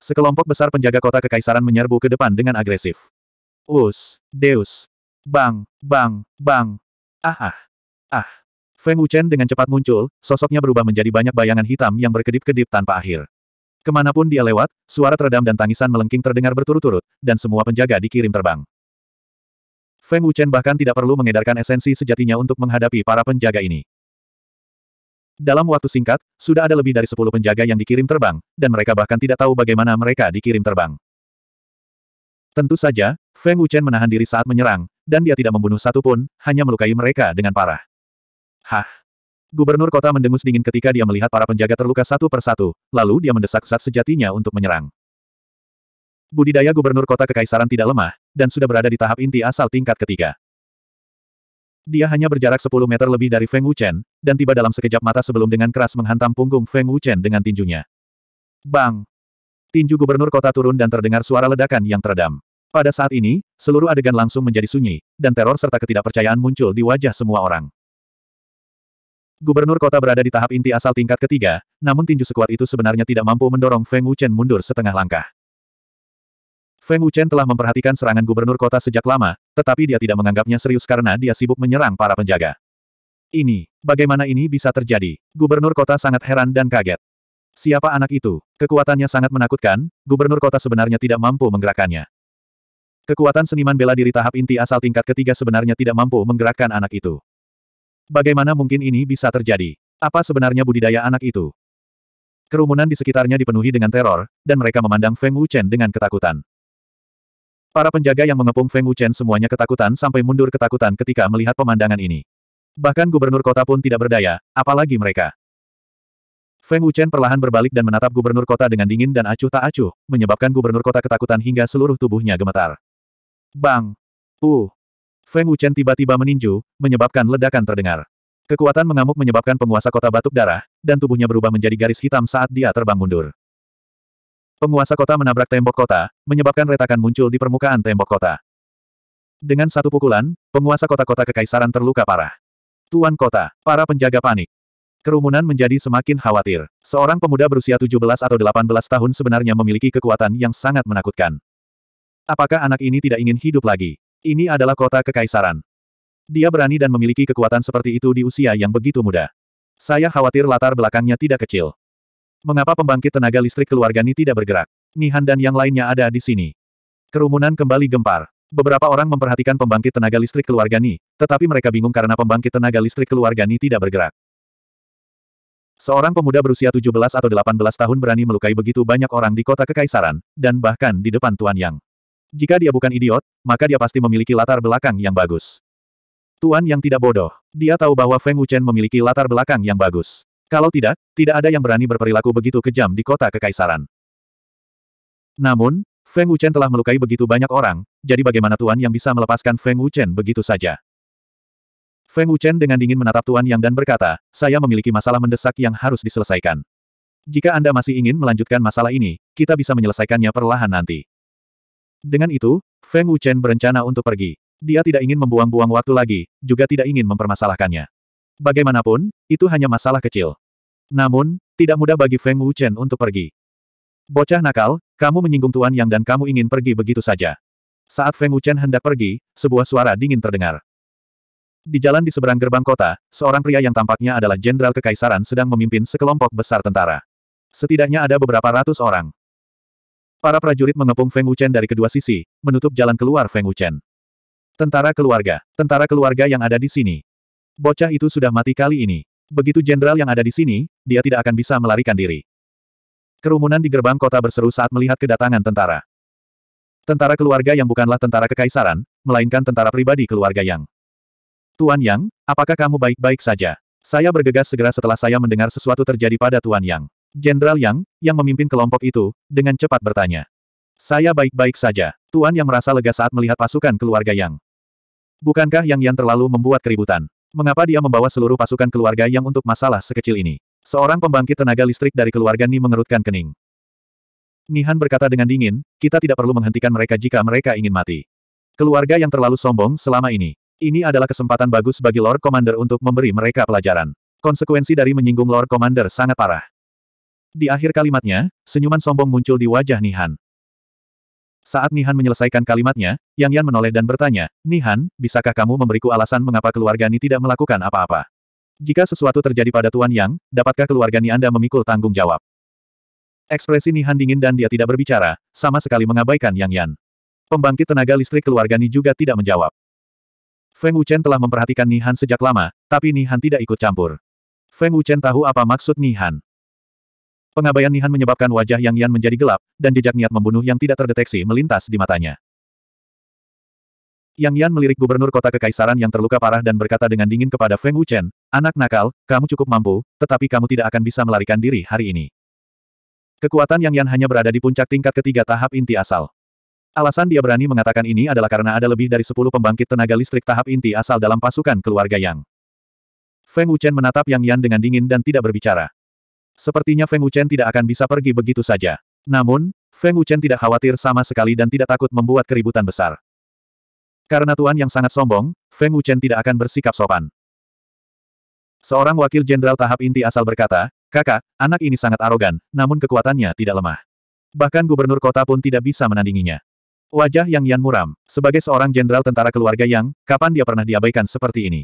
Sekelompok besar penjaga kota kekaisaran menyerbu ke depan dengan agresif. Us, Deus, bang, bang, bang, ah ah, ah. Feng Wuchen dengan cepat muncul, sosoknya berubah menjadi banyak bayangan hitam yang berkedip-kedip tanpa akhir. Kemanapun dia lewat, suara teredam dan tangisan melengking terdengar berturut-turut, dan semua penjaga dikirim terbang. Feng Wuchen bahkan tidak perlu mengedarkan esensi sejatinya untuk menghadapi para penjaga ini. Dalam waktu singkat, sudah ada lebih dari sepuluh penjaga yang dikirim terbang, dan mereka bahkan tidak tahu bagaimana mereka dikirim terbang. Tentu saja, Feng Wuchen menahan diri saat menyerang, dan dia tidak membunuh satu pun, hanya melukai mereka dengan parah. Hah! Gubernur kota mendengus dingin ketika dia melihat para penjaga terluka satu persatu, lalu dia mendesak saat sejatinya untuk menyerang. Budidaya gubernur kota kekaisaran tidak lemah, dan sudah berada di tahap inti asal tingkat ketiga. Dia hanya berjarak 10 meter lebih dari Feng Wuchen, dan tiba dalam sekejap mata sebelum dengan keras menghantam punggung Feng Wuchen dengan tinjunya. Bang! Tinju gubernur kota turun dan terdengar suara ledakan yang teredam. Pada saat ini, seluruh adegan langsung menjadi sunyi, dan teror serta ketidakpercayaan muncul di wajah semua orang. Gubernur kota berada di tahap inti asal tingkat ketiga, namun tinju sekuat itu sebenarnya tidak mampu mendorong Feng Wuchen mundur setengah langkah. Feng Wuchen telah memperhatikan serangan gubernur kota sejak lama, tetapi dia tidak menganggapnya serius karena dia sibuk menyerang para penjaga. Ini, bagaimana ini bisa terjadi? Gubernur kota sangat heran dan kaget. Siapa anak itu? Kekuatannya sangat menakutkan, gubernur kota sebenarnya tidak mampu menggerakkannya. Kekuatan seniman bela diri tahap inti asal tingkat ketiga sebenarnya tidak mampu menggerakkan anak itu. Bagaimana mungkin ini bisa terjadi? Apa sebenarnya budidaya anak itu? Kerumunan di sekitarnya dipenuhi dengan teror, dan mereka memandang Feng Wuchen dengan ketakutan. Para penjaga yang mengepung Feng Wuchen semuanya ketakutan sampai mundur ketakutan ketika melihat pemandangan ini. Bahkan gubernur kota pun tidak berdaya, apalagi mereka. Feng Wuchen perlahan berbalik dan menatap gubernur kota dengan dingin dan acuh tak acuh, menyebabkan gubernur kota ketakutan hingga seluruh tubuhnya gemetar. Bang! Uh! Feng Wuchen tiba-tiba meninju, menyebabkan ledakan terdengar. Kekuatan mengamuk menyebabkan penguasa kota batuk darah, dan tubuhnya berubah menjadi garis hitam saat dia terbang mundur. Penguasa kota menabrak tembok kota, menyebabkan retakan muncul di permukaan tembok kota. Dengan satu pukulan, penguasa kota-kota kekaisaran terluka parah. Tuan kota, para penjaga panik. Kerumunan menjadi semakin khawatir. Seorang pemuda berusia 17 atau 18 tahun sebenarnya memiliki kekuatan yang sangat menakutkan. Apakah anak ini tidak ingin hidup lagi? Ini adalah kota kekaisaran. Dia berani dan memiliki kekuatan seperti itu di usia yang begitu muda. Saya khawatir latar belakangnya tidak kecil. Mengapa pembangkit tenaga listrik keluarga Ni tidak bergerak? Nihan dan yang lainnya ada di sini. Kerumunan kembali gempar. Beberapa orang memperhatikan pembangkit tenaga listrik keluarga Ni, tetapi mereka bingung karena pembangkit tenaga listrik keluarga Ni tidak bergerak. Seorang pemuda berusia 17 atau 18 tahun berani melukai begitu banyak orang di kota kekaisaran, dan bahkan di depan Tuan Yang. Jika dia bukan idiot, maka dia pasti memiliki latar belakang yang bagus. Tuan Yang tidak bodoh. Dia tahu bahwa Feng Wuchen memiliki latar belakang yang bagus. Kalau tidak, tidak ada yang berani berperilaku begitu kejam di kota kekaisaran. Namun, Feng Wuchen telah melukai begitu banyak orang, jadi bagaimana Tuan yang bisa melepaskan Feng Wuchen begitu saja? Feng Wuchen dengan dingin menatap Tuan Yang dan berkata, saya memiliki masalah mendesak yang harus diselesaikan. Jika Anda masih ingin melanjutkan masalah ini, kita bisa menyelesaikannya perlahan nanti. Dengan itu, Feng Wuchen berencana untuk pergi. Dia tidak ingin membuang-buang waktu lagi, juga tidak ingin mempermasalahkannya. Bagaimanapun, itu hanya masalah kecil. Namun, tidak mudah bagi Feng Wuchen untuk pergi. Bocah nakal, kamu menyinggung Tuan Yang dan kamu ingin pergi begitu saja. Saat Feng Wuchen hendak pergi, sebuah suara dingin terdengar. Di jalan di seberang gerbang kota, seorang pria yang tampaknya adalah jenderal kekaisaran sedang memimpin sekelompok besar tentara. Setidaknya ada beberapa ratus orang. Para prajurit mengepung Feng Wuchen dari kedua sisi, menutup jalan keluar Feng Wuchen. Tentara keluarga, tentara keluarga yang ada di sini. Bocah itu sudah mati kali ini. Begitu jenderal yang ada di sini, dia tidak akan bisa melarikan diri. Kerumunan di gerbang kota berseru saat melihat kedatangan tentara. Tentara keluarga yang bukanlah tentara kekaisaran, melainkan tentara pribadi keluarga Yang. Tuan Yang, apakah kamu baik-baik saja? Saya bergegas segera setelah saya mendengar sesuatu terjadi pada Tuan Yang. Jenderal Yang, yang memimpin kelompok itu, dengan cepat bertanya. Saya baik-baik saja. Tuan Yang merasa lega saat melihat pasukan keluarga Yang. Bukankah Yang Yang terlalu membuat keributan? Mengapa dia membawa seluruh pasukan keluarga yang untuk masalah sekecil ini? Seorang pembangkit tenaga listrik dari keluarga Ni mengerutkan kening. Nihan berkata dengan dingin, kita tidak perlu menghentikan mereka jika mereka ingin mati. Keluarga yang terlalu sombong selama ini. Ini adalah kesempatan bagus bagi Lord Commander untuk memberi mereka pelajaran. Konsekuensi dari menyinggung Lord Commander sangat parah. Di akhir kalimatnya, senyuman sombong muncul di wajah Nihan. Saat Nihan menyelesaikan kalimatnya, Yang Yan menoleh dan bertanya, Nihan, bisakah kamu memberiku alasan mengapa keluarga Ni tidak melakukan apa-apa? Jika sesuatu terjadi pada Tuan Yang, dapatkah keluarga Ni Anda memikul tanggung jawab? Ekspresi Nihan dingin dan dia tidak berbicara, sama sekali mengabaikan Yang Yan. Pembangkit tenaga listrik keluarga Ni juga tidak menjawab. Feng Wuchen telah memperhatikan Nihan sejak lama, tapi Nihan tidak ikut campur. Feng Wuchen tahu apa maksud Nihan. Pengabaian Nihan menyebabkan wajah Yang Yan menjadi gelap, dan jejak niat membunuh yang tidak terdeteksi melintas di matanya. Yang Yan melirik gubernur kota kekaisaran yang terluka parah dan berkata dengan dingin kepada Feng Wuchen, Anak nakal, kamu cukup mampu, tetapi kamu tidak akan bisa melarikan diri hari ini. Kekuatan Yang Yan hanya berada di puncak tingkat ketiga tahap inti asal. Alasan dia berani mengatakan ini adalah karena ada lebih dari 10 pembangkit tenaga listrik tahap inti asal dalam pasukan keluarga Yang. Feng Wuchen menatap Yang Yan dengan dingin dan tidak berbicara. Sepertinya Feng Wuchen tidak akan bisa pergi begitu saja. Namun, Feng Wuchen tidak khawatir sama sekali dan tidak takut membuat keributan besar. Karena tuan yang sangat sombong, Feng Wuchen tidak akan bersikap sopan. Seorang wakil jenderal tahap inti asal berkata, kakak, anak ini sangat arogan, namun kekuatannya tidak lemah. Bahkan gubernur kota pun tidak bisa menandinginya. Wajah Yang Yan muram, sebagai seorang jenderal tentara keluarga Yang, kapan dia pernah diabaikan seperti ini?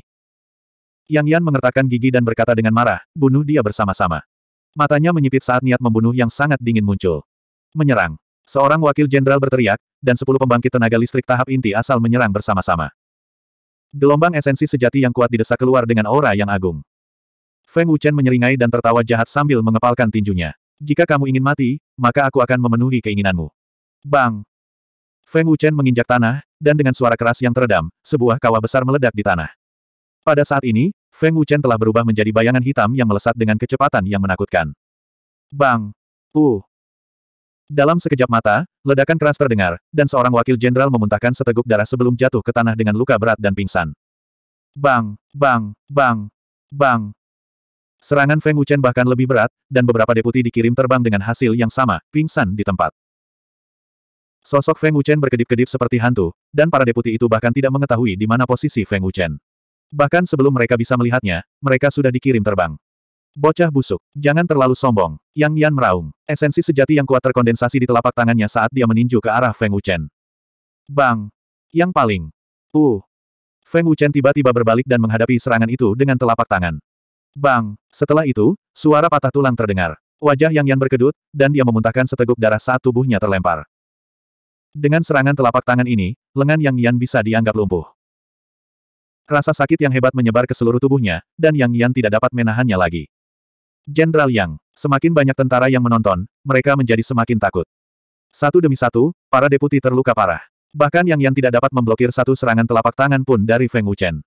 Yang Yan mengertakkan gigi dan berkata dengan marah, bunuh dia bersama-sama. Matanya menyipit saat niat membunuh yang sangat dingin muncul. Menyerang. Seorang wakil jenderal berteriak, dan sepuluh pembangkit tenaga listrik tahap inti asal menyerang bersama-sama. Gelombang esensi sejati yang kuat didesak keluar dengan aura yang agung. Feng Wuchen menyeringai dan tertawa jahat sambil mengepalkan tinjunya. Jika kamu ingin mati, maka aku akan memenuhi keinginanmu. Bang! Feng Wuchen menginjak tanah, dan dengan suara keras yang teredam, sebuah kawah besar meledak di tanah. Pada saat ini, Feng Wuchen telah berubah menjadi bayangan hitam yang melesat dengan kecepatan yang menakutkan. Bang! Uh! Dalam sekejap mata, ledakan keras terdengar, dan seorang wakil jenderal memuntahkan seteguk darah sebelum jatuh ke tanah dengan luka berat dan pingsan. Bang! Bang! Bang! Bang! Serangan Feng Wuchen bahkan lebih berat, dan beberapa deputi dikirim terbang dengan hasil yang sama, pingsan di tempat. Sosok Feng Wuchen berkedip-kedip seperti hantu, dan para deputi itu bahkan tidak mengetahui di mana posisi Feng Wuchen. Bahkan sebelum mereka bisa melihatnya, mereka sudah dikirim terbang. Bocah busuk, jangan terlalu sombong. Yang Yan meraung, esensi sejati yang kuat terkondensasi di telapak tangannya saat dia meninju ke arah Feng Wuchen. Bang! Yang paling. Uh! Feng Wuchen tiba-tiba berbalik dan menghadapi serangan itu dengan telapak tangan. Bang! Setelah itu, suara patah tulang terdengar. Wajah Yang Yan berkedut, dan dia memuntahkan seteguk darah saat tubuhnya terlempar. Dengan serangan telapak tangan ini, lengan Yang Yan bisa dianggap lumpuh. Rasa sakit yang hebat menyebar ke seluruh tubuhnya, dan Yang Yan tidak dapat menahannya lagi. Jenderal Yang, semakin banyak tentara yang menonton, mereka menjadi semakin takut. Satu demi satu, para deputi terluka parah. Bahkan Yang Yan tidak dapat memblokir satu serangan telapak tangan pun dari Feng Wuchen.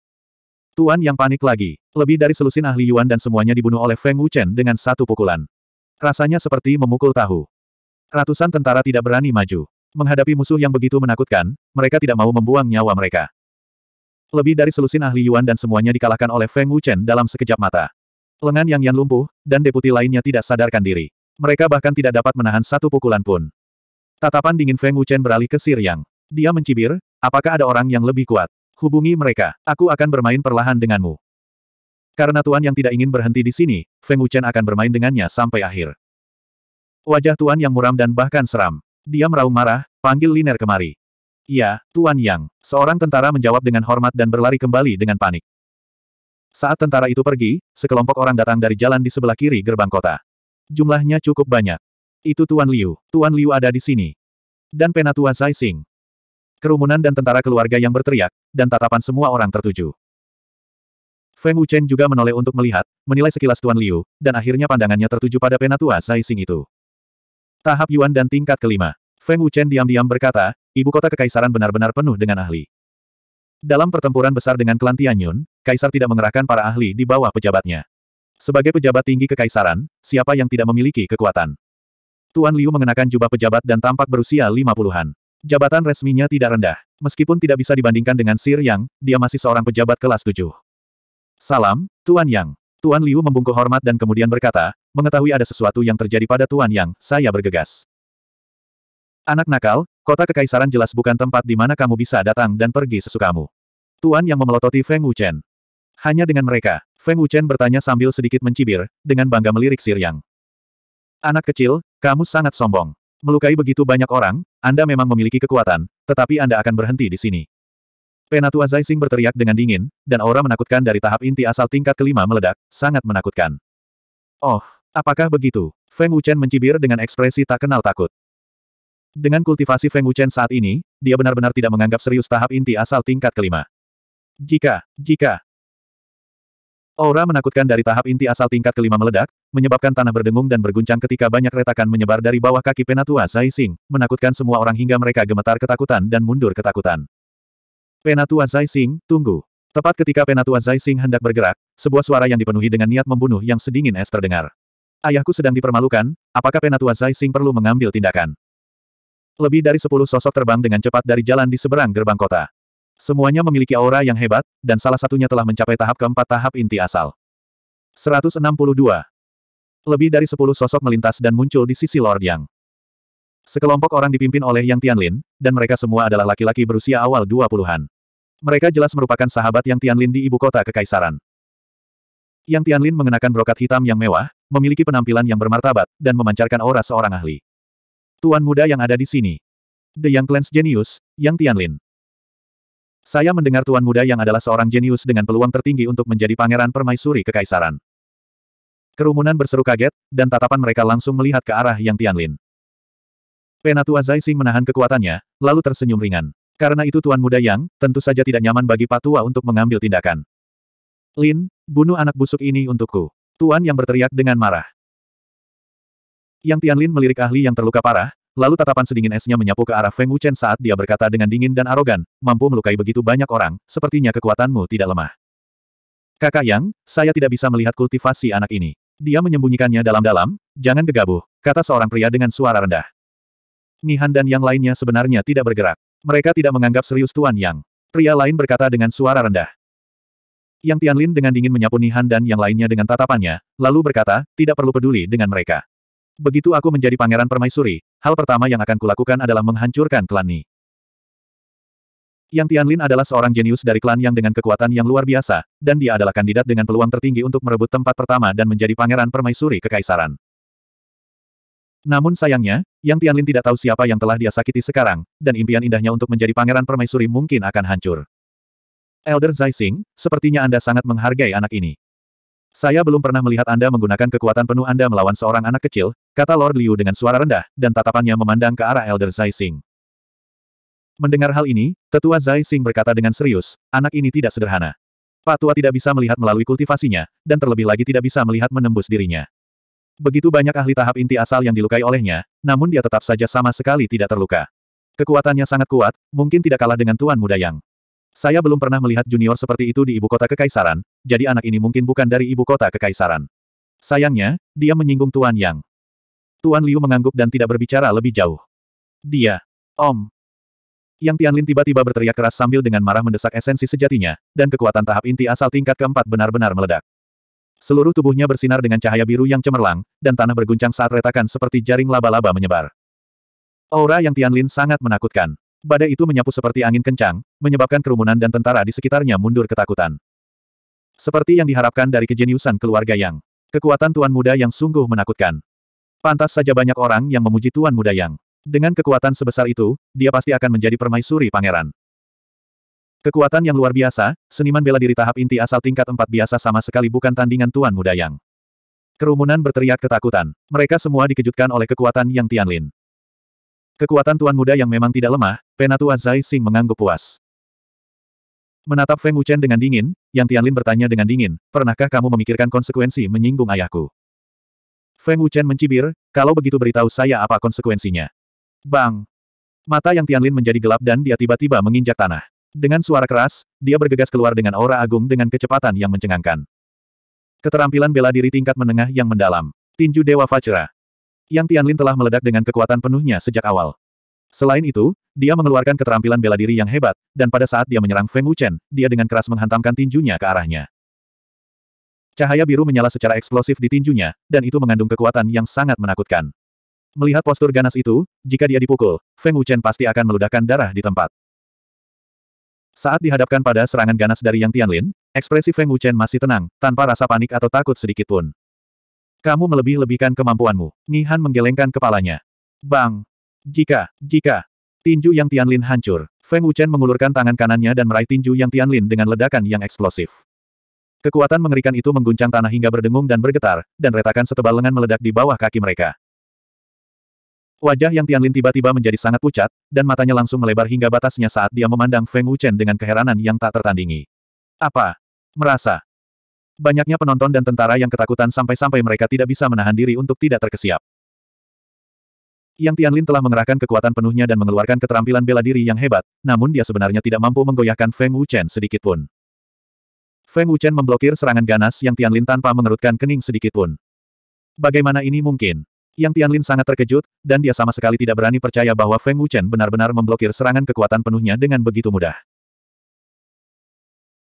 Tuan Yang panik lagi. Lebih dari selusin ahli Yuan dan semuanya dibunuh oleh Feng Wuchen dengan satu pukulan. Rasanya seperti memukul tahu. Ratusan tentara tidak berani maju. Menghadapi musuh yang begitu menakutkan, mereka tidak mau membuang nyawa mereka. Lebih dari selusin ahli Yuan dan semuanya dikalahkan oleh Feng Wuchen dalam sekejap mata. Lengan Yang Yan lumpuh, dan deputi lainnya tidak sadarkan diri. Mereka bahkan tidak dapat menahan satu pukulan pun. Tatapan dingin Feng Wuchen beralih ke Sir Yang. Dia mencibir, apakah ada orang yang lebih kuat? Hubungi mereka, aku akan bermain perlahan denganmu. Karena Tuan yang tidak ingin berhenti di sini, Feng Wuchen akan bermain dengannya sampai akhir. Wajah Tuan yang muram dan bahkan seram. Dia meraung marah, panggil Liner kemari. Iya, Tuan Yang. Seorang tentara menjawab dengan hormat dan berlari kembali dengan panik. Saat tentara itu pergi, sekelompok orang datang dari jalan di sebelah kiri gerbang kota. Jumlahnya cukup banyak. Itu Tuan Liu. Tuan Liu ada di sini. Dan Penatua Zai Xing. Kerumunan dan tentara keluarga yang berteriak, dan tatapan semua orang tertuju. Feng Wuchen juga menoleh untuk melihat, menilai sekilas Tuan Liu, dan akhirnya pandangannya tertuju pada Penatua Zai Xing itu. Tahap Yuan dan tingkat kelima. Feng Wuchen diam-diam berkata, ibu kota kekaisaran benar-benar penuh dengan ahli. Dalam pertempuran besar dengan klan Tianyun, kaisar tidak mengerahkan para ahli di bawah pejabatnya. Sebagai pejabat tinggi kekaisaran, siapa yang tidak memiliki kekuatan? Tuan Liu mengenakan jubah pejabat dan tampak berusia lima puluhan. Jabatan resminya tidak rendah. Meskipun tidak bisa dibandingkan dengan Sir Yang, dia masih seorang pejabat kelas tujuh. Salam, Tuan Yang. Tuan Liu membungkuk hormat dan kemudian berkata, mengetahui ada sesuatu yang terjadi pada Tuan Yang, saya bergegas. Anak nakal, kota kekaisaran jelas bukan tempat di mana kamu bisa datang dan pergi sesukamu. Tuan yang memelototi Feng Wuchen. Hanya dengan mereka, Feng Wuchen bertanya sambil sedikit mencibir, dengan bangga melirik Sir Siryang. Anak kecil, kamu sangat sombong. Melukai begitu banyak orang, Anda memang memiliki kekuatan, tetapi Anda akan berhenti di sini. Penatua Zaising berteriak dengan dingin, dan aura menakutkan dari tahap inti asal tingkat kelima meledak, sangat menakutkan. Oh, apakah begitu? Feng Wuchen mencibir dengan ekspresi tak kenal takut. Dengan kultivasi Feng Wuchen saat ini, dia benar-benar tidak menganggap serius tahap inti asal tingkat kelima. Jika, jika aura menakutkan dari tahap inti asal tingkat kelima meledak, menyebabkan tanah berdengung dan berguncang ketika banyak retakan menyebar dari bawah kaki Penatua Zaixing, menakutkan semua orang hingga mereka gemetar ketakutan dan mundur ketakutan. Penatua Zaixing, tunggu. Tepat ketika Penatua Zaixing hendak bergerak, sebuah suara yang dipenuhi dengan niat membunuh yang sedingin es terdengar. Ayahku sedang dipermalukan, apakah Penatua Zaixing perlu mengambil tindakan? Lebih dari sepuluh sosok terbang dengan cepat dari jalan di seberang gerbang kota. Semuanya memiliki aura yang hebat, dan salah satunya telah mencapai tahap keempat tahap inti asal. 162. Lebih dari sepuluh sosok melintas dan muncul di sisi Lord Yang. Sekelompok orang dipimpin oleh Yang Tianlin, dan mereka semua adalah laki-laki berusia awal dua puluhan. Mereka jelas merupakan sahabat Yang Tianlin di ibu kota kekaisaran. Yang Tianlin mengenakan brokat hitam yang mewah, memiliki penampilan yang bermartabat, dan memancarkan aura seorang ahli. Tuan muda yang ada di sini. The Young Clan's Genius, Yang Tianlin. Saya mendengar tuan muda yang adalah seorang jenius dengan peluang tertinggi untuk menjadi pangeran permaisuri kekaisaran. Kerumunan berseru kaget, dan tatapan mereka langsung melihat ke arah Yang Tianlin. Penatua Zaising menahan kekuatannya, lalu tersenyum ringan. Karena itu tuan muda Yang, tentu saja tidak nyaman bagi Patua untuk mengambil tindakan. Lin, bunuh anak busuk ini untukku. Tuan Yang berteriak dengan marah. Yang Tianlin melirik ahli yang terluka parah, lalu tatapan sedingin esnya menyapu ke arah Feng Wuchen saat dia berkata dengan dingin dan arogan, mampu melukai begitu banyak orang, sepertinya kekuatanmu tidak lemah. Kakak Yang, saya tidak bisa melihat kultivasi anak ini. Dia menyembunyikannya dalam-dalam, jangan gegabah, kata seorang pria dengan suara rendah. Nihan dan yang lainnya sebenarnya tidak bergerak. Mereka tidak menganggap serius Tuan Yang. Pria lain berkata dengan suara rendah. Yang Tianlin dengan dingin menyapu Nihan dan yang lainnya dengan tatapannya, lalu berkata, tidak perlu peduli dengan mereka. Begitu aku menjadi pangeran permaisuri, hal pertama yang akan kulakukan adalah menghancurkan klan Ni. Yang Tianlin adalah seorang jenius dari klan yang dengan kekuatan yang luar biasa, dan dia adalah kandidat dengan peluang tertinggi untuk merebut tempat pertama dan menjadi pangeran permaisuri kekaisaran. Namun sayangnya, Yang Tianlin tidak tahu siapa yang telah dia sakiti sekarang, dan impian indahnya untuk menjadi pangeran permaisuri mungkin akan hancur. Elder Zaising, sepertinya Anda sangat menghargai anak ini. Saya belum pernah melihat Anda menggunakan kekuatan penuh Anda melawan seorang anak kecil, kata Lord Liu dengan suara rendah, dan tatapannya memandang ke arah Elder Zai Xing. Mendengar hal ini, tetua Zai Xing berkata dengan serius, anak ini tidak sederhana. Pak tua tidak bisa melihat melalui kultivasinya, dan terlebih lagi tidak bisa melihat menembus dirinya. Begitu banyak ahli tahap inti asal yang dilukai olehnya, namun dia tetap saja sama sekali tidak terluka. Kekuatannya sangat kuat, mungkin tidak kalah dengan Tuan Muda Yang. Saya belum pernah melihat junior seperti itu di ibu kota kekaisaran, jadi anak ini mungkin bukan dari ibu kota kekaisaran. Sayangnya, dia menyinggung Tuan Yang. Tuan Liu mengangguk dan tidak berbicara lebih jauh. Dia. Om. Yang Tianlin tiba-tiba berteriak keras sambil dengan marah mendesak esensi sejatinya, dan kekuatan tahap inti asal tingkat keempat benar-benar meledak. Seluruh tubuhnya bersinar dengan cahaya biru yang cemerlang, dan tanah berguncang saat retakan seperti jaring laba-laba menyebar. Aura yang Tianlin sangat menakutkan. Badai itu menyapu seperti angin kencang, menyebabkan kerumunan dan tentara di sekitarnya mundur ketakutan. Seperti yang diharapkan dari kejeniusan keluarga Yang. Kekuatan Tuan Muda Yang sungguh menakutkan. Pantas saja banyak orang yang memuji Tuan Muda Yang. Dengan kekuatan sebesar itu, dia pasti akan menjadi permaisuri pangeran. Kekuatan yang luar biasa, seniman bela diri tahap inti asal tingkat 4 biasa sama sekali bukan tandingan Tuan Muda Yang. Kerumunan berteriak ketakutan. Mereka semua dikejutkan oleh kekuatan Yang Tianlin. Kekuatan tuan muda yang memang tidak lemah, Penatua Zai Xing mengangguk puas. Menatap Feng Wuchen dengan dingin, Yang Tianlin bertanya dengan dingin, pernahkah kamu memikirkan konsekuensi menyinggung ayahku? Feng Wuchen mencibir, kalau begitu beritahu saya apa konsekuensinya. Bang! Mata Yang Tianlin menjadi gelap dan dia tiba-tiba menginjak tanah. Dengan suara keras, dia bergegas keluar dengan aura agung dengan kecepatan yang mencengangkan. Keterampilan bela diri tingkat menengah yang mendalam. Tinju Dewa Vajra. Yang Tianlin telah meledak dengan kekuatan penuhnya sejak awal. Selain itu, dia mengeluarkan keterampilan bela diri yang hebat, dan pada saat dia menyerang Feng Wuchen, dia dengan keras menghantamkan tinjunya ke arahnya. Cahaya biru menyala secara eksplosif di tinjunya, dan itu mengandung kekuatan yang sangat menakutkan. Melihat postur ganas itu, jika dia dipukul, Feng Wuchen pasti akan meludahkan darah di tempat. Saat dihadapkan pada serangan ganas dari Yang Tianlin, ekspresi Feng Wuchen masih tenang, tanpa rasa panik atau takut sedikitpun. Kamu melebih-lebihkan kemampuanmu. Nihan menggelengkan kepalanya. Bang! Jika, jika, tinju yang Tianlin hancur, Feng Wuchen mengulurkan tangan kanannya dan meraih tinju yang Tianlin dengan ledakan yang eksplosif. Kekuatan mengerikan itu mengguncang tanah hingga berdengung dan bergetar, dan retakan setebal lengan meledak di bawah kaki mereka. Wajah yang Tianlin tiba-tiba menjadi sangat pucat, dan matanya langsung melebar hingga batasnya saat dia memandang Feng Wuchen dengan keheranan yang tak tertandingi. Apa? Merasa. Banyaknya penonton dan tentara yang ketakutan sampai-sampai mereka tidak bisa menahan diri untuk tidak terkesiap. Yang Tianlin telah mengerahkan kekuatan penuhnya dan mengeluarkan keterampilan bela diri yang hebat, namun dia sebenarnya tidak mampu menggoyahkan Feng Wuchen sedikitpun. Feng Wuchen memblokir serangan ganas Yang Tianlin tanpa mengerutkan kening sedikitpun. Bagaimana ini mungkin? Yang Tianlin sangat terkejut, dan dia sama sekali tidak berani percaya bahwa Feng Wuchen benar-benar memblokir serangan kekuatan penuhnya dengan begitu mudah.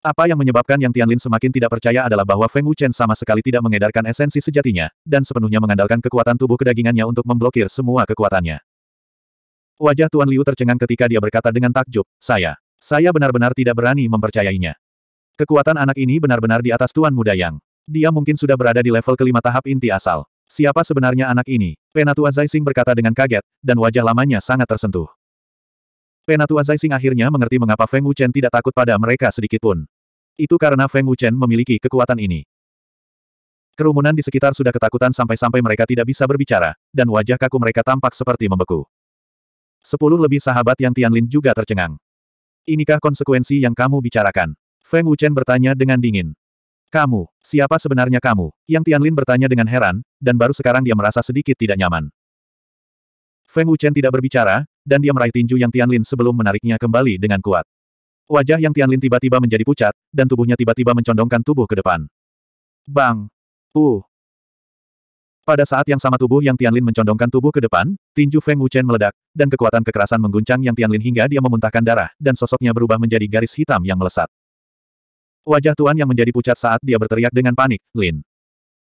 Apa yang menyebabkan Yang Tianlin semakin tidak percaya adalah bahwa Feng Wuchen sama sekali tidak mengedarkan esensi sejatinya, dan sepenuhnya mengandalkan kekuatan tubuh kedagingannya untuk memblokir semua kekuatannya. Wajah Tuan Liu tercengang ketika dia berkata dengan takjub, saya, saya benar-benar tidak berani mempercayainya. Kekuatan anak ini benar-benar di atas Tuan Muda Yang. Dia mungkin sudah berada di level kelima tahap inti asal. Siapa sebenarnya anak ini? Penatua Zaising berkata dengan kaget, dan wajah lamanya sangat tersentuh. Penatua Zaising akhirnya mengerti mengapa Feng Wuchen tidak takut pada mereka sedikitpun. Itu karena Feng Wuchen memiliki kekuatan ini. Kerumunan di sekitar sudah ketakutan sampai-sampai mereka tidak bisa berbicara, dan wajah kaku mereka tampak seperti membeku. Sepuluh lebih sahabat yang Tianlin juga tercengang. Inikah konsekuensi yang kamu bicarakan? Feng Wuchen bertanya dengan dingin. Kamu, siapa sebenarnya kamu? Yang Tianlin bertanya dengan heran, dan baru sekarang dia merasa sedikit tidak nyaman. Feng Wuchen tidak berbicara, dan dia meraih tinju Yang Tianlin sebelum menariknya kembali dengan kuat. Wajah Yang Tianlin tiba-tiba menjadi pucat, dan tubuhnya tiba-tiba mencondongkan tubuh ke depan. Bang! Uh! Pada saat yang sama tubuh Yang Tianlin mencondongkan tubuh ke depan, tinju Feng Wuchen meledak, dan kekuatan kekerasan mengguncang Yang Tianlin hingga dia memuntahkan darah, dan sosoknya berubah menjadi garis hitam yang melesat. Wajah Tuan yang menjadi pucat saat dia berteriak dengan panik, Lin.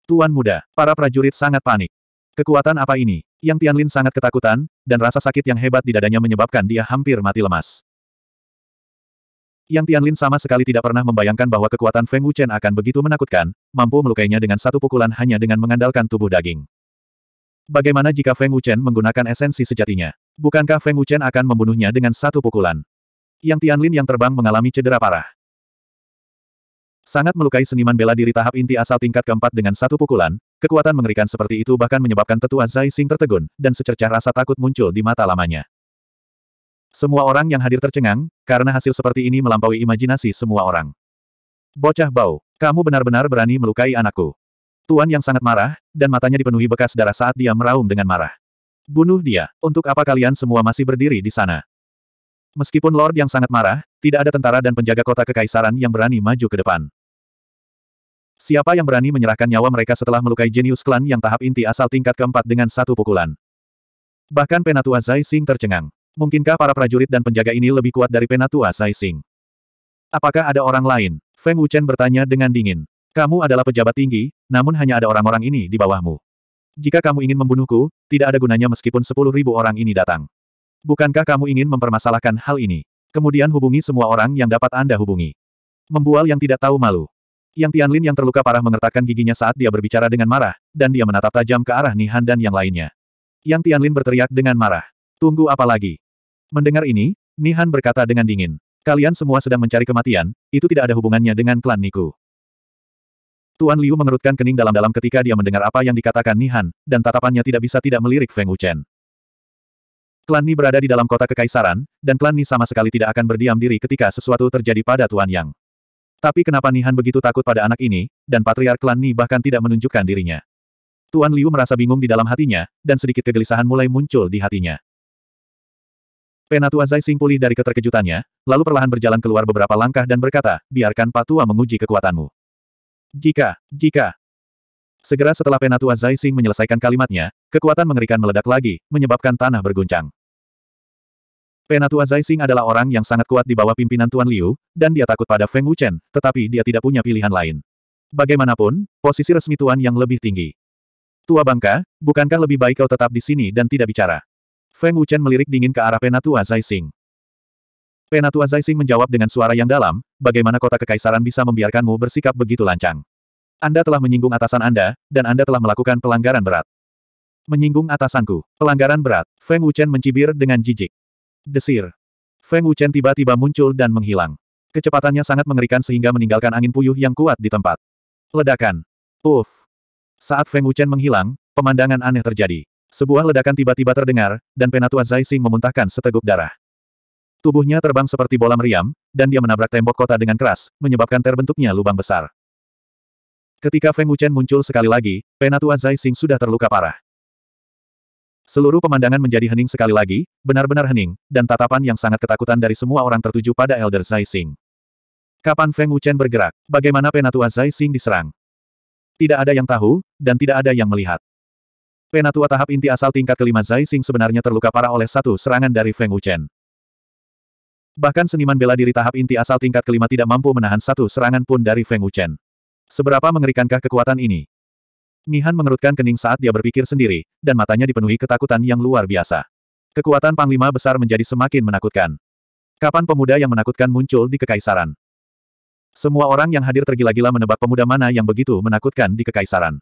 Tuan muda, para prajurit sangat panik. Kekuatan apa ini? Yang Tianlin sangat ketakutan, dan rasa sakit yang hebat di dadanya menyebabkan dia hampir mati lemas. Yang Tianlin sama sekali tidak pernah membayangkan bahwa kekuatan Feng Wuchen akan begitu menakutkan, mampu melukainya dengan satu pukulan hanya dengan mengandalkan tubuh daging. Bagaimana jika Feng Wuchen menggunakan esensi sejatinya? Bukankah Feng Wuchen akan membunuhnya dengan satu pukulan? Yang Tianlin yang terbang mengalami cedera parah. Sangat melukai seniman bela diri tahap inti asal tingkat keempat dengan satu pukulan, kekuatan mengerikan seperti itu bahkan menyebabkan tetua Zai Xing tertegun, dan secercah rasa takut muncul di mata lamanya. Semua orang yang hadir tercengang, karena hasil seperti ini melampaui imajinasi semua orang. Bocah bau, kamu benar-benar berani melukai anakku. Tuan yang sangat marah, dan matanya dipenuhi bekas darah saat dia meraung dengan marah. Bunuh dia, untuk apa kalian semua masih berdiri di sana? Meskipun Lord yang sangat marah, tidak ada tentara dan penjaga kota kekaisaran yang berani maju ke depan. Siapa yang berani menyerahkan nyawa mereka setelah melukai jenius klan yang tahap inti asal tingkat keempat dengan satu pukulan? Bahkan Penatua Zai Sing tercengang. Mungkinkah para prajurit dan penjaga ini lebih kuat dari penatua Sai Sing? Apakah ada orang lain? Feng Wuchen bertanya dengan dingin. Kamu adalah pejabat tinggi, namun hanya ada orang-orang ini di bawahmu. Jika kamu ingin membunuhku, tidak ada gunanya meskipun sepuluh ribu orang ini datang. Bukankah kamu ingin mempermasalahkan hal ini? Kemudian hubungi semua orang yang dapat Anda hubungi. Membual yang tidak tahu malu. Yang Tianlin yang terluka parah mengertakkan giginya saat dia berbicara dengan marah, dan dia menatap tajam ke arah Nihan dan yang lainnya. Yang Tianlin berteriak dengan marah. Tunggu apa lagi? Mendengar ini, Nihan berkata dengan dingin. Kalian semua sedang mencari kematian, itu tidak ada hubungannya dengan klan Niku. Tuan Liu mengerutkan kening dalam-dalam ketika dia mendengar apa yang dikatakan Nihan, dan tatapannya tidak bisa tidak melirik Feng Wuchen. Klan Ni berada di dalam kota kekaisaran, dan klan Ni sama sekali tidak akan berdiam diri ketika sesuatu terjadi pada Tuan Yang. Tapi kenapa Nihan begitu takut pada anak ini, dan patriark klan Ni bahkan tidak menunjukkan dirinya. Tuan Liu merasa bingung di dalam hatinya, dan sedikit kegelisahan mulai muncul di hatinya. Penatua Zai Sing pulih dari keterkejutannya, lalu perlahan berjalan keluar beberapa langkah dan berkata, biarkan Patua menguji kekuatanmu. Jika, jika. Segera setelah Penatua Zai Sing menyelesaikan kalimatnya, kekuatan mengerikan meledak lagi, menyebabkan tanah berguncang. Penatua Zai Sing adalah orang yang sangat kuat di bawah pimpinan Tuan Liu, dan dia takut pada Feng Wuchen, tetapi dia tidak punya pilihan lain. Bagaimanapun, posisi resmi Tuan yang lebih tinggi. Tua Bangka, bukankah lebih baik kau tetap di sini dan tidak bicara? Feng Wuchen melirik dingin ke arah Penatua Zaising. Penatua Zaising menjawab dengan suara yang dalam, bagaimana kota kekaisaran bisa membiarkanmu bersikap begitu lancang. Anda telah menyinggung atasan Anda, dan Anda telah melakukan pelanggaran berat. Menyinggung atasanku, pelanggaran berat, Feng Wuchen mencibir dengan jijik. Desir. Feng Wuchen tiba-tiba muncul dan menghilang. Kecepatannya sangat mengerikan sehingga meninggalkan angin puyuh yang kuat di tempat. Ledakan. Uff. Saat Feng Wuchen menghilang, pemandangan aneh terjadi. Sebuah ledakan tiba-tiba terdengar, dan penatua Zaising memuntahkan seteguk darah. Tubuhnya terbang seperti bola meriam, dan dia menabrak tembok kota dengan keras, menyebabkan terbentuknya lubang besar. Ketika Feng Wuchen muncul sekali lagi, penatua Zaising sudah terluka parah. Seluruh pemandangan menjadi hening sekali lagi, benar-benar hening, dan tatapan yang sangat ketakutan dari semua orang tertuju pada Elder Zaising. Kapan Feng Wuchen bergerak? Bagaimana Penatua Zaising diserang? Tidak ada yang tahu, dan tidak ada yang melihat. Penatua tahap inti asal tingkat kelima Zai Xing sebenarnya terluka parah oleh satu serangan dari Feng Wuchen. Bahkan seniman bela diri tahap inti asal tingkat kelima tidak mampu menahan satu serangan pun dari Feng Wuchen. Seberapa mengerikankah kekuatan ini? Nihan mengerutkan kening saat dia berpikir sendiri, dan matanya dipenuhi ketakutan yang luar biasa. Kekuatan Panglima besar menjadi semakin menakutkan. Kapan pemuda yang menakutkan muncul di kekaisaran? Semua orang yang hadir tergila-gila menebak pemuda mana yang begitu menakutkan di kekaisaran.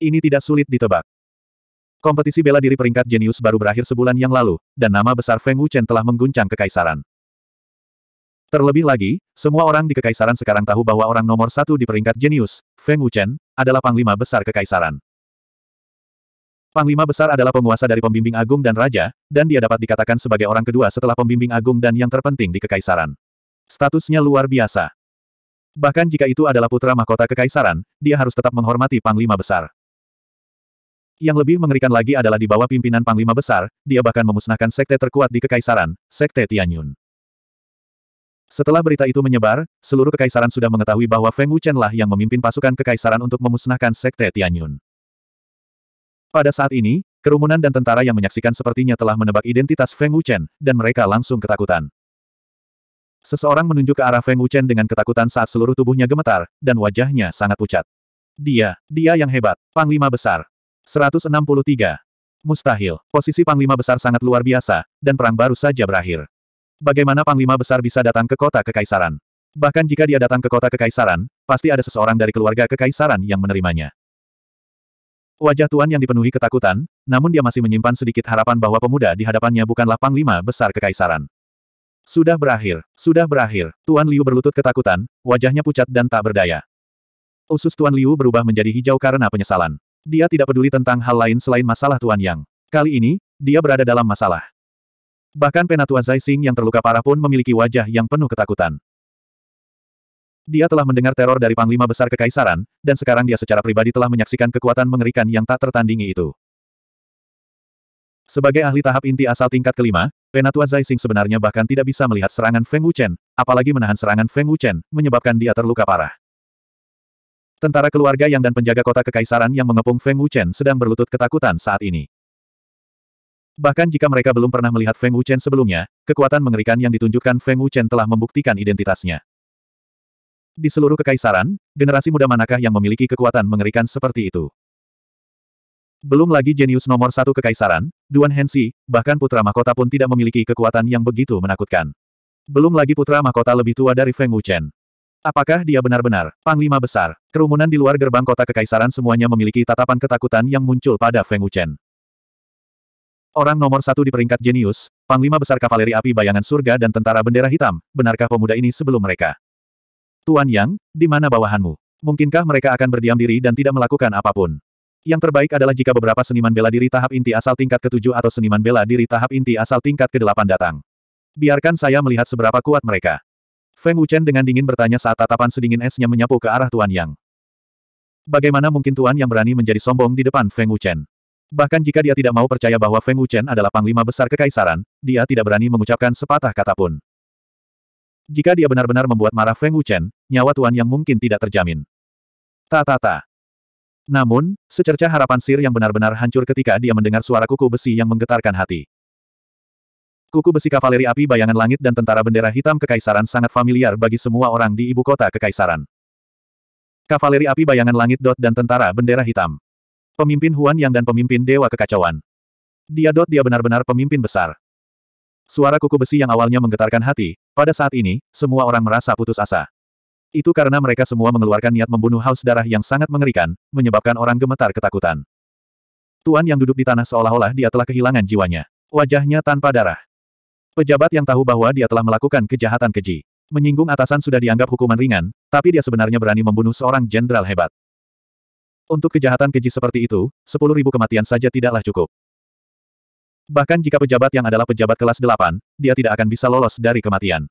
Ini tidak sulit ditebak. Kompetisi bela diri peringkat jenius baru berakhir sebulan yang lalu, dan nama besar Feng Wuchen telah mengguncang kekaisaran. Terlebih lagi, semua orang di kekaisaran sekarang tahu bahwa orang nomor satu di peringkat jenius, Feng Wuchen, adalah panglima besar kekaisaran. Panglima besar adalah penguasa dari pembimbing agung dan raja, dan dia dapat dikatakan sebagai orang kedua setelah pembimbing agung dan yang terpenting di kekaisaran. Statusnya luar biasa. Bahkan jika itu adalah putra mahkota kekaisaran, dia harus tetap menghormati panglima besar. Yang lebih mengerikan lagi adalah di bawah pimpinan Panglima Besar, dia bahkan memusnahkan sekte terkuat di Kekaisaran, Sekte Tianyun. Setelah berita itu menyebar, seluruh Kekaisaran sudah mengetahui bahwa Feng Wuchen lah yang memimpin pasukan Kekaisaran untuk memusnahkan Sekte Tianyun. Pada saat ini, kerumunan dan tentara yang menyaksikan sepertinya telah menebak identitas Feng Wuchen, dan mereka langsung ketakutan. Seseorang menunjuk ke arah Feng Wuchen dengan ketakutan saat seluruh tubuhnya gemetar, dan wajahnya sangat pucat. Dia, dia yang hebat, Panglima Besar. 163. Mustahil, posisi Panglima Besar sangat luar biasa, dan perang baru saja berakhir. Bagaimana Panglima Besar bisa datang ke kota Kekaisaran? Bahkan jika dia datang ke kota Kekaisaran, pasti ada seseorang dari keluarga Kekaisaran yang menerimanya. Wajah Tuan yang dipenuhi ketakutan, namun dia masih menyimpan sedikit harapan bahwa pemuda di hadapannya bukanlah Panglima Besar Kekaisaran. Sudah berakhir, sudah berakhir, Tuan Liu berlutut ketakutan, wajahnya pucat dan tak berdaya. Usus Tuan Liu berubah menjadi hijau karena penyesalan. Dia tidak peduli tentang hal lain selain masalah Tuan Yang. Kali ini, dia berada dalam masalah. Bahkan Penatua Zai Sing yang terluka parah pun memiliki wajah yang penuh ketakutan. Dia telah mendengar teror dari Panglima Besar Kekaisaran, dan sekarang dia secara pribadi telah menyaksikan kekuatan mengerikan yang tak tertandingi itu. Sebagai ahli tahap inti asal tingkat kelima, Penatua Zai Sing sebenarnya bahkan tidak bisa melihat serangan Feng Wuchen, apalagi menahan serangan Feng Wuchen, menyebabkan dia terluka parah. Tentara keluarga Yang dan penjaga kota kekaisaran yang mengepung Feng Wuchen sedang berlutut ketakutan saat ini. Bahkan jika mereka belum pernah melihat Feng Wuchen sebelumnya, kekuatan mengerikan yang ditunjukkan Feng Wuchen telah membuktikan identitasnya. Di seluruh kekaisaran, generasi muda manakah yang memiliki kekuatan mengerikan seperti itu? Belum lagi jenius nomor satu kekaisaran, Duan Hensi, bahkan putra mahkota pun tidak memiliki kekuatan yang begitu menakutkan. Belum lagi putra mahkota lebih tua dari Feng Wuchen. Apakah dia benar-benar panglima besar? Kerumunan di luar gerbang kota kekaisaran semuanya memiliki tatapan ketakutan yang muncul pada Feng Wuchen. Orang nomor satu di peringkat jenius, panglima besar kavaleri api bayangan surga dan tentara bendera hitam, benarkah pemuda ini sebelum mereka? Tuan Yang, di mana bawahanmu? Mungkinkah mereka akan berdiam diri dan tidak melakukan apapun? Yang terbaik adalah jika beberapa seniman bela diri tahap inti asal tingkat ke-7 atau seniman bela diri tahap inti asal tingkat ke-8 datang. Biarkan saya melihat seberapa kuat mereka. Feng Wuchen dengan dingin bertanya saat tatapan sedingin esnya menyapu ke arah Tuan Yang. Bagaimana mungkin Tuan Yang berani menjadi sombong di depan Feng Wuchen? Bahkan jika dia tidak mau percaya bahwa Feng Wuchen adalah panglima besar kekaisaran, dia tidak berani mengucapkan sepatah kata pun. Jika dia benar-benar membuat marah Feng Wuchen, nyawa Tuan Yang mungkin tidak terjamin. Ta-ta-ta. Namun, secerca harapan sir yang benar-benar hancur ketika dia mendengar suara kuku besi yang menggetarkan hati. Kuku besi kavaleri api bayangan langit dan tentara bendera hitam kekaisaran sangat familiar bagi semua orang di ibu kota kekaisaran. Kavaleri api bayangan langit dot dan tentara bendera hitam. Pemimpin Huan Yang dan pemimpin Dewa Kekacauan. Dia dot dia benar-benar pemimpin besar. Suara kuku besi yang awalnya menggetarkan hati, pada saat ini, semua orang merasa putus asa. Itu karena mereka semua mengeluarkan niat membunuh haus darah yang sangat mengerikan, menyebabkan orang gemetar ketakutan. Tuan yang duduk di tanah seolah-olah dia telah kehilangan jiwanya. Wajahnya tanpa darah. Pejabat yang tahu bahwa dia telah melakukan kejahatan keji. Menyinggung atasan sudah dianggap hukuman ringan, tapi dia sebenarnya berani membunuh seorang jenderal hebat. Untuk kejahatan keji seperti itu, sepuluh ribu kematian saja tidaklah cukup. Bahkan jika pejabat yang adalah pejabat kelas delapan, dia tidak akan bisa lolos dari kematian.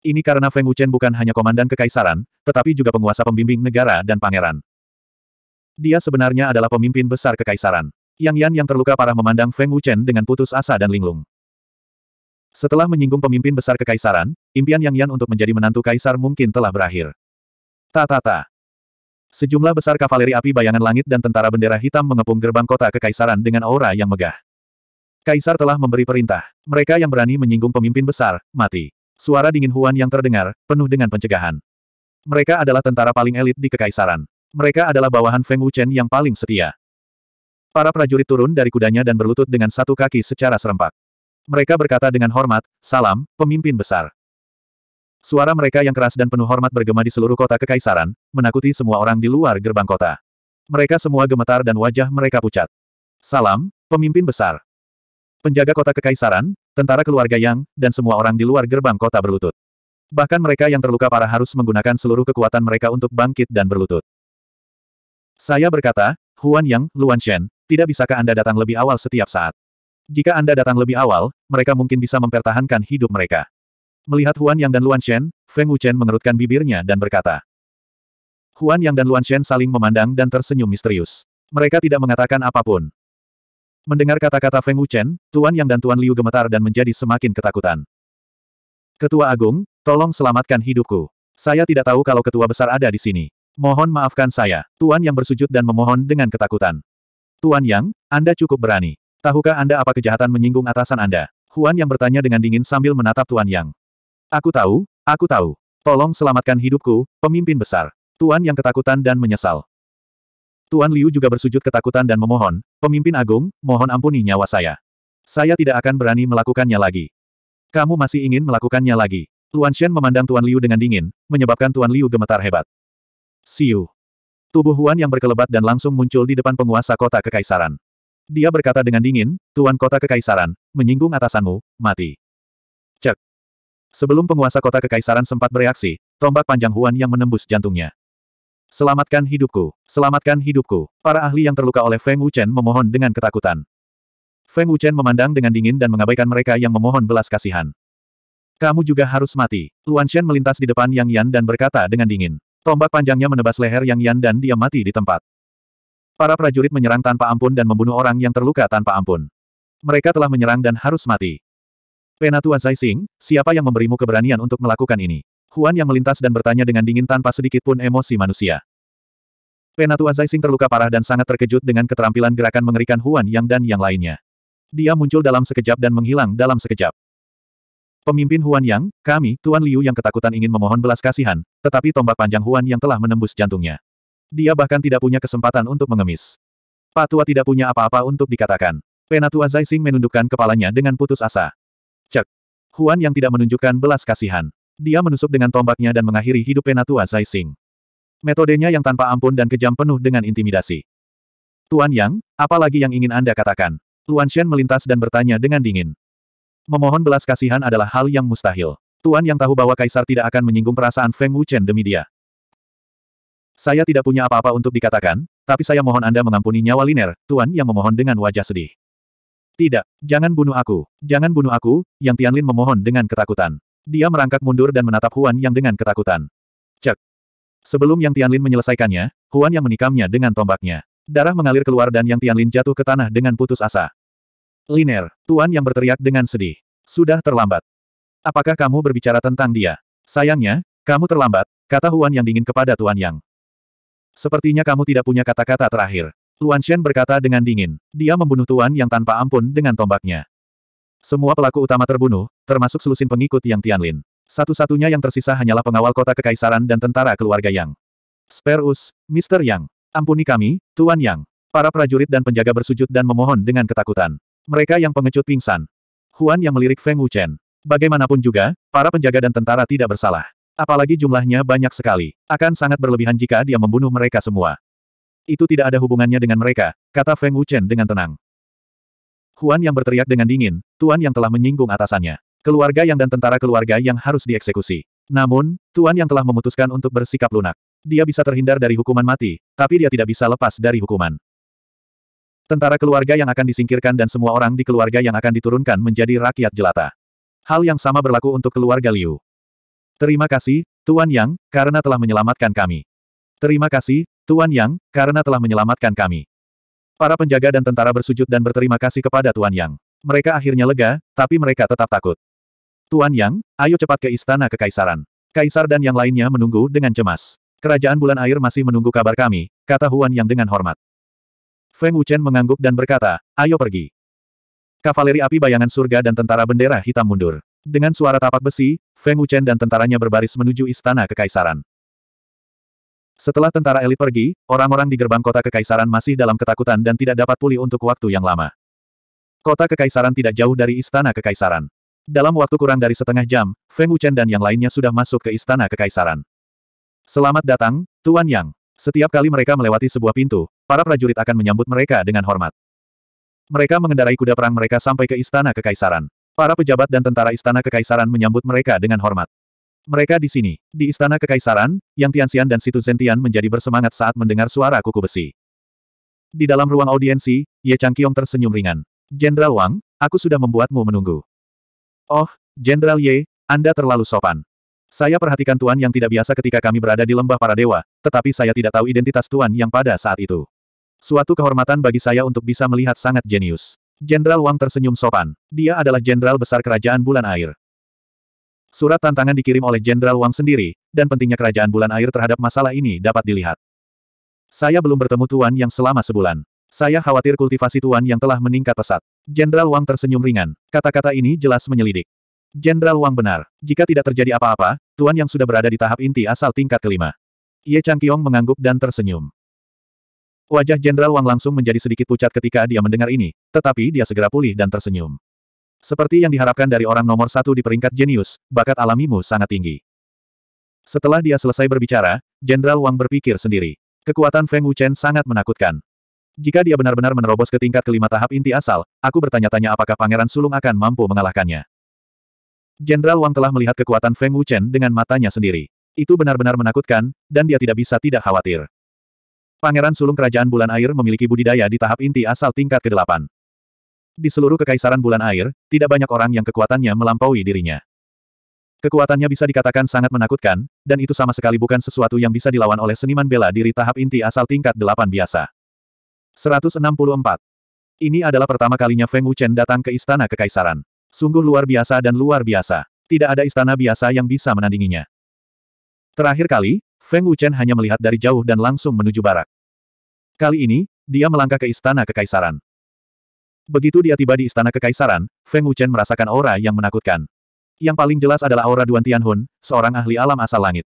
Ini karena Feng Wuchen bukan hanya komandan kekaisaran, tetapi juga penguasa pembimbing negara dan pangeran. Dia sebenarnya adalah pemimpin besar kekaisaran. Yang Yan yang terluka parah memandang Feng Wuchen dengan putus asa dan linglung. Setelah menyinggung pemimpin besar kekaisaran, impian Yang Yan untuk menjadi menantu kaisar mungkin telah berakhir. Ta ta ta. Sejumlah besar kavaleri api bayangan langit dan tentara bendera hitam mengepung gerbang kota kekaisaran dengan aura yang megah. Kaisar telah memberi perintah. Mereka yang berani menyinggung pemimpin besar, mati. Suara dingin Huan yang terdengar, penuh dengan pencegahan. Mereka adalah tentara paling elit di kekaisaran. Mereka adalah bawahan Feng Wuchen yang paling setia. Para prajurit turun dari kudanya dan berlutut dengan satu kaki secara serempak. Mereka berkata dengan hormat, salam, pemimpin besar. Suara mereka yang keras dan penuh hormat bergema di seluruh kota kekaisaran, menakuti semua orang di luar gerbang kota. Mereka semua gemetar dan wajah mereka pucat. Salam, pemimpin besar. Penjaga kota kekaisaran, tentara keluarga Yang, dan semua orang di luar gerbang kota berlutut. Bahkan mereka yang terluka parah harus menggunakan seluruh kekuatan mereka untuk bangkit dan berlutut. Saya berkata, Huan Yang, Luan Shen, tidak bisakah Anda datang lebih awal setiap saat? Jika Anda datang lebih awal, mereka mungkin bisa mempertahankan hidup mereka. Melihat Huan Yang dan Luan Shen, Feng Wuchen mengerutkan bibirnya dan berkata. Huan Yang dan Luan Shen saling memandang dan tersenyum misterius. Mereka tidak mengatakan apapun. Mendengar kata-kata Feng Wuchen, Tuan Yang dan Tuan Liu gemetar dan menjadi semakin ketakutan. Ketua Agung, tolong selamatkan hidupku. Saya tidak tahu kalau ketua besar ada di sini. Mohon maafkan saya, Tuan Yang bersujud dan memohon dengan ketakutan. Tuan Yang, Anda cukup berani. Tahukah Anda apa kejahatan menyinggung atasan Anda? Huan yang bertanya dengan dingin sambil menatap Tuan Yang. Aku tahu, aku tahu. Tolong selamatkan hidupku, pemimpin besar. Tuan Yang ketakutan dan menyesal. Tuan Liu juga bersujud ketakutan dan memohon, pemimpin agung, mohon ampuni nyawa saya. Saya tidak akan berani melakukannya lagi. Kamu masih ingin melakukannya lagi. Tuan Shen memandang Tuan Liu dengan dingin, menyebabkan Tuan Liu gemetar hebat. Siu. Tubuh Huan yang berkelebat dan langsung muncul di depan penguasa kota kekaisaran. Dia berkata dengan dingin, Tuan Kota Kekaisaran, menyinggung atasanmu, mati. Cek. Sebelum penguasa Kota Kekaisaran sempat bereaksi, tombak panjang Huan yang menembus jantungnya. Selamatkan hidupku, selamatkan hidupku. Para ahli yang terluka oleh Feng Wuchen memohon dengan ketakutan. Feng Wuchen memandang dengan dingin dan mengabaikan mereka yang memohon belas kasihan. Kamu juga harus mati. Luan Shen melintas di depan Yang Yan dan berkata dengan dingin. Tombak panjangnya menebas leher Yang Yan dan dia mati di tempat. Para prajurit menyerang tanpa ampun dan membunuh orang yang terluka tanpa ampun. Mereka telah menyerang dan harus mati. Penatua Zaising, siapa yang memberimu keberanian untuk melakukan ini? Huan yang melintas dan bertanya dengan dingin tanpa sedikit pun emosi manusia. Penatua Zaising terluka parah dan sangat terkejut dengan keterampilan gerakan mengerikan Huan Yang dan yang lainnya. Dia muncul dalam sekejap dan menghilang dalam sekejap. Pemimpin Huan Yang, kami, Tuan Liu yang ketakutan ingin memohon belas kasihan, tetapi tombak panjang Huan Yang telah menembus jantungnya. Dia bahkan tidak punya kesempatan untuk mengemis. Patua tidak punya apa-apa untuk dikatakan. Penatua Zaising menundukkan kepalanya dengan putus asa. Cek. Huan yang tidak menunjukkan belas kasihan. Dia menusuk dengan tombaknya dan mengakhiri hidup Penatua Zaising. Metodenya yang tanpa ampun dan kejam penuh dengan intimidasi. Tuan Yang, apalagi yang ingin Anda katakan? Luan Shen melintas dan bertanya dengan dingin. Memohon belas kasihan adalah hal yang mustahil. Tuan Yang tahu bahwa Kaisar tidak akan menyinggung perasaan Feng Wuchen demi dia. Saya tidak punya apa-apa untuk dikatakan, tapi saya mohon Anda mengampuni nyawa Liner, Tuan yang memohon dengan wajah sedih. Tidak, jangan bunuh aku, jangan bunuh aku, yang Tianlin memohon dengan ketakutan. Dia merangkak mundur dan menatap Huan yang dengan ketakutan. Cek. Sebelum yang Tianlin menyelesaikannya, Huan yang menikamnya dengan tombaknya. Darah mengalir keluar dan yang Tianlin jatuh ke tanah dengan putus asa. Liner, Tuan yang berteriak dengan sedih. Sudah terlambat. Apakah kamu berbicara tentang dia? Sayangnya, kamu terlambat, kata Huan yang dingin kepada Tuan Yang. Sepertinya kamu tidak punya kata-kata terakhir. Tuan Shen berkata dengan dingin. Dia membunuh Tuan yang tanpa ampun dengan tombaknya. Semua pelaku utama terbunuh, termasuk selusin pengikut yang Tianlin. Satu-satunya yang tersisa hanyalah pengawal kota kekaisaran dan tentara keluarga Yang. Sperus, Mister Yang. Ampuni kami, Tuan Yang. Para prajurit dan penjaga bersujud dan memohon dengan ketakutan. Mereka yang pengecut pingsan. Huan yang melirik Feng Wuchen. Bagaimanapun juga, para penjaga dan tentara tidak bersalah. Apalagi jumlahnya banyak sekali. Akan sangat berlebihan jika dia membunuh mereka semua. Itu tidak ada hubungannya dengan mereka, kata Feng Wuchen dengan tenang. Huan yang berteriak dengan dingin, Tuan yang telah menyinggung atasannya. Keluarga yang dan tentara keluarga yang harus dieksekusi. Namun, Tuan yang telah memutuskan untuk bersikap lunak. Dia bisa terhindar dari hukuman mati, tapi dia tidak bisa lepas dari hukuman. Tentara keluarga yang akan disingkirkan dan semua orang di keluarga yang akan diturunkan menjadi rakyat jelata. Hal yang sama berlaku untuk keluarga Liu. Terima kasih, Tuan Yang, karena telah menyelamatkan kami. Terima kasih, Tuan Yang, karena telah menyelamatkan kami. Para penjaga dan tentara bersujud dan berterima kasih kepada Tuan Yang. Mereka akhirnya lega, tapi mereka tetap takut. Tuan Yang, ayo cepat ke istana kekaisaran. Kaisar dan yang lainnya menunggu dengan cemas. Kerajaan bulan air masih menunggu kabar kami, kata Huan Yang dengan hormat. Feng Wuchen mengangguk dan berkata, ayo pergi. Kavaleri api bayangan surga dan tentara bendera hitam mundur. Dengan suara tapak besi, Feng Wuchen dan tentaranya berbaris menuju istana kekaisaran. Setelah tentara elit pergi, orang-orang di gerbang kota kekaisaran masih dalam ketakutan dan tidak dapat pulih untuk waktu yang lama. Kota kekaisaran tidak jauh dari istana kekaisaran. Dalam waktu kurang dari setengah jam, Feng Wuchen dan yang lainnya sudah masuk ke istana kekaisaran. Selamat datang, Tuan Yang. Setiap kali mereka melewati sebuah pintu, para prajurit akan menyambut mereka dengan hormat. Mereka mengendarai kuda perang mereka sampai ke istana kekaisaran. Para pejabat dan tentara istana kekaisaran menyambut mereka dengan hormat. Mereka di sini, di istana kekaisaran, Yang Tianxian dan Situ Zentian menjadi bersemangat saat mendengar suara kuku besi. Di dalam ruang audiensi, Ye Changqiong tersenyum ringan. Jenderal Wang, aku sudah membuatmu menunggu. Oh, Jenderal Ye, Anda terlalu sopan. Saya perhatikan Tuan yang tidak biasa ketika kami berada di lembah para dewa, tetapi saya tidak tahu identitas Tuan yang pada saat itu. Suatu kehormatan bagi saya untuk bisa melihat sangat jenius. Jenderal Wang tersenyum sopan. Dia adalah jenderal besar kerajaan bulan air. Surat tantangan dikirim oleh Jenderal Wang sendiri, dan pentingnya kerajaan bulan air terhadap masalah ini dapat dilihat. Saya belum bertemu Tuan Yang selama sebulan. Saya khawatir kultivasi Tuan Yang telah meningkat pesat. Jenderal Wang tersenyum ringan. Kata-kata ini jelas menyelidik. Jenderal Wang benar. Jika tidak terjadi apa-apa, Tuan Yang sudah berada di tahap inti asal tingkat kelima. Ye Changqiong mengangguk dan tersenyum. Wajah Jenderal Wang langsung menjadi sedikit pucat ketika dia mendengar ini, tetapi dia segera pulih dan tersenyum. Seperti yang diharapkan dari orang nomor satu di peringkat jenius, bakat alamimu sangat tinggi. Setelah dia selesai berbicara, Jenderal Wang berpikir sendiri. Kekuatan Feng Wuchen sangat menakutkan. Jika dia benar-benar menerobos ke tingkat kelima tahap inti asal, aku bertanya-tanya apakah Pangeran Sulung akan mampu mengalahkannya. Jenderal Wang telah melihat kekuatan Feng Wuchen dengan matanya sendiri. Itu benar-benar menakutkan, dan dia tidak bisa tidak khawatir. Pangeran Sulung Kerajaan Bulan Air memiliki budidaya di tahap inti asal tingkat ke-8. Di seluruh Kekaisaran Bulan Air, tidak banyak orang yang kekuatannya melampaui dirinya. Kekuatannya bisa dikatakan sangat menakutkan, dan itu sama sekali bukan sesuatu yang bisa dilawan oleh seniman bela diri tahap inti asal tingkat 8 biasa. 164. Ini adalah pertama kalinya Feng Wuchen datang ke Istana Kekaisaran. Sungguh luar biasa dan luar biasa. Tidak ada istana biasa yang bisa menandinginya. Terakhir kali, Feng Wuchen hanya melihat dari jauh dan langsung menuju barak. Kali ini, dia melangkah ke istana kekaisaran. Begitu dia tiba di istana kekaisaran, Feng Wuchen merasakan aura yang menakutkan. Yang paling jelas adalah aura Duan Tianhun, seorang ahli alam asal langit.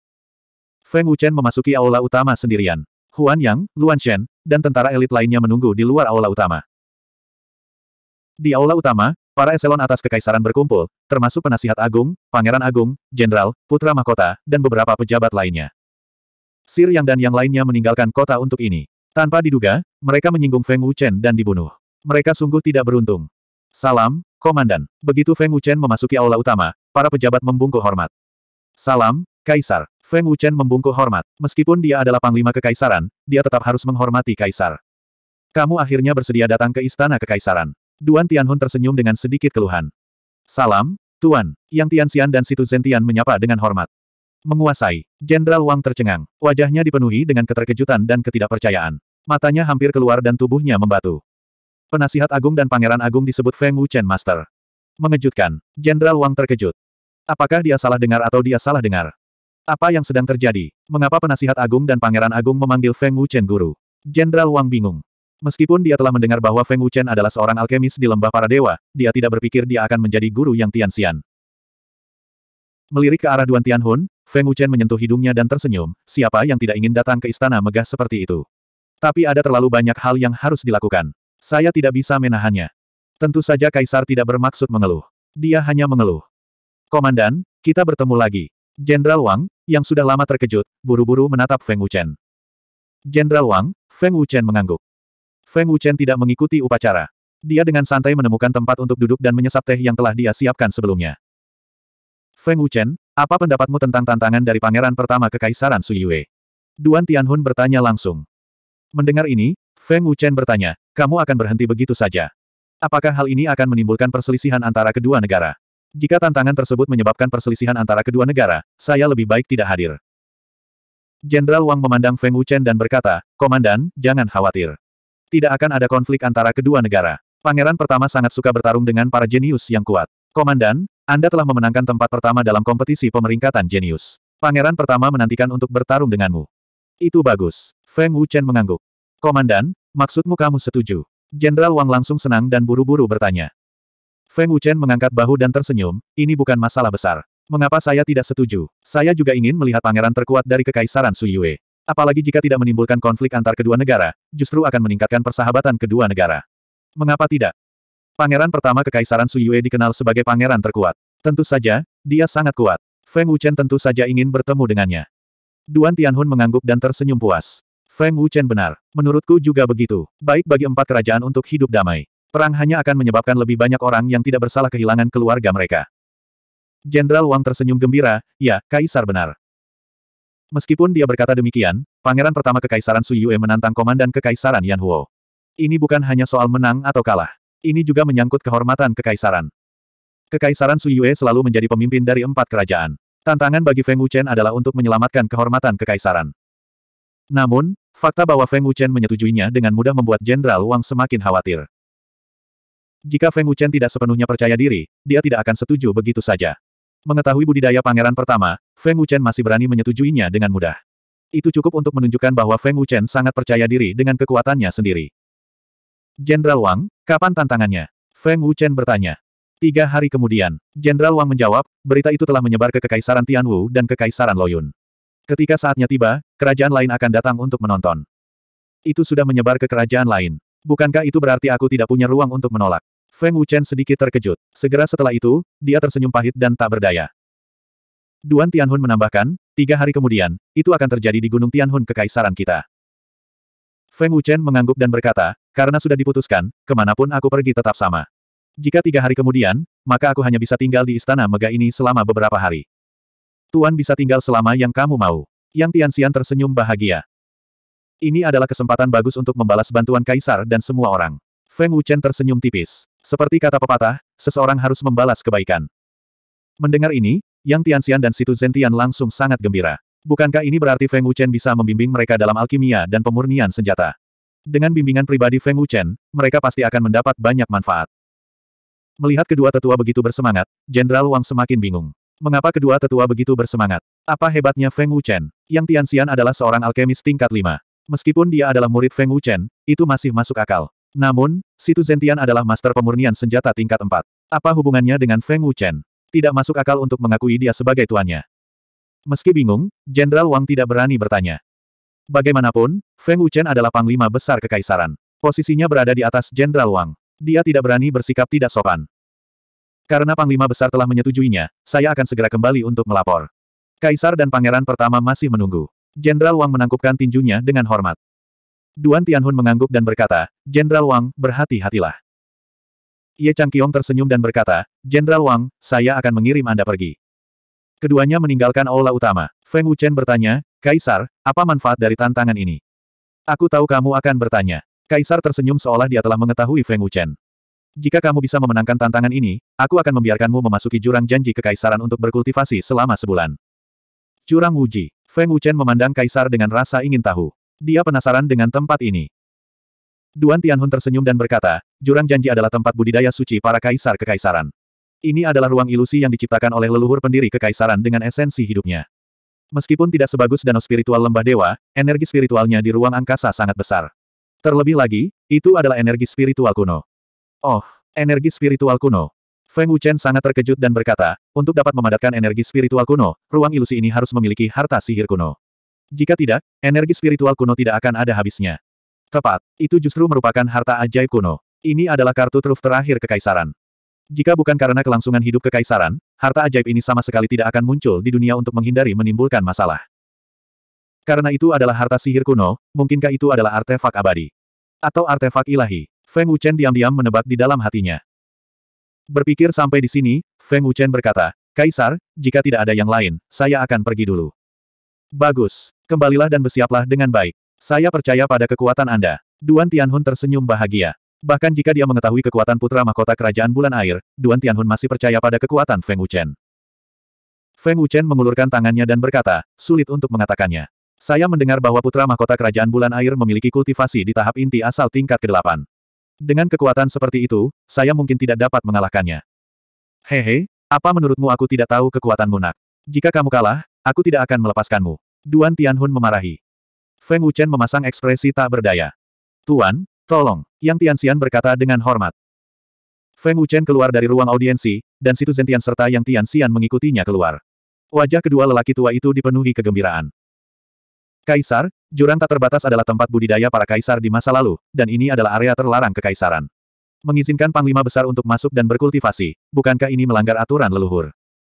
Feng Wuchen memasuki aula utama sendirian. Huan Yang, Luan Shen, dan tentara elit lainnya menunggu di luar aula utama. Di aula utama, para eselon atas kekaisaran berkumpul, termasuk penasihat agung, pangeran agung, jenderal, putra mahkota, dan beberapa pejabat lainnya. Sir Yang dan yang lainnya meninggalkan kota untuk ini. Tanpa diduga, mereka menyinggung Feng Wuchen dan dibunuh. Mereka sungguh tidak beruntung. Salam, Komandan. Begitu Feng Wuchen memasuki aula utama, para pejabat membungkuk hormat. Salam, Kaisar. Feng Wuchen membungkuk hormat. Meskipun dia adalah panglima kekaisaran, dia tetap harus menghormati kaisar. Kamu akhirnya bersedia datang ke istana kekaisaran. Duan Tianhun tersenyum dengan sedikit keluhan. Salam, Tuan. Yang Tianxian dan Situ Zentian menyapa dengan hormat. Menguasai. Jenderal Wang tercengang. Wajahnya dipenuhi dengan keterkejutan dan ketidakpercayaan. Matanya hampir keluar dan tubuhnya membatu. Penasihat agung dan pangeran agung disebut Feng Wuchen Master. Mengejutkan. Jenderal Wang terkejut. Apakah dia salah dengar atau dia salah dengar? Apa yang sedang terjadi? Mengapa penasihat agung dan pangeran agung memanggil Feng Wuchen guru? Jenderal Wang bingung. Meskipun dia telah mendengar bahwa Feng Wuchen adalah seorang alkemis di lembah para dewa, dia tidak berpikir dia akan menjadi guru yang Tian Xian. Melirik ke arah Duan Tianhun, Feng Wuchen menyentuh hidungnya dan tersenyum, siapa yang tidak ingin datang ke istana megah seperti itu? Tapi ada terlalu banyak hal yang harus dilakukan. Saya tidak bisa menahannya. Tentu saja Kaisar tidak bermaksud mengeluh. Dia hanya mengeluh. Komandan, kita bertemu lagi. Jenderal Wang, yang sudah lama terkejut, buru-buru menatap Feng Wuchen. Jenderal Wang, Feng Wuchen mengangguk. Feng Wuchen tidak mengikuti upacara. Dia dengan santai menemukan tempat untuk duduk dan menyesap teh yang telah dia siapkan sebelumnya. Feng Wuchen, apa pendapatmu tentang tantangan dari pangeran pertama kekaisaran Suyue? Duan Tianhun bertanya langsung. Mendengar ini, Feng Wuchen bertanya, kamu akan berhenti begitu saja. Apakah hal ini akan menimbulkan perselisihan antara kedua negara? Jika tantangan tersebut menyebabkan perselisihan antara kedua negara, saya lebih baik tidak hadir. Jenderal Wang memandang Feng Wuchen dan berkata, Komandan, jangan khawatir. Tidak akan ada konflik antara kedua negara. Pangeran pertama sangat suka bertarung dengan para jenius yang kuat. Komandan, anda telah memenangkan tempat pertama dalam kompetisi pemeringkatan jenius. Pangeran pertama menantikan untuk bertarung denganmu. Itu bagus. Feng Wuchen mengangguk. Komandan, maksudmu kamu setuju? Jenderal Wang langsung senang dan buru-buru bertanya. Feng Wuchen mengangkat bahu dan tersenyum, ini bukan masalah besar. Mengapa saya tidak setuju? Saya juga ingin melihat pangeran terkuat dari Kekaisaran Suyue. Apalagi jika tidak menimbulkan konflik antar kedua negara, justru akan meningkatkan persahabatan kedua negara. Mengapa tidak? Pangeran pertama Kekaisaran Suyue dikenal sebagai pangeran terkuat. Tentu saja, dia sangat kuat. Feng Wuchen tentu saja ingin bertemu dengannya. Duan Tianhun mengangguk dan tersenyum puas. Feng Wuchen benar. Menurutku juga begitu. Baik bagi empat kerajaan untuk hidup damai. Perang hanya akan menyebabkan lebih banyak orang yang tidak bersalah kehilangan keluarga mereka. Jenderal Wang tersenyum gembira, ya, Kaisar benar. Meskipun dia berkata demikian, pangeran pertama Kekaisaran Suyue menantang komandan Kekaisaran Yan Huo. Ini bukan hanya soal menang atau kalah. Ini juga menyangkut kehormatan kekaisaran. Kekaisaran Su Yue selalu menjadi pemimpin dari empat kerajaan. Tantangan bagi Feng Wuchen adalah untuk menyelamatkan kehormatan kekaisaran. Namun, fakta bahwa Feng Wuchen menyetujuinya dengan mudah membuat Jenderal Wang semakin khawatir. Jika Feng Wuchen tidak sepenuhnya percaya diri, dia tidak akan setuju begitu saja. Mengetahui budidaya pangeran pertama, Feng Wuchen masih berani menyetujuinya dengan mudah. Itu cukup untuk menunjukkan bahwa Feng Wuchen sangat percaya diri dengan kekuatannya sendiri. Jenderal Wang, Kapan tantangannya? Feng Wuchen bertanya. Tiga hari kemudian, Jenderal Wang menjawab, berita itu telah menyebar ke Kekaisaran Tianwu dan Kekaisaran Loyun. Ketika saatnya tiba, kerajaan lain akan datang untuk menonton. Itu sudah menyebar ke kerajaan lain. Bukankah itu berarti aku tidak punya ruang untuk menolak? Feng Wuchen sedikit terkejut. Segera setelah itu, dia tersenyum pahit dan tak berdaya. Duan Tianhun menambahkan, tiga hari kemudian, itu akan terjadi di Gunung Tianhun Kekaisaran kita. Feng Wuchen mengangguk dan berkata, karena sudah diputuskan, kemanapun aku pergi tetap sama. Jika tiga hari kemudian, maka aku hanya bisa tinggal di istana megah ini selama beberapa hari. Tuan bisa tinggal selama yang kamu mau. Yang Tianxian tersenyum bahagia. Ini adalah kesempatan bagus untuk membalas bantuan kaisar dan semua orang. Feng Wuchen tersenyum tipis. Seperti kata pepatah, seseorang harus membalas kebaikan. Mendengar ini, Yang Tianxian dan Situ Zentian langsung sangat gembira. Bukankah ini berarti Feng Wuchen bisa membimbing mereka dalam alkimia dan pemurnian senjata? Dengan bimbingan pribadi Feng Wuchen, mereka pasti akan mendapat banyak manfaat. Melihat kedua tetua begitu bersemangat, Jenderal Wang semakin bingung. Mengapa kedua tetua begitu bersemangat? Apa hebatnya Feng Wuchen? Yang Tianxian adalah seorang alkemis tingkat 5. Meskipun dia adalah murid Feng Wuchen, itu masih masuk akal. Namun, Situ Zentian adalah master pemurnian senjata tingkat 4. Apa hubungannya dengan Feng Wuchen? Tidak masuk akal untuk mengakui dia sebagai tuannya. Meski bingung, Jenderal Wang tidak berani bertanya. Bagaimanapun, Feng Wuchen adalah panglima besar kekaisaran. Posisinya berada di atas Jenderal Wang. Dia tidak berani bersikap tidak sopan. Karena panglima besar telah menyetujuinya, saya akan segera kembali untuk melapor. Kaisar dan pangeran pertama masih menunggu. Jenderal Wang menangkupkan tinjunya dengan hormat. Duan Tianhun mengangguk dan berkata, Jenderal Wang, berhati-hatilah. Ye Changqiong tersenyum dan berkata, Jenderal Wang, saya akan mengirim Anda pergi. Keduanya meninggalkan aula utama. Feng Wuchen bertanya, Kaisar, apa manfaat dari tantangan ini? Aku tahu kamu akan bertanya. Kaisar tersenyum seolah dia telah mengetahui Feng Wuchen. Jika kamu bisa memenangkan tantangan ini, aku akan membiarkanmu memasuki jurang janji kekaisaran untuk berkultivasi selama sebulan. Jurang Wuji. Feng Wuchen memandang Kaisar dengan rasa ingin tahu. Dia penasaran dengan tempat ini. Duan Tianhun tersenyum dan berkata, jurang janji adalah tempat budidaya suci para kaisar kekaisaran. Ini adalah ruang ilusi yang diciptakan oleh leluhur pendiri kekaisaran dengan esensi hidupnya. Meskipun tidak sebagus danau spiritual lembah dewa, energi spiritualnya di ruang angkasa sangat besar. Terlebih lagi, itu adalah energi spiritual kuno. Oh, energi spiritual kuno. Feng Wuchen sangat terkejut dan berkata, untuk dapat memadatkan energi spiritual kuno, ruang ilusi ini harus memiliki harta sihir kuno. Jika tidak, energi spiritual kuno tidak akan ada habisnya. Tepat, itu justru merupakan harta ajaib kuno. Ini adalah kartu truf terakhir kekaisaran. Jika bukan karena kelangsungan hidup kekaisaran, harta ajaib ini sama sekali tidak akan muncul di dunia untuk menghindari menimbulkan masalah. Karena itu adalah harta sihir kuno, mungkinkah itu adalah artefak abadi? Atau artefak ilahi? Feng Wuchen diam-diam menebak di dalam hatinya. Berpikir sampai di sini, Feng Wuchen berkata, Kaisar, jika tidak ada yang lain, saya akan pergi dulu. Bagus. Kembalilah dan bersiaplah dengan baik. Saya percaya pada kekuatan Anda. Duan Tianhun tersenyum bahagia. Bahkan jika dia mengetahui kekuatan putra mahkota kerajaan bulan air, Duan Tianhun masih percaya pada kekuatan Feng Wuchen. Feng Wuchen mengulurkan tangannya dan berkata, sulit untuk mengatakannya. Saya mendengar bahwa putra mahkota kerajaan bulan air memiliki kultivasi di tahap inti asal tingkat ke-8. Dengan kekuatan seperti itu, saya mungkin tidak dapat mengalahkannya. Hehe, apa menurutmu aku tidak tahu kekuatan munak? Jika kamu kalah, aku tidak akan melepaskanmu. Duan Tianhun memarahi. Feng Wuchen memasang ekspresi tak berdaya. Tuan, Tolong, Yang Tianxian berkata dengan hormat. Feng Wuchen keluar dari ruang audiensi, dan Situ Zentian serta Yang Tianxian mengikutinya keluar. Wajah kedua lelaki tua itu dipenuhi kegembiraan. Kaisar, jurang tak terbatas adalah tempat budidaya para kaisar di masa lalu, dan ini adalah area terlarang kekaisaran. Mengizinkan Panglima Besar untuk masuk dan berkultivasi, bukankah ini melanggar aturan leluhur?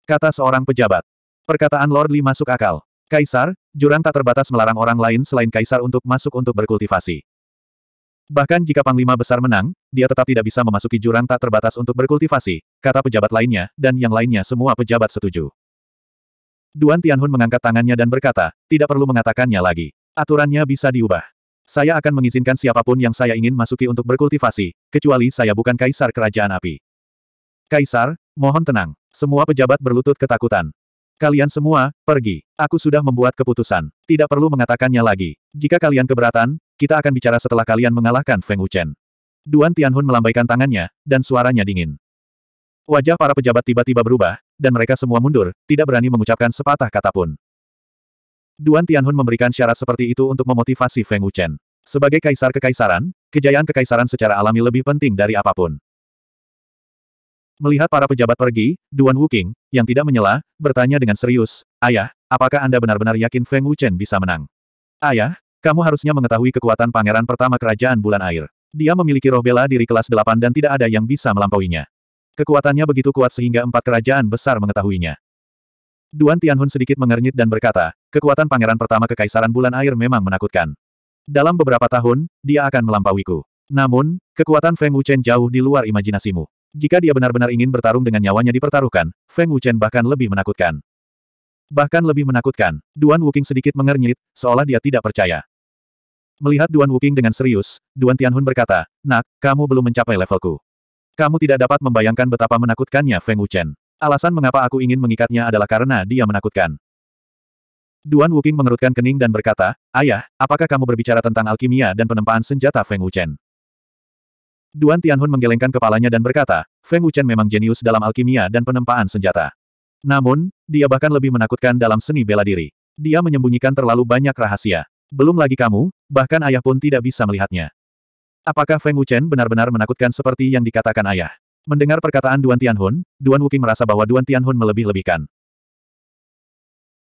Kata seorang pejabat. Perkataan Lord Li masuk akal. Kaisar, jurang tak terbatas melarang orang lain selain kaisar untuk masuk untuk berkultivasi. Bahkan jika Panglima Besar menang, dia tetap tidak bisa memasuki jurang tak terbatas untuk berkultivasi, kata pejabat lainnya, dan yang lainnya semua pejabat setuju. Duan Tianhun mengangkat tangannya dan berkata, tidak perlu mengatakannya lagi. Aturannya bisa diubah. Saya akan mengizinkan siapapun yang saya ingin masuki untuk berkultivasi, kecuali saya bukan Kaisar Kerajaan Api. Kaisar, mohon tenang. Semua pejabat berlutut ketakutan. Kalian semua, pergi. Aku sudah membuat keputusan. Tidak perlu mengatakannya lagi. Jika kalian keberatan, kita akan bicara setelah kalian mengalahkan Feng Wuchen. Duan Tianhun melambaikan tangannya, dan suaranya dingin. Wajah para pejabat tiba-tiba berubah, dan mereka semua mundur, tidak berani mengucapkan sepatah kata pun. Duan Tianhun memberikan syarat seperti itu untuk memotivasi Feng Wuchen. Sebagai kaisar kekaisaran, kejayaan kekaisaran secara alami lebih penting dari apapun. Melihat para pejabat pergi, Duan Wuking, yang tidak menyela, bertanya dengan serius, Ayah, apakah Anda benar-benar yakin Feng Wuchen bisa menang? Ayah, kamu harusnya mengetahui kekuatan pangeran pertama kerajaan bulan air. Dia memiliki roh bela diri kelas 8 dan tidak ada yang bisa melampauinya. Kekuatannya begitu kuat sehingga empat kerajaan besar mengetahuinya. Duan Tianhun sedikit mengernyit dan berkata, kekuatan pangeran pertama kekaisaran bulan air memang menakutkan. Dalam beberapa tahun, dia akan melampauiku. Namun, kekuatan Feng Wuchen jauh di luar imajinasimu. Jika dia benar-benar ingin bertarung dengan nyawanya dipertaruhkan, Feng Wuchen bahkan lebih menakutkan. Bahkan lebih menakutkan, Duan Wuking sedikit mengernyit, seolah dia tidak percaya. Melihat Duan Wuking dengan serius, Duan Tianhun berkata, Nak, kamu belum mencapai levelku. Kamu tidak dapat membayangkan betapa menakutkannya Feng Wuchen. Alasan mengapa aku ingin mengikatnya adalah karena dia menakutkan. Duan Wuking mengerutkan kening dan berkata, Ayah, apakah kamu berbicara tentang alkimia dan penempaan senjata Feng Wuchen? Duan Tianhun menggelengkan kepalanya dan berkata, Feng Wuchen memang jenius dalam alkimia dan penempaan senjata. Namun, dia bahkan lebih menakutkan dalam seni bela diri. Dia menyembunyikan terlalu banyak rahasia. Belum lagi kamu, bahkan ayah pun tidak bisa melihatnya. Apakah Feng Wuchen benar-benar menakutkan seperti yang dikatakan ayah? Mendengar perkataan Duan Tianhun, Duan Wuking merasa bahwa Duan Tianhun melebih-lebihkan.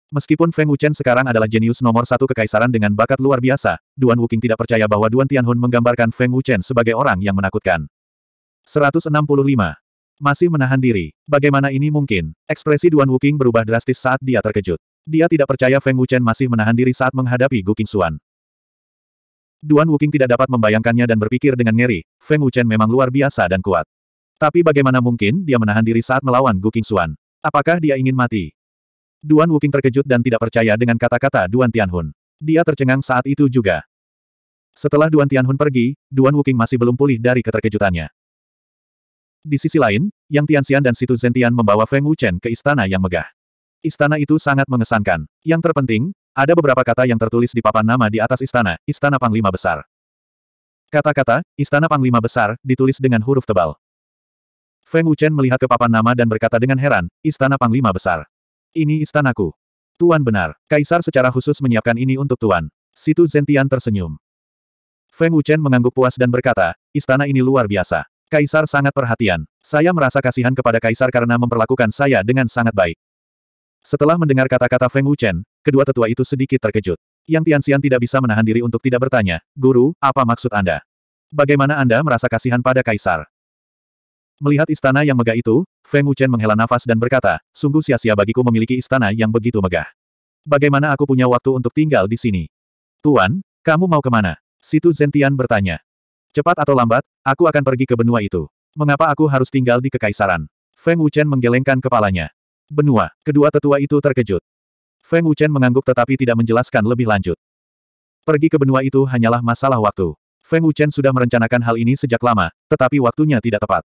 Meskipun Feng Wuchen sekarang adalah jenius nomor satu kekaisaran dengan bakat luar biasa, Duan Wuking tidak percaya bahwa Duan Tianhun menggambarkan Feng Wuchen sebagai orang yang menakutkan. 165. Masih menahan diri. Bagaimana ini mungkin? Ekspresi Duan Wuking berubah drastis saat dia terkejut. Dia tidak percaya Feng Wuchen masih menahan diri saat menghadapi Gu Qingxuan. Duan Wuking tidak dapat membayangkannya dan berpikir dengan ngeri, Feng Wuchen memang luar biasa dan kuat. Tapi bagaimana mungkin dia menahan diri saat melawan Gu Qingxuan? Apakah dia ingin mati? Duan Wuking terkejut dan tidak percaya dengan kata-kata Duan Tianhun. Dia tercengang saat itu juga. Setelah Duan Tianhun pergi, Duan Wuking masih belum pulih dari keterkejutannya. Di sisi lain, Yang Tianxian dan Situ Zentian membawa Feng Wuchen ke istana yang megah. Istana itu sangat mengesankan. Yang terpenting, ada beberapa kata yang tertulis di papan nama di atas istana, Istana Panglima Besar. Kata-kata, Istana Panglima Besar, ditulis dengan huruf tebal. Feng Wuchen melihat ke papan nama dan berkata dengan heran, Istana Panglima Besar. Ini istanaku. Tuan benar, Kaisar secara khusus menyiapkan ini untuk Tuan. Situ Zentian tersenyum. Feng Wuchen mengangguk puas dan berkata, istana ini luar biasa. Kaisar sangat perhatian. Saya merasa kasihan kepada Kaisar karena memperlakukan saya dengan sangat baik. Setelah mendengar kata-kata Feng Wuchen, kedua tetua itu sedikit terkejut. Yang Tianxian tidak bisa menahan diri untuk tidak bertanya, Guru, apa maksud Anda? Bagaimana Anda merasa kasihan pada Kaisar? Melihat istana yang megah itu, Feng Wuchen menghela nafas dan berkata, sungguh sia-sia bagiku memiliki istana yang begitu megah. Bagaimana aku punya waktu untuk tinggal di sini? Tuan, kamu mau kemana? Situ Zentian bertanya. Cepat atau lambat, aku akan pergi ke benua itu. Mengapa aku harus tinggal di kekaisaran? Feng Wuchen menggelengkan kepalanya. Benua, kedua tetua itu terkejut. Feng Wuchen mengangguk tetapi tidak menjelaskan lebih lanjut. Pergi ke benua itu hanyalah masalah waktu. Feng Wuchen sudah merencanakan hal ini sejak lama, tetapi waktunya tidak tepat.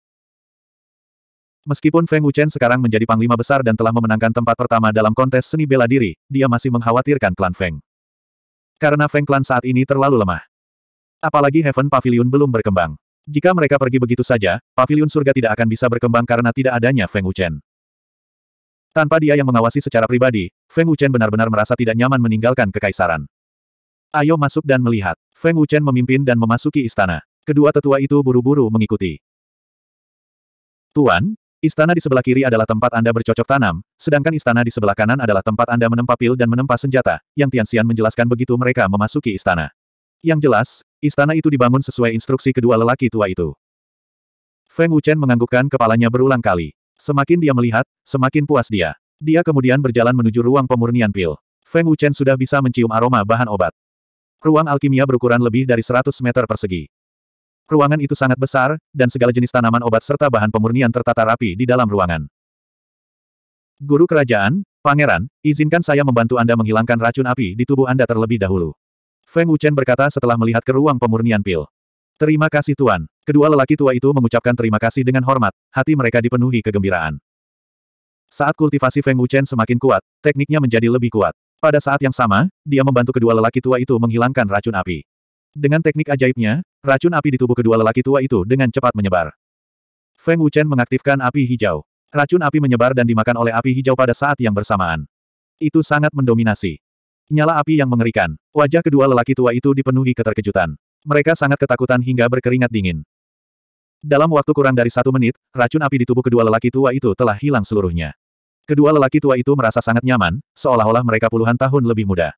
Meskipun Feng Wuchen sekarang menjadi panglima besar dan telah memenangkan tempat pertama dalam kontes seni bela diri, dia masih mengkhawatirkan klan Feng. Karena Feng klan saat ini terlalu lemah. Apalagi Heaven Pavilion belum berkembang. Jika mereka pergi begitu saja, Pavilion Surga tidak akan bisa berkembang karena tidak adanya Feng Wuchen. Tanpa dia yang mengawasi secara pribadi, Feng Wuchen benar-benar merasa tidak nyaman meninggalkan kekaisaran. Ayo masuk dan melihat. Feng Wuchen memimpin dan memasuki istana. Kedua tetua itu buru-buru mengikuti. Tuan, Istana di sebelah kiri adalah tempat Anda bercocok tanam, sedangkan istana di sebelah kanan adalah tempat Anda menempa pil dan menempa senjata, yang Tian Xian menjelaskan begitu mereka memasuki istana. Yang jelas, istana itu dibangun sesuai instruksi kedua lelaki tua itu. Feng Wuchen menganggukkan kepalanya berulang kali. Semakin dia melihat, semakin puas dia. Dia kemudian berjalan menuju ruang pemurnian pil. Feng Wuchen sudah bisa mencium aroma bahan obat. Ruang alkimia berukuran lebih dari 100 meter persegi. Ruangan itu sangat besar, dan segala jenis tanaman obat serta bahan pemurnian tertata rapi di dalam ruangan. Guru kerajaan, pangeran, izinkan saya membantu Anda menghilangkan racun api di tubuh Anda terlebih dahulu. Feng Wuchen berkata setelah melihat ke ruang pemurnian pil. Terima kasih Tuan. Kedua lelaki tua itu mengucapkan terima kasih dengan hormat, hati mereka dipenuhi kegembiraan. Saat kultivasi Feng Wuchen semakin kuat, tekniknya menjadi lebih kuat. Pada saat yang sama, dia membantu kedua lelaki tua itu menghilangkan racun api. Dengan teknik ajaibnya, racun api di tubuh kedua lelaki tua itu dengan cepat menyebar. Feng Wuchen mengaktifkan api hijau. Racun api menyebar dan dimakan oleh api hijau pada saat yang bersamaan. Itu sangat mendominasi. Nyala api yang mengerikan. Wajah kedua lelaki tua itu dipenuhi keterkejutan. Mereka sangat ketakutan hingga berkeringat dingin. Dalam waktu kurang dari satu menit, racun api di tubuh kedua lelaki tua itu telah hilang seluruhnya. Kedua lelaki tua itu merasa sangat nyaman, seolah-olah mereka puluhan tahun lebih muda.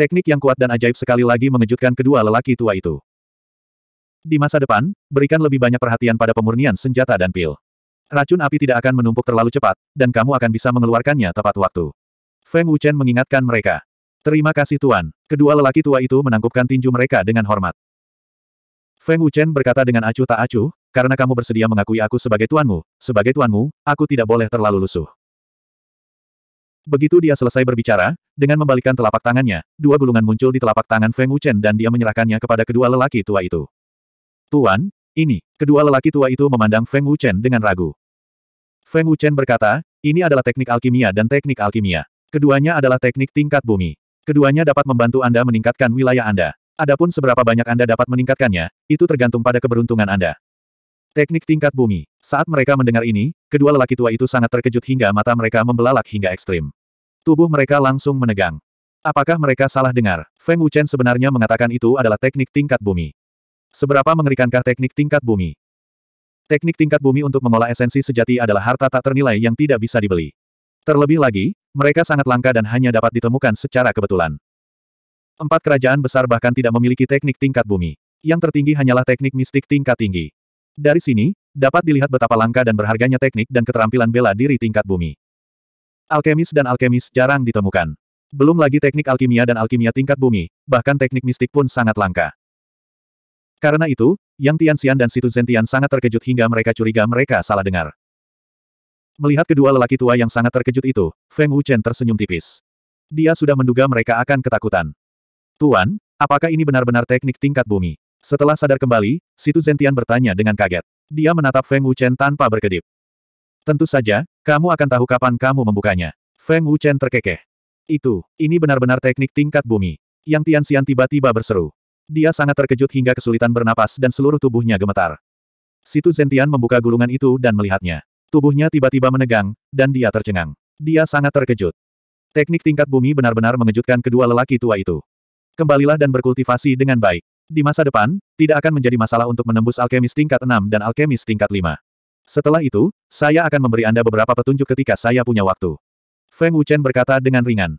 Teknik yang kuat dan ajaib sekali lagi mengejutkan kedua lelaki tua itu. Di masa depan, berikan lebih banyak perhatian pada pemurnian senjata dan pil. Racun api tidak akan menumpuk terlalu cepat, dan kamu akan bisa mengeluarkannya tepat waktu. Feng Wuchen mengingatkan mereka. Terima kasih Tuan. Kedua lelaki tua itu menangkupkan tinju mereka dengan hormat. Feng Wuchen berkata dengan acuh tak acuh, karena kamu bersedia mengakui aku sebagai tuanmu, sebagai tuanmu, aku tidak boleh terlalu lusuh. Begitu dia selesai berbicara, dengan membalikkan telapak tangannya, dua gulungan muncul di telapak tangan Feng Wuchen dan dia menyerahkannya kepada kedua lelaki tua itu. Tuan, ini, kedua lelaki tua itu memandang Feng Wuchen dengan ragu. Feng Wuchen berkata, ini adalah teknik alkimia dan teknik alkimia. Keduanya adalah teknik tingkat bumi. Keduanya dapat membantu Anda meningkatkan wilayah Anda. Adapun seberapa banyak Anda dapat meningkatkannya, itu tergantung pada keberuntungan Anda. Teknik tingkat bumi. Saat mereka mendengar ini, kedua lelaki tua itu sangat terkejut hingga mata mereka membelalak hingga ekstrim. Tubuh mereka langsung menegang. Apakah mereka salah dengar? Feng Wuchen sebenarnya mengatakan itu adalah teknik tingkat bumi. Seberapa mengerikankah teknik tingkat bumi? Teknik tingkat bumi untuk mengolah esensi sejati adalah harta tak ternilai yang tidak bisa dibeli. Terlebih lagi, mereka sangat langka dan hanya dapat ditemukan secara kebetulan. Empat kerajaan besar bahkan tidak memiliki teknik tingkat bumi. Yang tertinggi hanyalah teknik mistik tingkat tinggi. Dari sini, dapat dilihat betapa langka dan berharganya teknik dan keterampilan bela diri tingkat bumi. Alkemis dan alkemis jarang ditemukan. Belum lagi teknik alkimia dan alkimia tingkat bumi, bahkan teknik mistik pun sangat langka. Karena itu, Yang Tian Xian dan Situ Zentian sangat terkejut hingga mereka curiga mereka salah dengar. Melihat kedua lelaki tua yang sangat terkejut itu, Feng Wuchen tersenyum tipis. Dia sudah menduga mereka akan ketakutan. Tuan, apakah ini benar-benar teknik tingkat bumi? Setelah sadar kembali, Situ Zentian bertanya dengan kaget. Dia menatap Feng Wuchen tanpa berkedip. Tentu saja, kamu akan tahu kapan kamu membukanya. Feng Wuchen terkekeh. Itu, ini benar-benar teknik tingkat bumi. Yang Tian Tianxian tiba-tiba berseru. Dia sangat terkejut hingga kesulitan bernapas dan seluruh tubuhnya gemetar. Situ Zentian membuka gulungan itu dan melihatnya. Tubuhnya tiba-tiba menegang, dan dia tercengang. Dia sangat terkejut. Teknik tingkat bumi benar-benar mengejutkan kedua lelaki tua itu. Kembalilah dan berkultivasi dengan baik. Di masa depan, tidak akan menjadi masalah untuk menembus alkemis tingkat 6 dan alkemis tingkat 5. Setelah itu, saya akan memberi Anda beberapa petunjuk ketika saya punya waktu. Feng Wuchen berkata dengan ringan.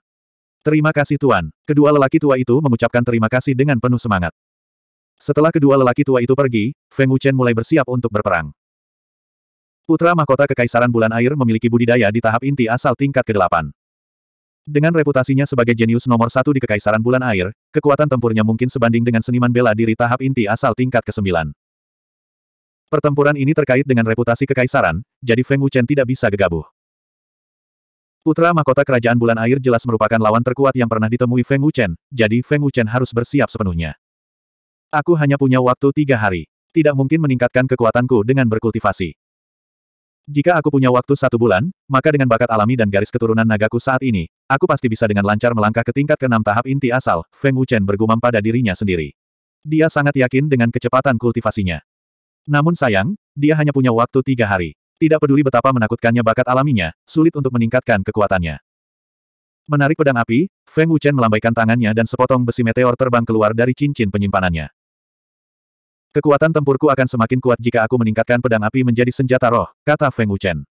Terima kasih Tuan. Kedua lelaki tua itu mengucapkan terima kasih dengan penuh semangat. Setelah kedua lelaki tua itu pergi, Feng Wuchen mulai bersiap untuk berperang. Putra mahkota Kekaisaran Bulan Air memiliki budidaya di tahap inti asal tingkat ke-8. Dengan reputasinya sebagai jenius nomor satu di Kekaisaran Bulan Air, kekuatan tempurnya mungkin sebanding dengan seniman bela diri tahap inti asal tingkat ke-9. Pertempuran ini terkait dengan reputasi Kekaisaran, jadi Feng Wuchen tidak bisa gegabah. Putra mahkota Kerajaan Bulan Air jelas merupakan lawan terkuat yang pernah ditemui Feng Wuchen, jadi Feng Wuchen harus bersiap sepenuhnya. Aku hanya punya waktu tiga hari. Tidak mungkin meningkatkan kekuatanku dengan berkultivasi. Jika aku punya waktu satu bulan, maka dengan bakat alami dan garis keturunan nagaku saat ini, aku pasti bisa dengan lancar melangkah ke tingkat keenam tahap inti asal, Feng Wuchen bergumam pada dirinya sendiri. Dia sangat yakin dengan kecepatan kultivasinya. Namun sayang, dia hanya punya waktu tiga hari. Tidak peduli betapa menakutkannya bakat alaminya, sulit untuk meningkatkan kekuatannya. Menarik pedang api, Feng Wuchen melambaikan tangannya dan sepotong besi meteor terbang keluar dari cincin penyimpanannya. Kekuatan tempurku akan semakin kuat jika aku meningkatkan pedang api menjadi senjata roh, kata Feng Wuchen.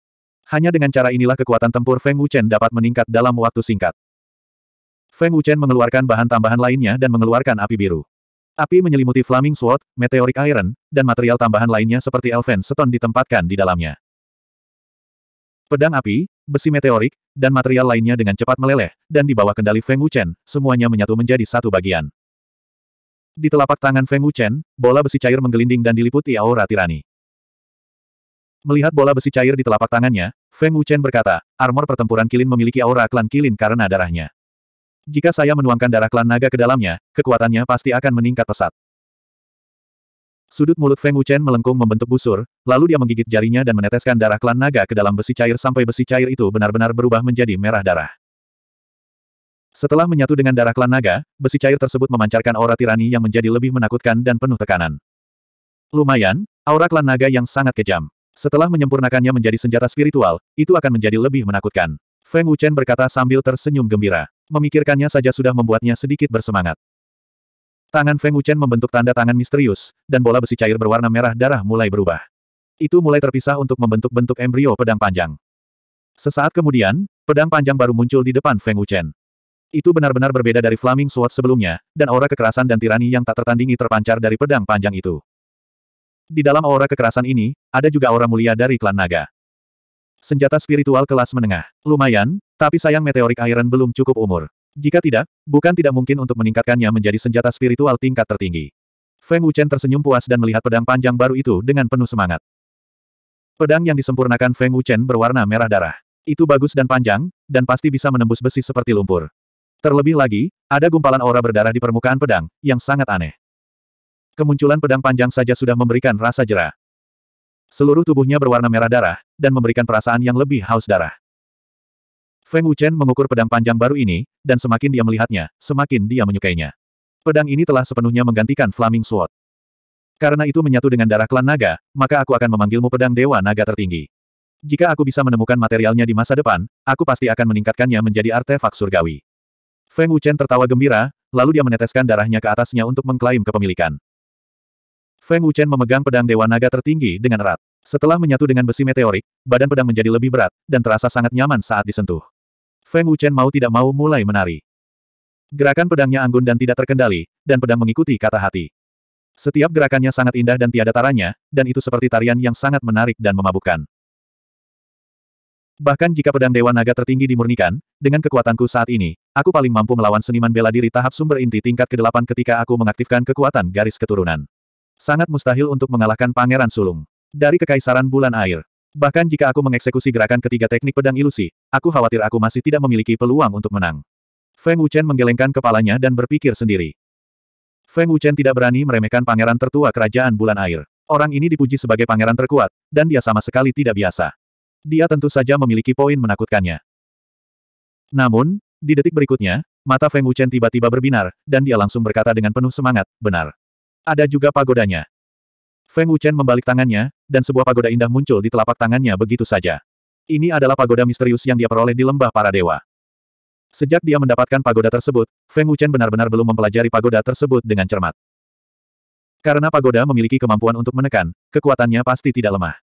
Hanya dengan cara inilah kekuatan tempur Feng Wuchen dapat meningkat dalam waktu singkat. Feng Wuchen mengeluarkan bahan tambahan lainnya dan mengeluarkan api biru. Api menyelimuti Flaming Sword, Meteoric Iron, dan material tambahan lainnya seperti Elven Stone ditempatkan di dalamnya. Pedang api, besi meteorik, dan material lainnya dengan cepat meleleh, dan di bawah kendali Feng Wuchen, semuanya menyatu menjadi satu bagian. Di telapak tangan Feng Wuchen, bola besi cair menggelinding dan diliputi aura tirani. Melihat bola besi cair di telapak tangannya, Feng Wuchen berkata, armor pertempuran Kilin memiliki aura klan Kilin karena darahnya. Jika saya menuangkan darah klan naga ke dalamnya, kekuatannya pasti akan meningkat pesat. Sudut mulut Feng Wuchen melengkung membentuk busur, lalu dia menggigit jarinya dan meneteskan darah klan naga ke dalam besi cair sampai besi cair itu benar-benar berubah menjadi merah darah. Setelah menyatu dengan darah klan naga, besi cair tersebut memancarkan aura tirani yang menjadi lebih menakutkan dan penuh tekanan. Lumayan, aura klan naga yang sangat kejam. Setelah menyempurnakannya menjadi senjata spiritual, itu akan menjadi lebih menakutkan. Feng Wuchen berkata sambil tersenyum gembira. Memikirkannya saja sudah membuatnya sedikit bersemangat. Tangan Feng Wuchen membentuk tanda tangan misterius, dan bola besi cair berwarna merah darah mulai berubah. Itu mulai terpisah untuk membentuk bentuk embrio pedang panjang. Sesaat kemudian, pedang panjang baru muncul di depan Feng Wuchen. Itu benar-benar berbeda dari Flaming Sword sebelumnya, dan aura kekerasan dan tirani yang tak tertandingi terpancar dari pedang panjang itu. Di dalam aura kekerasan ini, ada juga aura mulia dari klan naga. Senjata spiritual kelas menengah. Lumayan, tapi sayang meteorik iron belum cukup umur. Jika tidak, bukan tidak mungkin untuk meningkatkannya menjadi senjata spiritual tingkat tertinggi. Feng Wuchen tersenyum puas dan melihat pedang panjang baru itu dengan penuh semangat. Pedang yang disempurnakan Feng Wuchen berwarna merah darah. Itu bagus dan panjang, dan pasti bisa menembus besi seperti lumpur. Terlebih lagi, ada gumpalan aura berdarah di permukaan pedang, yang sangat aneh. Kemunculan pedang panjang saja sudah memberikan rasa jerah. Seluruh tubuhnya berwarna merah darah, dan memberikan perasaan yang lebih haus darah. Feng Wuchen mengukur pedang panjang baru ini, dan semakin dia melihatnya, semakin dia menyukainya. Pedang ini telah sepenuhnya menggantikan Flaming Sword. Karena itu menyatu dengan darah klan naga, maka aku akan memanggilmu pedang dewa naga tertinggi. Jika aku bisa menemukan materialnya di masa depan, aku pasti akan meningkatkannya menjadi artefak surgawi. Feng Wuchen tertawa gembira, lalu dia meneteskan darahnya ke atasnya untuk mengklaim kepemilikan. Feng Wuchen memegang pedang Dewa Naga tertinggi dengan erat. Setelah menyatu dengan besi meteorik, badan pedang menjadi lebih berat, dan terasa sangat nyaman saat disentuh. Feng Wuchen mau tidak mau mulai menari. Gerakan pedangnya anggun dan tidak terkendali, dan pedang mengikuti kata hati. Setiap gerakannya sangat indah dan tiada taranya, dan itu seperti tarian yang sangat menarik dan memabukkan. Bahkan jika pedang Dewa Naga tertinggi dimurnikan, dengan kekuatanku saat ini, aku paling mampu melawan seniman bela diri tahap sumber inti tingkat ke-8 ketika aku mengaktifkan kekuatan garis keturunan. Sangat mustahil untuk mengalahkan Pangeran Sulung. Dari Kekaisaran Bulan Air. Bahkan jika aku mengeksekusi gerakan ketiga teknik pedang ilusi, aku khawatir aku masih tidak memiliki peluang untuk menang. Feng Wuchen menggelengkan kepalanya dan berpikir sendiri. Feng Wuchen tidak berani meremehkan pangeran tertua kerajaan bulan air. Orang ini dipuji sebagai pangeran terkuat, dan dia sama sekali tidak biasa dia tentu saja memiliki poin menakutkannya. Namun, di detik berikutnya, mata Feng Wuchen tiba-tiba berbinar, dan dia langsung berkata dengan penuh semangat, benar. Ada juga pagodanya. Feng Wuchen membalik tangannya, dan sebuah pagoda indah muncul di telapak tangannya begitu saja. Ini adalah pagoda misterius yang dia peroleh di lembah para dewa. Sejak dia mendapatkan pagoda tersebut, Feng Wuchen benar-benar belum mempelajari pagoda tersebut dengan cermat. Karena pagoda memiliki kemampuan untuk menekan, kekuatannya pasti tidak lemah.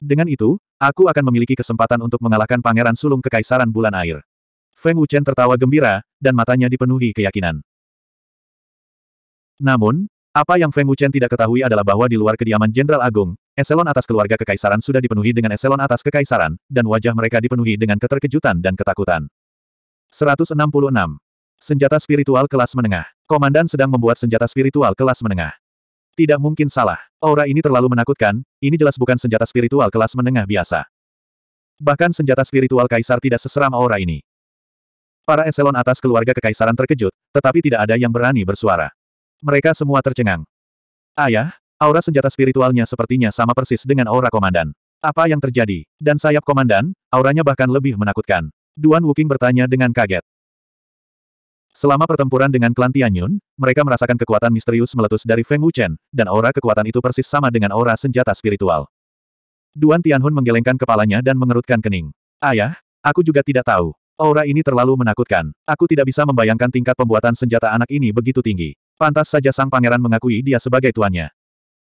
Dengan itu, aku akan memiliki kesempatan untuk mengalahkan Pangeran Sulung Kekaisaran Bulan Air. Feng Wuchen tertawa gembira, dan matanya dipenuhi keyakinan. Namun, apa yang Feng Wuchen tidak ketahui adalah bahwa di luar kediaman Jenderal Agung, eselon atas keluarga Kekaisaran sudah dipenuhi dengan eselon atas Kekaisaran, dan wajah mereka dipenuhi dengan keterkejutan dan ketakutan. 166. Senjata Spiritual Kelas Menengah Komandan sedang membuat senjata spiritual kelas menengah. Tidak mungkin salah. Aura ini terlalu menakutkan, ini jelas bukan senjata spiritual kelas menengah biasa. Bahkan senjata spiritual kaisar tidak seseram aura ini. Para eselon atas keluarga kekaisaran terkejut, tetapi tidak ada yang berani bersuara. Mereka semua tercengang. Ayah, aura senjata spiritualnya sepertinya sama persis dengan aura komandan. Apa yang terjadi? Dan sayap komandan, auranya bahkan lebih menakutkan. Duan Wuking bertanya dengan kaget. Selama pertempuran dengan klan Tianyun, mereka merasakan kekuatan misterius meletus dari Feng Wuchen, dan aura kekuatan itu persis sama dengan aura senjata spiritual. Duan Tianhun menggelengkan kepalanya dan mengerutkan kening. Ayah, aku juga tidak tahu. Aura ini terlalu menakutkan. Aku tidak bisa membayangkan tingkat pembuatan senjata anak ini begitu tinggi. Pantas saja sang pangeran mengakui dia sebagai tuannya.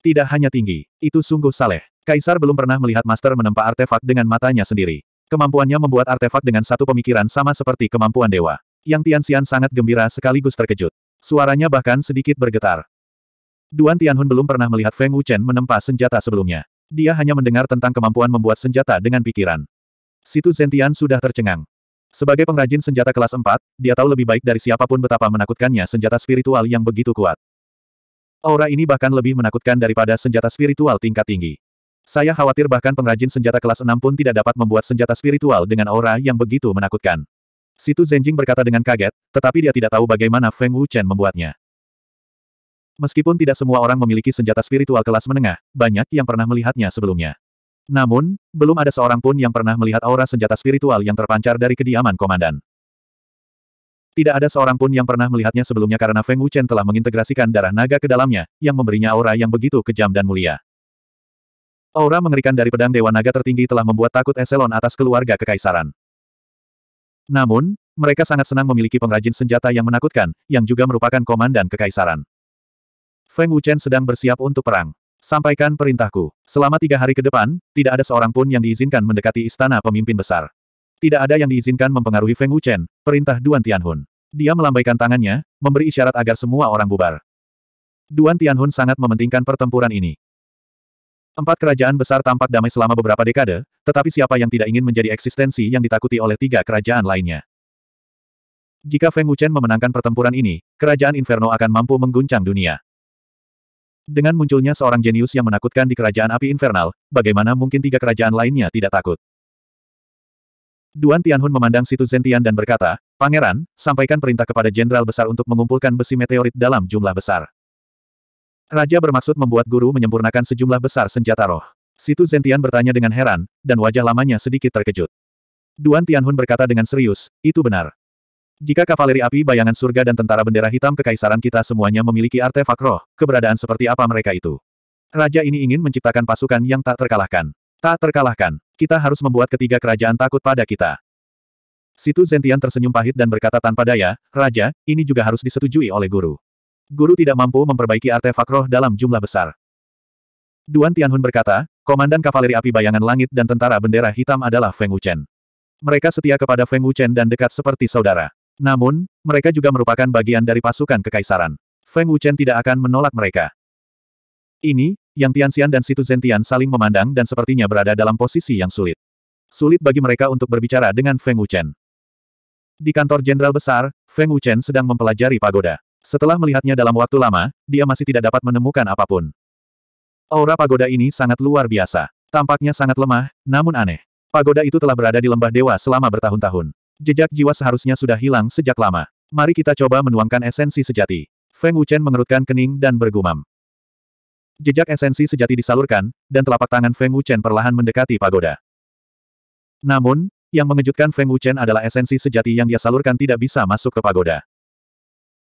Tidak hanya tinggi, itu sungguh saleh. Kaisar belum pernah melihat master menempa artefak dengan matanya sendiri. Kemampuannya membuat artefak dengan satu pemikiran sama seperti kemampuan dewa. Yang Tianxian sangat gembira sekaligus terkejut. Suaranya bahkan sedikit bergetar. Duan Tianhun belum pernah melihat Feng Wuchen menempa senjata sebelumnya. Dia hanya mendengar tentang kemampuan membuat senjata dengan pikiran. Situ Zentian sudah tercengang. Sebagai pengrajin senjata kelas 4, dia tahu lebih baik dari siapapun betapa menakutkannya senjata spiritual yang begitu kuat. Aura ini bahkan lebih menakutkan daripada senjata spiritual tingkat tinggi. Saya khawatir bahkan pengrajin senjata kelas 6 pun tidak dapat membuat senjata spiritual dengan aura yang begitu menakutkan. Situ Zenjing berkata dengan kaget, tetapi dia tidak tahu bagaimana Feng Wuchen membuatnya. Meskipun tidak semua orang memiliki senjata spiritual kelas menengah, banyak yang pernah melihatnya sebelumnya. Namun, belum ada seorang pun yang pernah melihat aura senjata spiritual yang terpancar dari kediaman komandan. Tidak ada seorang pun yang pernah melihatnya sebelumnya karena Feng Wuchen telah mengintegrasikan darah naga ke dalamnya, yang memberinya aura yang begitu kejam dan mulia. Aura mengerikan dari pedang Dewa Naga tertinggi telah membuat takut Eselon atas keluarga kekaisaran. Namun, mereka sangat senang memiliki pengrajin senjata yang menakutkan, yang juga merupakan komandan kekaisaran. Feng Wuchen sedang bersiap untuk perang. Sampaikan perintahku. Selama tiga hari ke depan, tidak ada seorang pun yang diizinkan mendekati istana pemimpin besar. Tidak ada yang diizinkan mempengaruhi Feng Wuchen, perintah Duan Tianhun. Dia melambaikan tangannya, memberi isyarat agar semua orang bubar. Duan Tianhun sangat mementingkan pertempuran ini. Empat kerajaan besar tampak damai selama beberapa dekade, tetapi siapa yang tidak ingin menjadi eksistensi yang ditakuti oleh tiga kerajaan lainnya? Jika Feng Wuchen memenangkan pertempuran ini, kerajaan Inferno akan mampu mengguncang dunia. Dengan munculnya seorang jenius yang menakutkan di kerajaan api infernal, bagaimana mungkin tiga kerajaan lainnya tidak takut? Duan Tianhun memandang situ Zentian dan berkata, Pangeran, sampaikan perintah kepada Jenderal Besar untuk mengumpulkan besi meteorit dalam jumlah besar. Raja bermaksud membuat guru menyempurnakan sejumlah besar senjata roh. Situ Zentian bertanya dengan heran, dan wajah lamanya sedikit terkejut. Duan Tianhun berkata dengan serius, itu benar. Jika kavaleri api bayangan surga dan tentara bendera hitam kekaisaran kita semuanya memiliki artefak roh, keberadaan seperti apa mereka itu? Raja ini ingin menciptakan pasukan yang tak terkalahkan. Tak terkalahkan, kita harus membuat ketiga kerajaan takut pada kita. Situ Zentian tersenyum pahit dan berkata tanpa daya, Raja, ini juga harus disetujui oleh guru. Guru tidak mampu memperbaiki artefak roh dalam jumlah besar. Duan Tianhun berkata, Komandan Kavaleri Api Bayangan Langit dan Tentara Bendera Hitam adalah Feng Wuchen. Mereka setia kepada Feng Wuchen dan dekat seperti saudara. Namun, mereka juga merupakan bagian dari pasukan kekaisaran. Feng Wuchen tidak akan menolak mereka. Ini, yang Tianxian dan Situ Zentian saling memandang dan sepertinya berada dalam posisi yang sulit. Sulit bagi mereka untuk berbicara dengan Feng Wuchen. Di kantor jenderal besar, Feng Wuchen sedang mempelajari pagoda. Setelah melihatnya dalam waktu lama, dia masih tidak dapat menemukan apapun. Aura pagoda ini sangat luar biasa. Tampaknya sangat lemah, namun aneh. Pagoda itu telah berada di lembah dewa selama bertahun-tahun. Jejak jiwa seharusnya sudah hilang sejak lama. Mari kita coba menuangkan esensi sejati. Feng Wuchen mengerutkan kening dan bergumam. Jejak esensi sejati disalurkan, dan telapak tangan Feng Wuchen perlahan mendekati pagoda. Namun, yang mengejutkan Feng Wuchen adalah esensi sejati yang dia salurkan tidak bisa masuk ke pagoda.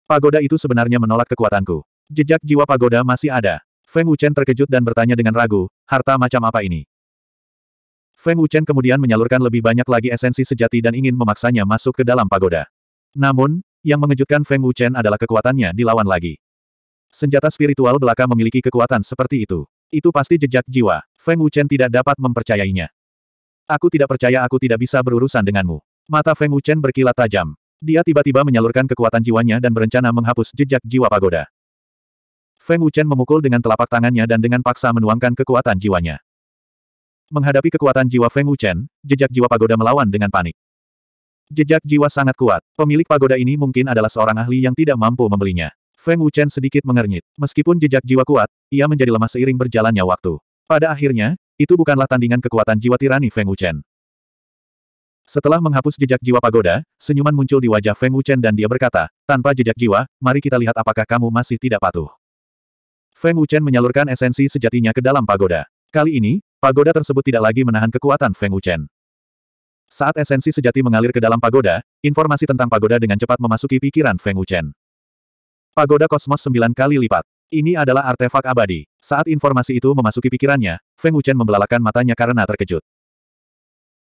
Pagoda itu sebenarnya menolak kekuatanku. Jejak jiwa pagoda masih ada. Feng Wuchen terkejut dan bertanya dengan ragu, harta macam apa ini? Feng Wuchen kemudian menyalurkan lebih banyak lagi esensi sejati dan ingin memaksanya masuk ke dalam pagoda. Namun, yang mengejutkan Feng Wuchen adalah kekuatannya dilawan lagi. Senjata spiritual belaka memiliki kekuatan seperti itu. Itu pasti jejak jiwa. Feng Wuchen tidak dapat mempercayainya. Aku tidak percaya aku tidak bisa berurusan denganmu. Mata Feng Wuchen berkilat tajam. Dia tiba-tiba menyalurkan kekuatan jiwanya dan berencana menghapus jejak jiwa pagoda. Feng Wuchen memukul dengan telapak tangannya dan dengan paksa menuangkan kekuatan jiwanya. Menghadapi kekuatan jiwa Feng Wuchen, jejak jiwa pagoda melawan dengan panik. Jejak jiwa sangat kuat. Pemilik pagoda ini mungkin adalah seorang ahli yang tidak mampu membelinya. Feng Wuchen sedikit mengernyit. Meskipun jejak jiwa kuat, ia menjadi lemah seiring berjalannya waktu. Pada akhirnya, itu bukanlah tandingan kekuatan jiwa tirani Feng Wuchen. Setelah menghapus jejak jiwa pagoda, senyuman muncul di wajah Feng Wuchen dan dia berkata, tanpa jejak jiwa, mari kita lihat apakah kamu masih tidak patuh. Feng Wuchen menyalurkan esensi sejatinya ke dalam pagoda. Kali ini, pagoda tersebut tidak lagi menahan kekuatan Feng Wuchen. Saat esensi sejati mengalir ke dalam pagoda, informasi tentang pagoda dengan cepat memasuki pikiran Feng Wuchen. Pagoda kosmos sembilan kali lipat. Ini adalah artefak abadi. Saat informasi itu memasuki pikirannya, Feng Wuchen membelalakan matanya karena terkejut.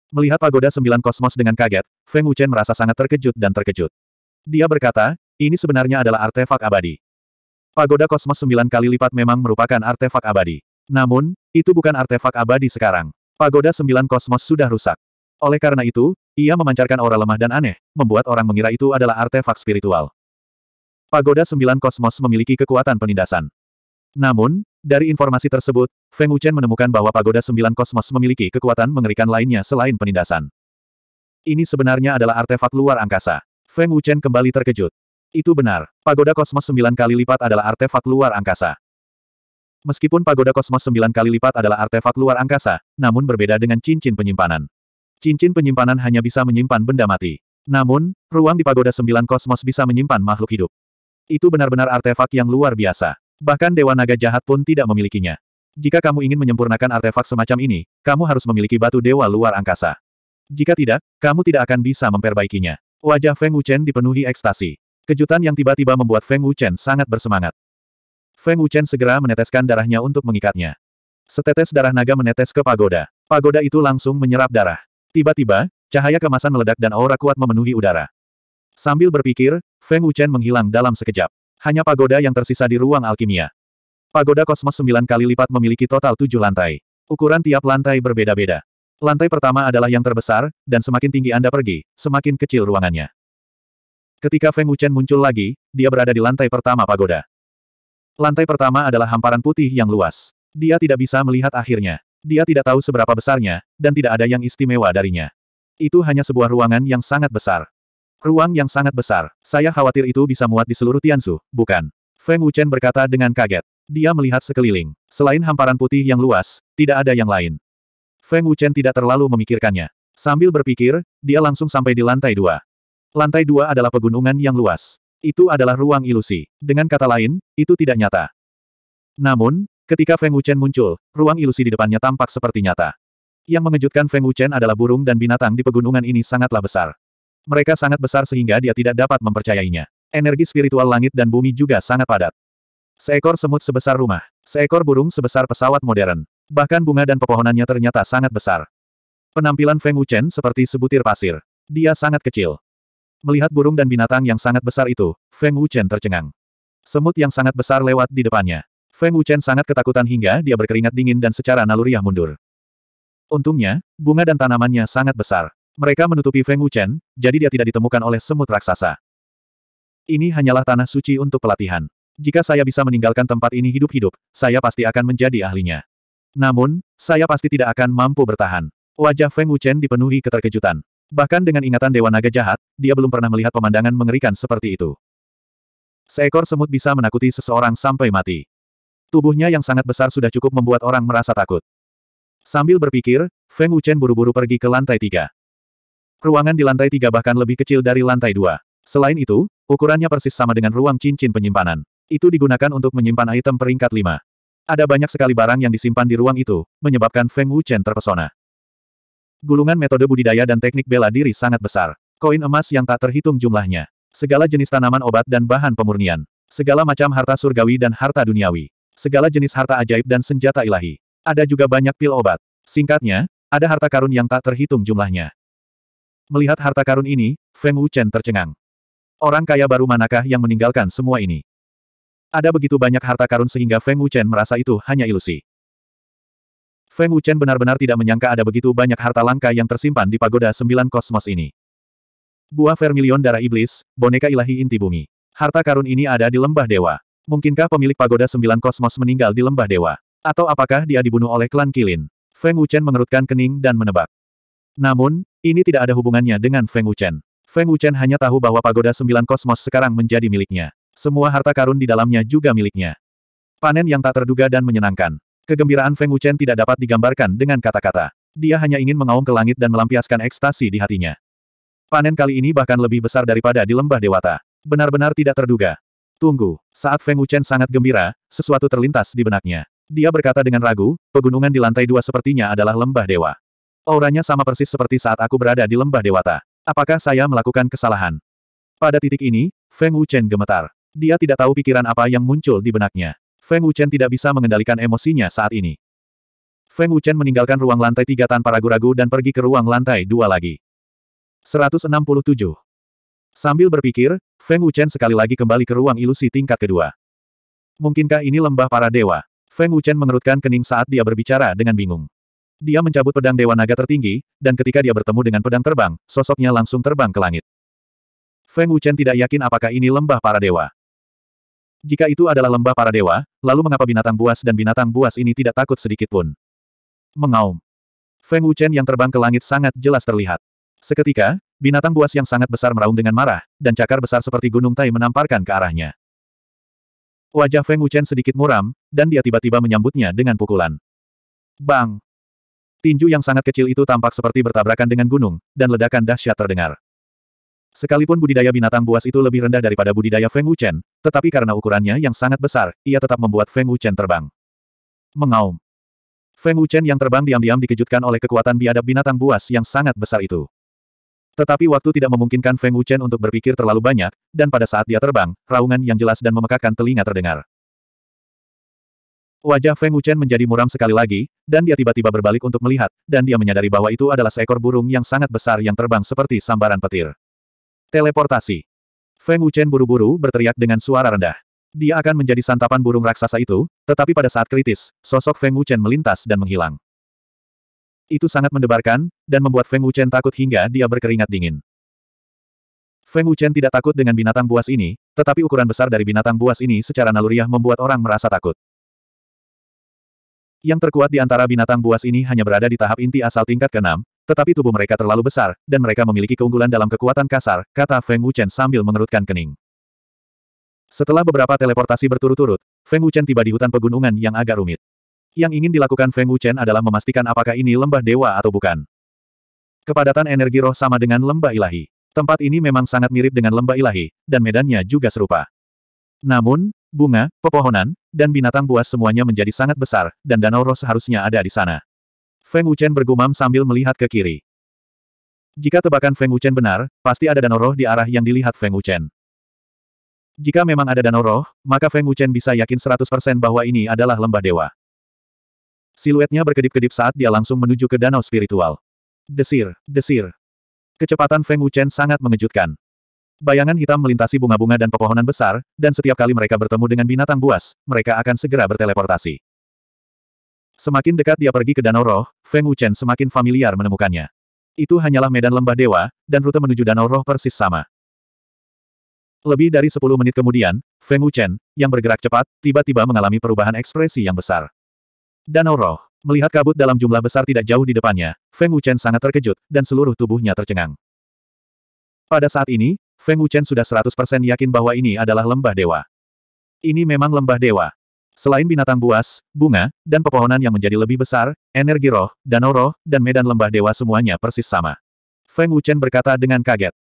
Melihat pagoda sembilan kosmos dengan kaget, Feng Wuchen merasa sangat terkejut dan terkejut. Dia berkata, ini sebenarnya adalah artefak abadi. Pagoda kosmos sembilan kali lipat memang merupakan artefak abadi. Namun, itu bukan artefak abadi sekarang. Pagoda sembilan kosmos sudah rusak. Oleh karena itu, ia memancarkan aura lemah dan aneh, membuat orang mengira itu adalah artefak spiritual. Pagoda sembilan kosmos memiliki kekuatan penindasan. Namun, dari informasi tersebut, Feng Wuchen menemukan bahwa Pagoda Sembilan Kosmos memiliki kekuatan mengerikan lainnya selain penindasan. Ini sebenarnya adalah artefak luar angkasa. Feng Wuchen kembali terkejut. Itu benar, Pagoda Kosmos sembilan kali lipat adalah artefak luar angkasa. Meskipun Pagoda Kosmos sembilan kali lipat adalah artefak luar angkasa, namun berbeda dengan cincin penyimpanan. Cincin penyimpanan hanya bisa menyimpan benda mati. Namun, ruang di Pagoda Sembilan Kosmos bisa menyimpan makhluk hidup. Itu benar-benar artefak yang luar biasa. Bahkan Dewa Naga Jahat pun tidak memilikinya. Jika kamu ingin menyempurnakan artefak semacam ini, kamu harus memiliki batu dewa luar angkasa. Jika tidak, kamu tidak akan bisa memperbaikinya. Wajah Feng Wuchen dipenuhi ekstasi. Kejutan yang tiba-tiba membuat Feng Wuchen sangat bersemangat. Feng Wuchen segera meneteskan darahnya untuk mengikatnya. Setetes darah naga menetes ke pagoda. Pagoda itu langsung menyerap darah. Tiba-tiba, cahaya kemasan meledak dan aura kuat memenuhi udara. Sambil berpikir, Feng Wuchen menghilang dalam sekejap. Hanya pagoda yang tersisa di ruang alkimia. Pagoda kosmos sembilan kali lipat memiliki total tujuh lantai. Ukuran tiap lantai berbeda-beda. Lantai pertama adalah yang terbesar, dan semakin tinggi Anda pergi, semakin kecil ruangannya. Ketika Feng Wuchen muncul lagi, dia berada di lantai pertama pagoda. Lantai pertama adalah hamparan putih yang luas. Dia tidak bisa melihat akhirnya. Dia tidak tahu seberapa besarnya, dan tidak ada yang istimewa darinya. Itu hanya sebuah ruangan yang sangat besar. Ruang yang sangat besar. Saya khawatir itu bisa muat di seluruh Tianzu, bukan? Feng Wuchen berkata dengan kaget. Dia melihat sekeliling. Selain hamparan putih yang luas, tidak ada yang lain. Feng Wuchen tidak terlalu memikirkannya. Sambil berpikir, dia langsung sampai di lantai dua. Lantai dua adalah pegunungan yang luas. Itu adalah ruang ilusi. Dengan kata lain, itu tidak nyata. Namun, ketika Feng Wuchen muncul, ruang ilusi di depannya tampak seperti nyata. Yang mengejutkan Feng Wuchen adalah burung dan binatang di pegunungan ini sangatlah besar. Mereka sangat besar sehingga dia tidak dapat mempercayainya. Energi spiritual langit dan bumi juga sangat padat. Seekor semut sebesar rumah. Seekor burung sebesar pesawat modern. Bahkan bunga dan pepohonannya ternyata sangat besar. Penampilan Feng Wuchen seperti sebutir pasir. Dia sangat kecil. Melihat burung dan binatang yang sangat besar itu, Feng Wuchen tercengang. Semut yang sangat besar lewat di depannya. Feng Wuchen sangat ketakutan hingga dia berkeringat dingin dan secara naluriah mundur. Untungnya, bunga dan tanamannya sangat besar. Mereka menutupi Feng Wuchen, jadi dia tidak ditemukan oleh semut raksasa. Ini hanyalah tanah suci untuk pelatihan. Jika saya bisa meninggalkan tempat ini hidup-hidup, saya pasti akan menjadi ahlinya. Namun, saya pasti tidak akan mampu bertahan. Wajah Feng Wuchen dipenuhi keterkejutan. Bahkan dengan ingatan Dewa Naga Jahat, dia belum pernah melihat pemandangan mengerikan seperti itu. Seekor semut bisa menakuti seseorang sampai mati. Tubuhnya yang sangat besar sudah cukup membuat orang merasa takut. Sambil berpikir, Feng Wuchen buru-buru pergi ke lantai tiga. Ruangan di lantai tiga bahkan lebih kecil dari lantai dua. Selain itu, ukurannya persis sama dengan ruang cincin penyimpanan. Itu digunakan untuk menyimpan item peringkat lima. Ada banyak sekali barang yang disimpan di ruang itu, menyebabkan Feng Wuchen terpesona. Gulungan metode budidaya dan teknik bela diri sangat besar. Koin emas yang tak terhitung jumlahnya. Segala jenis tanaman obat dan bahan pemurnian. Segala macam harta surgawi dan harta duniawi. Segala jenis harta ajaib dan senjata ilahi. Ada juga banyak pil obat. Singkatnya, ada harta karun yang tak terhitung jumlahnya. Melihat harta karun ini, Feng Wuchen tercengang. Orang kaya baru manakah yang meninggalkan semua ini? Ada begitu banyak harta karun sehingga Feng Wuchen merasa itu hanya ilusi. Feng Wuchen benar-benar tidak menyangka ada begitu banyak harta langka yang tersimpan di pagoda sembilan kosmos ini. Buah vermilion darah iblis, boneka ilahi inti bumi. Harta karun ini ada di lembah dewa. Mungkinkah pemilik pagoda sembilan kosmos meninggal di lembah dewa? Atau apakah dia dibunuh oleh klan Kilin? Feng Wuchen mengerutkan kening dan menebak. Namun, ini tidak ada hubungannya dengan Feng Wuchen. Feng Wuchen hanya tahu bahwa pagoda sembilan kosmos sekarang menjadi miliknya. Semua harta karun di dalamnya juga miliknya. Panen yang tak terduga dan menyenangkan. Kegembiraan Feng Wuchen tidak dapat digambarkan dengan kata-kata. Dia hanya ingin mengaum ke langit dan melampiaskan ekstasi di hatinya. Panen kali ini bahkan lebih besar daripada di lembah dewata. Benar-benar tidak terduga. Tunggu, saat Feng Wuchen sangat gembira, sesuatu terlintas di benaknya. Dia berkata dengan ragu, pegunungan di lantai dua sepertinya adalah lembah dewa. Auranya sama persis seperti saat aku berada di lembah dewata. Apakah saya melakukan kesalahan? Pada titik ini, Feng Wuchen gemetar. Dia tidak tahu pikiran apa yang muncul di benaknya. Feng Wuchen tidak bisa mengendalikan emosinya saat ini. Feng Wuchen meninggalkan ruang lantai tiga tanpa ragu-ragu dan pergi ke ruang lantai dua lagi. 167. Sambil berpikir, Feng Wuchen sekali lagi kembali ke ruang ilusi tingkat kedua. Mungkinkah ini lembah para dewa? Feng Wuchen mengerutkan kening saat dia berbicara dengan bingung. Dia mencabut pedang Dewa Naga tertinggi, dan ketika dia bertemu dengan pedang terbang, sosoknya langsung terbang ke langit. Feng Wuchen tidak yakin apakah ini lembah para dewa. Jika itu adalah lembah para dewa, lalu mengapa binatang buas dan binatang buas ini tidak takut sedikit pun? Mengaum. Feng Wuchen yang terbang ke langit sangat jelas terlihat. Seketika, binatang buas yang sangat besar meraung dengan marah, dan cakar besar seperti gunung tai menamparkan ke arahnya. Wajah Feng Wuchen sedikit muram, dan dia tiba-tiba menyambutnya dengan pukulan. Bang! Tinju yang sangat kecil itu tampak seperti bertabrakan dengan gunung, dan ledakan dahsyat terdengar. Sekalipun budidaya binatang buas itu lebih rendah daripada budidaya Feng Wuchen, tetapi karena ukurannya yang sangat besar, ia tetap membuat Feng Wuchen terbang. Mengaum. Feng Wuchen yang terbang diam-diam dikejutkan oleh kekuatan biadab binatang buas yang sangat besar itu. Tetapi waktu tidak memungkinkan Feng Wuchen untuk berpikir terlalu banyak, dan pada saat dia terbang, raungan yang jelas dan memekakan telinga terdengar. Wajah Feng Wuchen menjadi muram sekali lagi, dan dia tiba-tiba berbalik untuk melihat, dan dia menyadari bahwa itu adalah seekor burung yang sangat besar yang terbang seperti sambaran petir. Teleportasi. Feng Wuchen buru-buru berteriak dengan suara rendah. Dia akan menjadi santapan burung raksasa itu, tetapi pada saat kritis, sosok Feng Wuchen melintas dan menghilang. Itu sangat mendebarkan, dan membuat Feng Wuchen takut hingga dia berkeringat dingin. Feng Wuchen tidak takut dengan binatang buas ini, tetapi ukuran besar dari binatang buas ini secara naluriah membuat orang merasa takut. Yang terkuat di antara binatang buas ini hanya berada di tahap inti asal tingkat ke-6, tetapi tubuh mereka terlalu besar, dan mereka memiliki keunggulan dalam kekuatan kasar, kata Feng Wuchen sambil mengerutkan kening. Setelah beberapa teleportasi berturut-turut, Feng Wuchen tiba di hutan pegunungan yang agak rumit. Yang ingin dilakukan Feng Wuchen adalah memastikan apakah ini lembah dewa atau bukan. Kepadatan energi roh sama dengan lembah ilahi. Tempat ini memang sangat mirip dengan lembah ilahi, dan medannya juga serupa. Namun, bunga, pepohonan, dan binatang buas semuanya menjadi sangat besar, dan danau roh seharusnya ada di sana. Feng Wuchen bergumam sambil melihat ke kiri. Jika tebakan Feng Wuchen benar, pasti ada danau roh di arah yang dilihat Feng Wuchen. Jika memang ada danau roh, maka Feng Wuchen bisa yakin 100% bahwa ini adalah lembah dewa. Siluetnya berkedip-kedip saat dia langsung menuju ke danau spiritual. Desir, desir. Kecepatan Feng Wuchen sangat mengejutkan. Bayangan hitam melintasi bunga-bunga dan pepohonan besar, dan setiap kali mereka bertemu dengan binatang buas, mereka akan segera berteleportasi. Semakin dekat dia pergi ke Danau Roh, Feng Wuchen semakin familiar menemukannya. Itu hanyalah medan lembah dewa, dan rute menuju Danau Roh persis sama. Lebih dari 10 menit kemudian, Feng Wuchen, yang bergerak cepat, tiba-tiba mengalami perubahan ekspresi yang besar. Danau Roh, melihat kabut dalam jumlah besar tidak jauh di depannya, Feng Wuchen sangat terkejut, dan seluruh tubuhnya tercengang. Pada saat ini, Feng Wuchen sudah 100% yakin bahwa ini adalah lembah dewa. Ini memang lembah dewa. Selain binatang buas, bunga, dan pepohonan yang menjadi lebih besar, energi roh, danau roh, dan medan lembah dewa semuanya persis sama. Feng Wuchen berkata dengan kaget.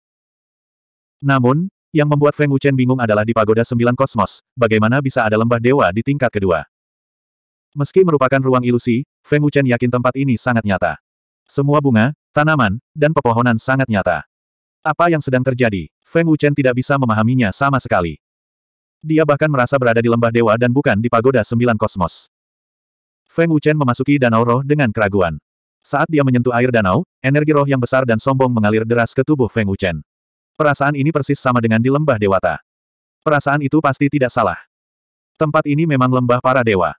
Namun, yang membuat Feng Wuchen bingung adalah di pagoda sembilan kosmos, bagaimana bisa ada lembah dewa di tingkat kedua. Meski merupakan ruang ilusi, Feng Wuchen yakin tempat ini sangat nyata. Semua bunga, tanaman, dan pepohonan sangat nyata. Apa yang sedang terjadi? Feng Wuchen tidak bisa memahaminya sama sekali. Dia bahkan merasa berada di lembah dewa dan bukan di pagoda sembilan kosmos. Feng Wuchen memasuki danau roh dengan keraguan. Saat dia menyentuh air danau, energi roh yang besar dan sombong mengalir deras ke tubuh Feng Wuchen. Perasaan ini persis sama dengan di lembah dewata. Perasaan itu pasti tidak salah. Tempat ini memang lembah para dewa.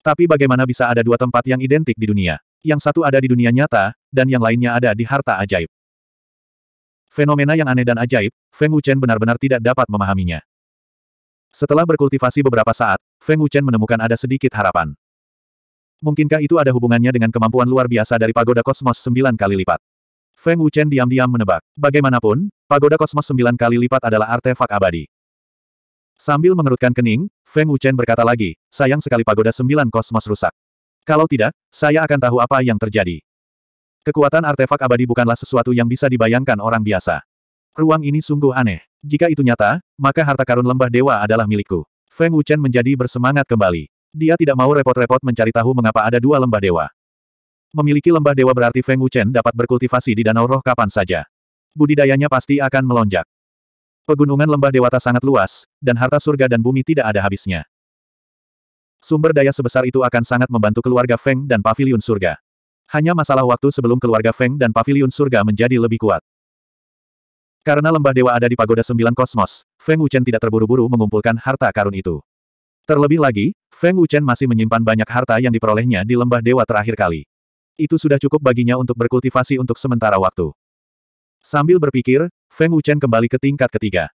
Tapi bagaimana bisa ada dua tempat yang identik di dunia? Yang satu ada di dunia nyata, dan yang lainnya ada di harta ajaib. Fenomena yang aneh dan ajaib, Feng Wuchen benar-benar tidak dapat memahaminya. Setelah berkultivasi beberapa saat, Feng Wuchen menemukan ada sedikit harapan. Mungkinkah itu ada hubungannya dengan kemampuan luar biasa dari pagoda kosmos sembilan kali lipat? Feng Wuchen diam-diam menebak. Bagaimanapun, pagoda kosmos sembilan kali lipat adalah artefak abadi. Sambil mengerutkan kening, Feng Wuchen berkata lagi, sayang sekali pagoda sembilan kosmos rusak. Kalau tidak, saya akan tahu apa yang terjadi. Kekuatan artefak abadi bukanlah sesuatu yang bisa dibayangkan orang biasa. Ruang ini sungguh aneh. Jika itu nyata, maka harta karun lembah dewa adalah milikku. Feng Wuchen menjadi bersemangat kembali. Dia tidak mau repot-repot mencari tahu mengapa ada dua lembah dewa. Memiliki lembah dewa berarti Feng Wuchen dapat berkultivasi di danau roh kapan saja. Budidayanya pasti akan melonjak. Pegunungan lembah dewata sangat luas, dan harta surga dan bumi tidak ada habisnya. Sumber daya sebesar itu akan sangat membantu keluarga Feng dan Paviliun surga. Hanya masalah waktu sebelum keluarga Feng dan Paviliun surga menjadi lebih kuat. Karena lembah dewa ada di pagoda sembilan kosmos, Feng Wuchen tidak terburu-buru mengumpulkan harta karun itu. Terlebih lagi, Feng Wuchen masih menyimpan banyak harta yang diperolehnya di lembah dewa terakhir kali. Itu sudah cukup baginya untuk berkultivasi untuk sementara waktu. Sambil berpikir, Feng Wuchen kembali ke tingkat ketiga.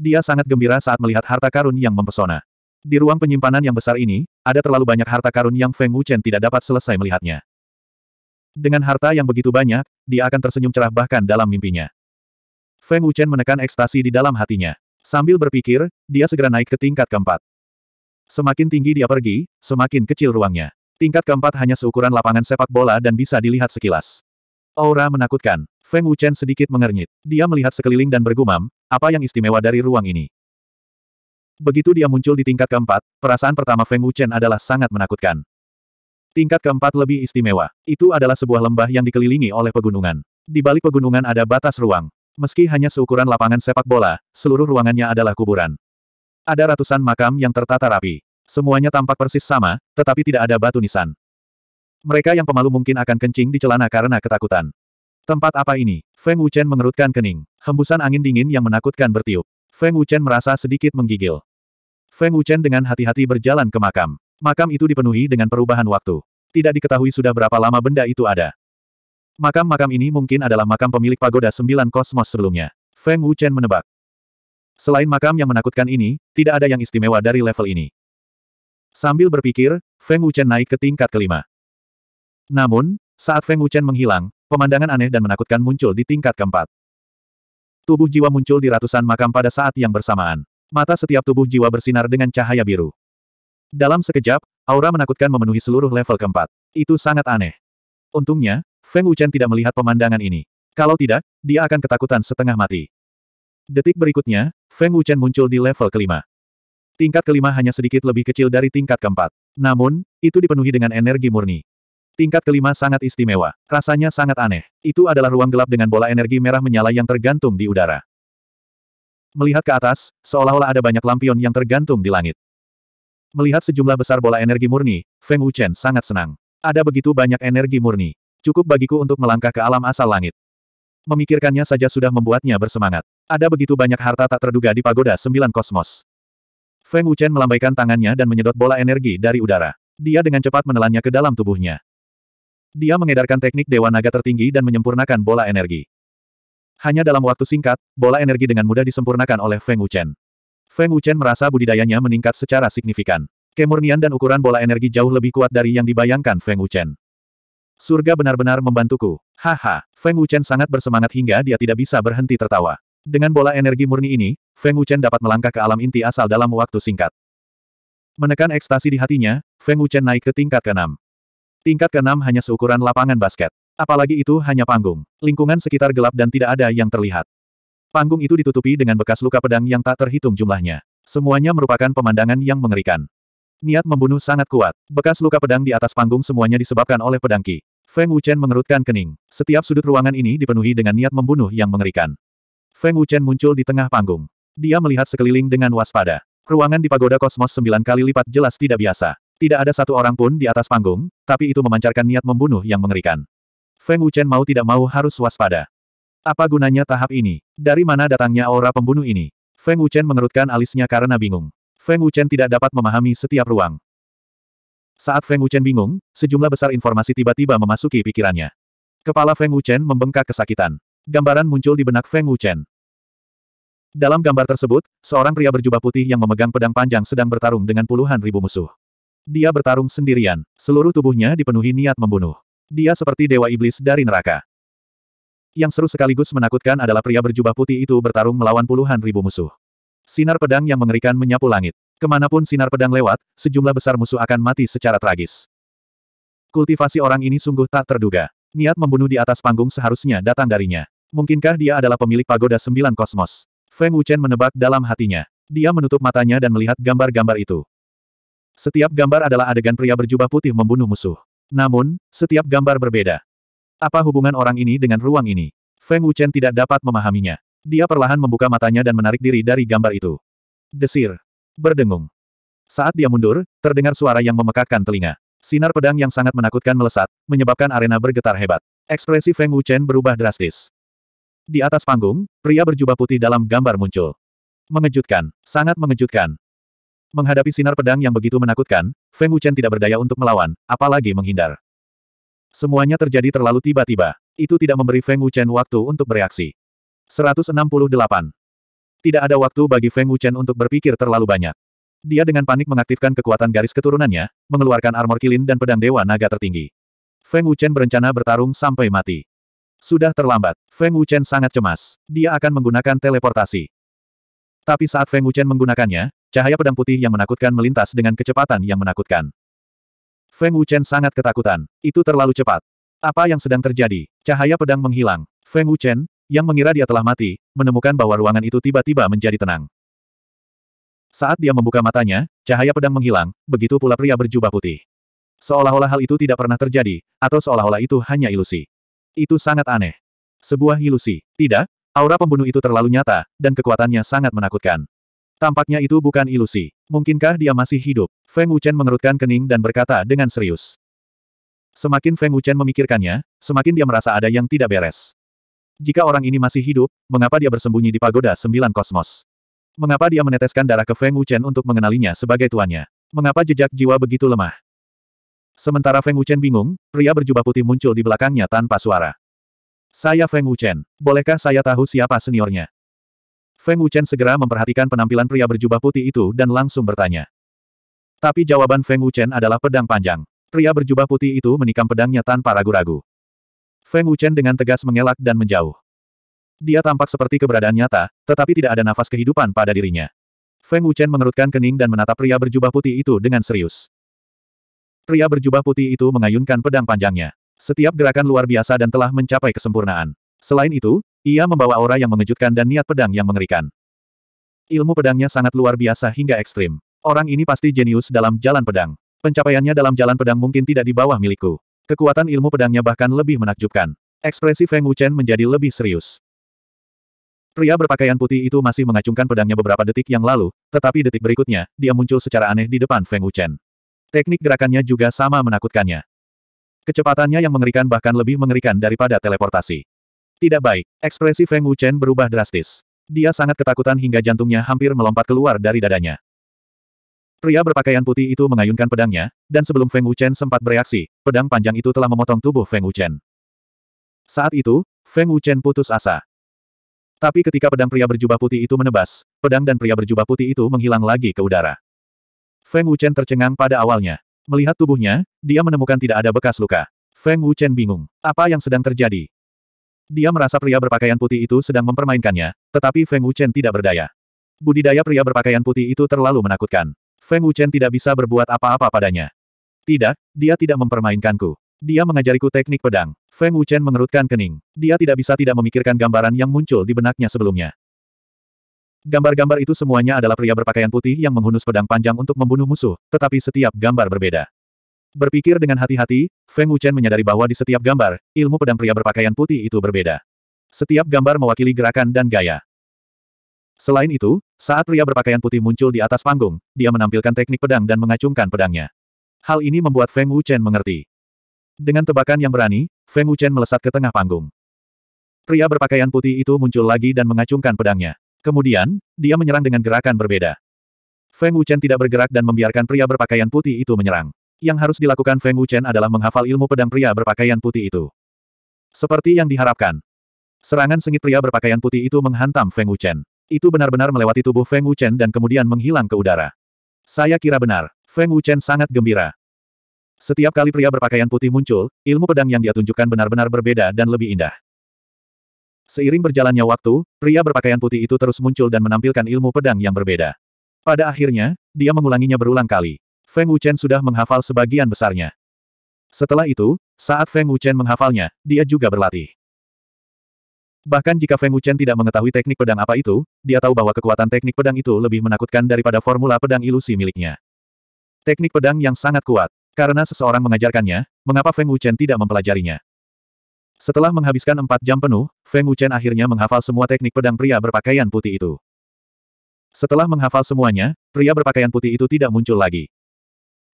Dia sangat gembira saat melihat harta karun yang mempesona. Di ruang penyimpanan yang besar ini, ada terlalu banyak harta karun yang Feng Wuchen tidak dapat selesai melihatnya. Dengan harta yang begitu banyak, dia akan tersenyum cerah bahkan dalam mimpinya. Feng Wuchen menekan ekstasi di dalam hatinya. Sambil berpikir, dia segera naik ke tingkat keempat. Semakin tinggi dia pergi, semakin kecil ruangnya. Tingkat keempat hanya seukuran lapangan sepak bola dan bisa dilihat sekilas. Aura menakutkan. Feng Wuchen sedikit mengernyit. Dia melihat sekeliling dan bergumam, apa yang istimewa dari ruang ini? Begitu dia muncul di tingkat keempat, perasaan pertama Feng Wuchen adalah sangat menakutkan. Tingkat keempat lebih istimewa. Itu adalah sebuah lembah yang dikelilingi oleh pegunungan. Di balik pegunungan ada batas ruang. Meski hanya seukuran lapangan sepak bola, seluruh ruangannya adalah kuburan. Ada ratusan makam yang tertata rapi. Semuanya tampak persis sama, tetapi tidak ada batu nisan. Mereka yang pemalu mungkin akan kencing di celana karena ketakutan. Tempat apa ini? Feng Wuchen mengerutkan kening. Hembusan angin dingin yang menakutkan bertiup. Feng Wuchen merasa sedikit menggigil. Feng Wuchen dengan hati-hati berjalan ke makam. Makam itu dipenuhi dengan perubahan waktu. Tidak diketahui sudah berapa lama benda itu ada. Makam-makam ini mungkin adalah makam pemilik pagoda sembilan kosmos sebelumnya. Feng Wuchen menebak. Selain makam yang menakutkan ini, tidak ada yang istimewa dari level ini. Sambil berpikir, Feng Wuchen naik ke tingkat kelima. Namun, saat Feng Wuchen menghilang, pemandangan aneh dan menakutkan muncul di tingkat keempat. Tubuh jiwa muncul di ratusan makam pada saat yang bersamaan. Mata setiap tubuh jiwa bersinar dengan cahaya biru. Dalam sekejap, aura menakutkan memenuhi seluruh level keempat. Itu sangat aneh. Untungnya, Feng Wuchen tidak melihat pemandangan ini. Kalau tidak, dia akan ketakutan setengah mati. Detik berikutnya, Feng Wuchen muncul di level kelima. Tingkat kelima hanya sedikit lebih kecil dari tingkat keempat. Namun, itu dipenuhi dengan energi murni. Tingkat kelima sangat istimewa. Rasanya sangat aneh. Itu adalah ruang gelap dengan bola energi merah menyala yang tergantung di udara. Melihat ke atas, seolah-olah ada banyak lampion yang tergantung di langit. Melihat sejumlah besar bola energi murni, Feng Wuchen sangat senang. Ada begitu banyak energi murni. Cukup bagiku untuk melangkah ke alam asal langit. Memikirkannya saja sudah membuatnya bersemangat. Ada begitu banyak harta tak terduga di pagoda sembilan kosmos. Feng Wuchen melambaikan tangannya dan menyedot bola energi dari udara. Dia dengan cepat menelannya ke dalam tubuhnya. Dia mengedarkan teknik Dewa Naga tertinggi dan menyempurnakan bola energi. Hanya dalam waktu singkat, bola energi dengan mudah disempurnakan oleh Feng Wuchen. Feng Wuchen merasa budidayanya meningkat secara signifikan. Kemurnian dan ukuran bola energi jauh lebih kuat dari yang dibayangkan Feng Wuchen. Surga benar-benar membantuku. Haha, Feng Wuchen sangat bersemangat hingga dia tidak bisa berhenti tertawa. Dengan bola energi murni ini, Feng Wuchen dapat melangkah ke alam inti asal dalam waktu singkat. Menekan ekstasi di hatinya, Feng Wuchen naik ke tingkat ke-6. Tingkat ke-6 hanya seukuran lapangan basket. Apalagi itu hanya panggung. Lingkungan sekitar gelap dan tidak ada yang terlihat. Panggung itu ditutupi dengan bekas luka pedang yang tak terhitung jumlahnya. Semuanya merupakan pemandangan yang mengerikan. Niat membunuh sangat kuat. Bekas luka pedang di atas panggung semuanya disebabkan oleh pedang Ki. Feng Wuchen mengerutkan kening. Setiap sudut ruangan ini dipenuhi dengan niat membunuh yang mengerikan. Feng Wuchen muncul di tengah panggung. Dia melihat sekeliling dengan waspada. Ruangan di pagoda kosmos sembilan kali lipat jelas tidak biasa. Tidak ada satu orang pun di atas panggung, tapi itu memancarkan niat membunuh yang mengerikan. Feng Wuchen mau tidak mau harus waspada. Apa gunanya tahap ini? Dari mana datangnya aura pembunuh ini? Feng Wuchen mengerutkan alisnya karena bingung. Feng Wuchen tidak dapat memahami setiap ruang. Saat Feng Wuchen bingung, sejumlah besar informasi tiba-tiba memasuki pikirannya. Kepala Feng Wuchen membengkak kesakitan. Gambaran muncul di benak Feng Wuchen. Dalam gambar tersebut, seorang pria berjubah putih yang memegang pedang panjang sedang bertarung dengan puluhan ribu musuh. Dia bertarung sendirian, seluruh tubuhnya dipenuhi niat membunuh. Dia seperti dewa iblis dari neraka. Yang seru sekaligus menakutkan adalah pria berjubah putih itu bertarung melawan puluhan ribu musuh. Sinar pedang yang mengerikan menyapu langit. Kemanapun sinar pedang lewat, sejumlah besar musuh akan mati secara tragis. Kultivasi orang ini sungguh tak terduga. Niat membunuh di atas panggung seharusnya datang darinya. Mungkinkah dia adalah pemilik pagoda sembilan kosmos? Feng Wuchen menebak dalam hatinya. Dia menutup matanya dan melihat gambar-gambar itu. Setiap gambar adalah adegan pria berjubah putih membunuh musuh. Namun, setiap gambar berbeda. Apa hubungan orang ini dengan ruang ini? Feng Wuchen tidak dapat memahaminya. Dia perlahan membuka matanya dan menarik diri dari gambar itu. Desir. Berdengung. Saat dia mundur, terdengar suara yang memekakkan telinga. Sinar pedang yang sangat menakutkan melesat, menyebabkan arena bergetar hebat. Ekspresi Feng Wuchen berubah drastis. Di atas panggung, pria berjubah putih dalam gambar muncul. Mengejutkan, sangat mengejutkan. Menghadapi sinar pedang yang begitu menakutkan, Feng Wuchen tidak berdaya untuk melawan, apalagi menghindar. Semuanya terjadi terlalu tiba-tiba. Itu tidak memberi Feng Wuchen waktu untuk bereaksi. 168. Tidak ada waktu bagi Feng Wuchen untuk berpikir terlalu banyak. Dia dengan panik mengaktifkan kekuatan garis keturunannya, mengeluarkan armor kilin dan pedang dewa naga tertinggi. Feng Wuchen berencana bertarung sampai mati. Sudah terlambat, Feng Wuchen sangat cemas. Dia akan menggunakan teleportasi. Tapi saat Feng Wuchen menggunakannya, cahaya pedang putih yang menakutkan melintas dengan kecepatan yang menakutkan. Feng Wuchen sangat ketakutan. Itu terlalu cepat. Apa yang sedang terjadi? Cahaya pedang menghilang. Feng Wuchen, yang mengira dia telah mati, menemukan bahwa ruangan itu tiba-tiba menjadi tenang. Saat dia membuka matanya, cahaya pedang menghilang, begitu pula pria berjubah putih. Seolah-olah hal itu tidak pernah terjadi, atau seolah-olah itu hanya ilusi. Itu sangat aneh. Sebuah ilusi. Tidak, aura pembunuh itu terlalu nyata, dan kekuatannya sangat menakutkan. Tampaknya itu bukan ilusi. Mungkinkah dia masih hidup? Feng Wuchen mengerutkan kening dan berkata dengan serius. Semakin Feng Wuchen memikirkannya, semakin dia merasa ada yang tidak beres. Jika orang ini masih hidup, mengapa dia bersembunyi di pagoda sembilan kosmos? Mengapa dia meneteskan darah ke Feng Wuchen untuk mengenalinya sebagai tuannya? Mengapa jejak jiwa begitu lemah? Sementara Feng Wuchen bingung, pria berjubah putih muncul di belakangnya tanpa suara. Saya Feng Wuchen, bolehkah saya tahu siapa seniornya? Feng Wuchen segera memperhatikan penampilan pria berjubah putih itu dan langsung bertanya. Tapi jawaban Feng Wuchen adalah pedang panjang. Pria berjubah putih itu menikam pedangnya tanpa ragu-ragu. Feng Wuchen dengan tegas mengelak dan menjauh. Dia tampak seperti keberadaan nyata, tetapi tidak ada nafas kehidupan pada dirinya. Feng Wuchen mengerutkan kening dan menatap pria berjubah putih itu dengan serius. Pria berjubah putih itu mengayunkan pedang panjangnya. Setiap gerakan luar biasa dan telah mencapai kesempurnaan. Selain itu, ia membawa aura yang mengejutkan dan niat pedang yang mengerikan. Ilmu pedangnya sangat luar biasa hingga ekstrim. Orang ini pasti jenius dalam jalan pedang. Pencapaiannya dalam jalan pedang mungkin tidak di bawah milikku. Kekuatan ilmu pedangnya bahkan lebih menakjubkan. Ekspresi Feng Wuchen menjadi lebih serius. Pria berpakaian putih itu masih mengacungkan pedangnya beberapa detik yang lalu, tetapi detik berikutnya, dia muncul secara aneh di depan Feng Wuchen. Teknik gerakannya juga sama menakutkannya. Kecepatannya yang mengerikan bahkan lebih mengerikan daripada teleportasi. Tidak baik. Ekspresi Feng Wuchen berubah drastis. Dia sangat ketakutan hingga jantungnya hampir melompat keluar dari dadanya. Pria berpakaian putih itu mengayunkan pedangnya, dan sebelum Feng Wuchen sempat bereaksi, pedang panjang itu telah memotong tubuh Feng Wuchen. Saat itu, Feng Wuchen putus asa. Tapi ketika pedang pria berjubah putih itu menebas, pedang dan pria berjubah putih itu menghilang lagi ke udara. Feng Wuchen tercengang pada awalnya. Melihat tubuhnya, dia menemukan tidak ada bekas luka. Feng Wuchen bingung. Apa yang sedang terjadi? Dia merasa pria berpakaian putih itu sedang mempermainkannya, tetapi Feng Wuchen tidak berdaya. Budidaya pria berpakaian putih itu terlalu menakutkan. Feng Wuchen tidak bisa berbuat apa-apa padanya. Tidak, dia tidak mempermainkanku. Dia mengajariku teknik pedang. Feng Wuchen mengerutkan kening. Dia tidak bisa tidak memikirkan gambaran yang muncul di benaknya sebelumnya. Gambar-gambar itu semuanya adalah pria berpakaian putih yang menghunus pedang panjang untuk membunuh musuh, tetapi setiap gambar berbeda. Berpikir dengan hati-hati, Feng Wuchen menyadari bahwa di setiap gambar, ilmu pedang pria berpakaian putih itu berbeda. Setiap gambar mewakili gerakan dan gaya. Selain itu, saat pria berpakaian putih muncul di atas panggung, dia menampilkan teknik pedang dan mengacungkan pedangnya. Hal ini membuat Feng Wuchen mengerti. Dengan tebakan yang berani, Feng Wuchen melesat ke tengah panggung. Pria berpakaian putih itu muncul lagi dan mengacungkan pedangnya. Kemudian, dia menyerang dengan gerakan berbeda. Feng Wuchen tidak bergerak dan membiarkan pria berpakaian putih itu menyerang. Yang harus dilakukan Feng Wuchen adalah menghafal ilmu pedang pria berpakaian putih itu. Seperti yang diharapkan. Serangan sengit pria berpakaian putih itu menghantam Feng Wuchen. Itu benar-benar melewati tubuh Feng Wuchen dan kemudian menghilang ke udara. Saya kira benar. Feng Wuchen sangat gembira. Setiap kali pria berpakaian putih muncul, ilmu pedang yang dia tunjukkan benar-benar berbeda dan lebih indah. Seiring berjalannya waktu, pria berpakaian putih itu terus muncul dan menampilkan ilmu pedang yang berbeda. Pada akhirnya, dia mengulanginya berulang kali. Feng Wuchen sudah menghafal sebagian besarnya. Setelah itu, saat Feng Wuchen menghafalnya, dia juga berlatih. Bahkan jika Feng Wuchen tidak mengetahui teknik pedang apa itu, dia tahu bahwa kekuatan teknik pedang itu lebih menakutkan daripada formula pedang ilusi miliknya. Teknik pedang yang sangat kuat. Karena seseorang mengajarkannya, mengapa Feng Wuchen tidak mempelajarinya? Setelah menghabiskan empat jam penuh, Feng Wuchen akhirnya menghafal semua teknik pedang pria berpakaian putih itu. Setelah menghafal semuanya, pria berpakaian putih itu tidak muncul lagi.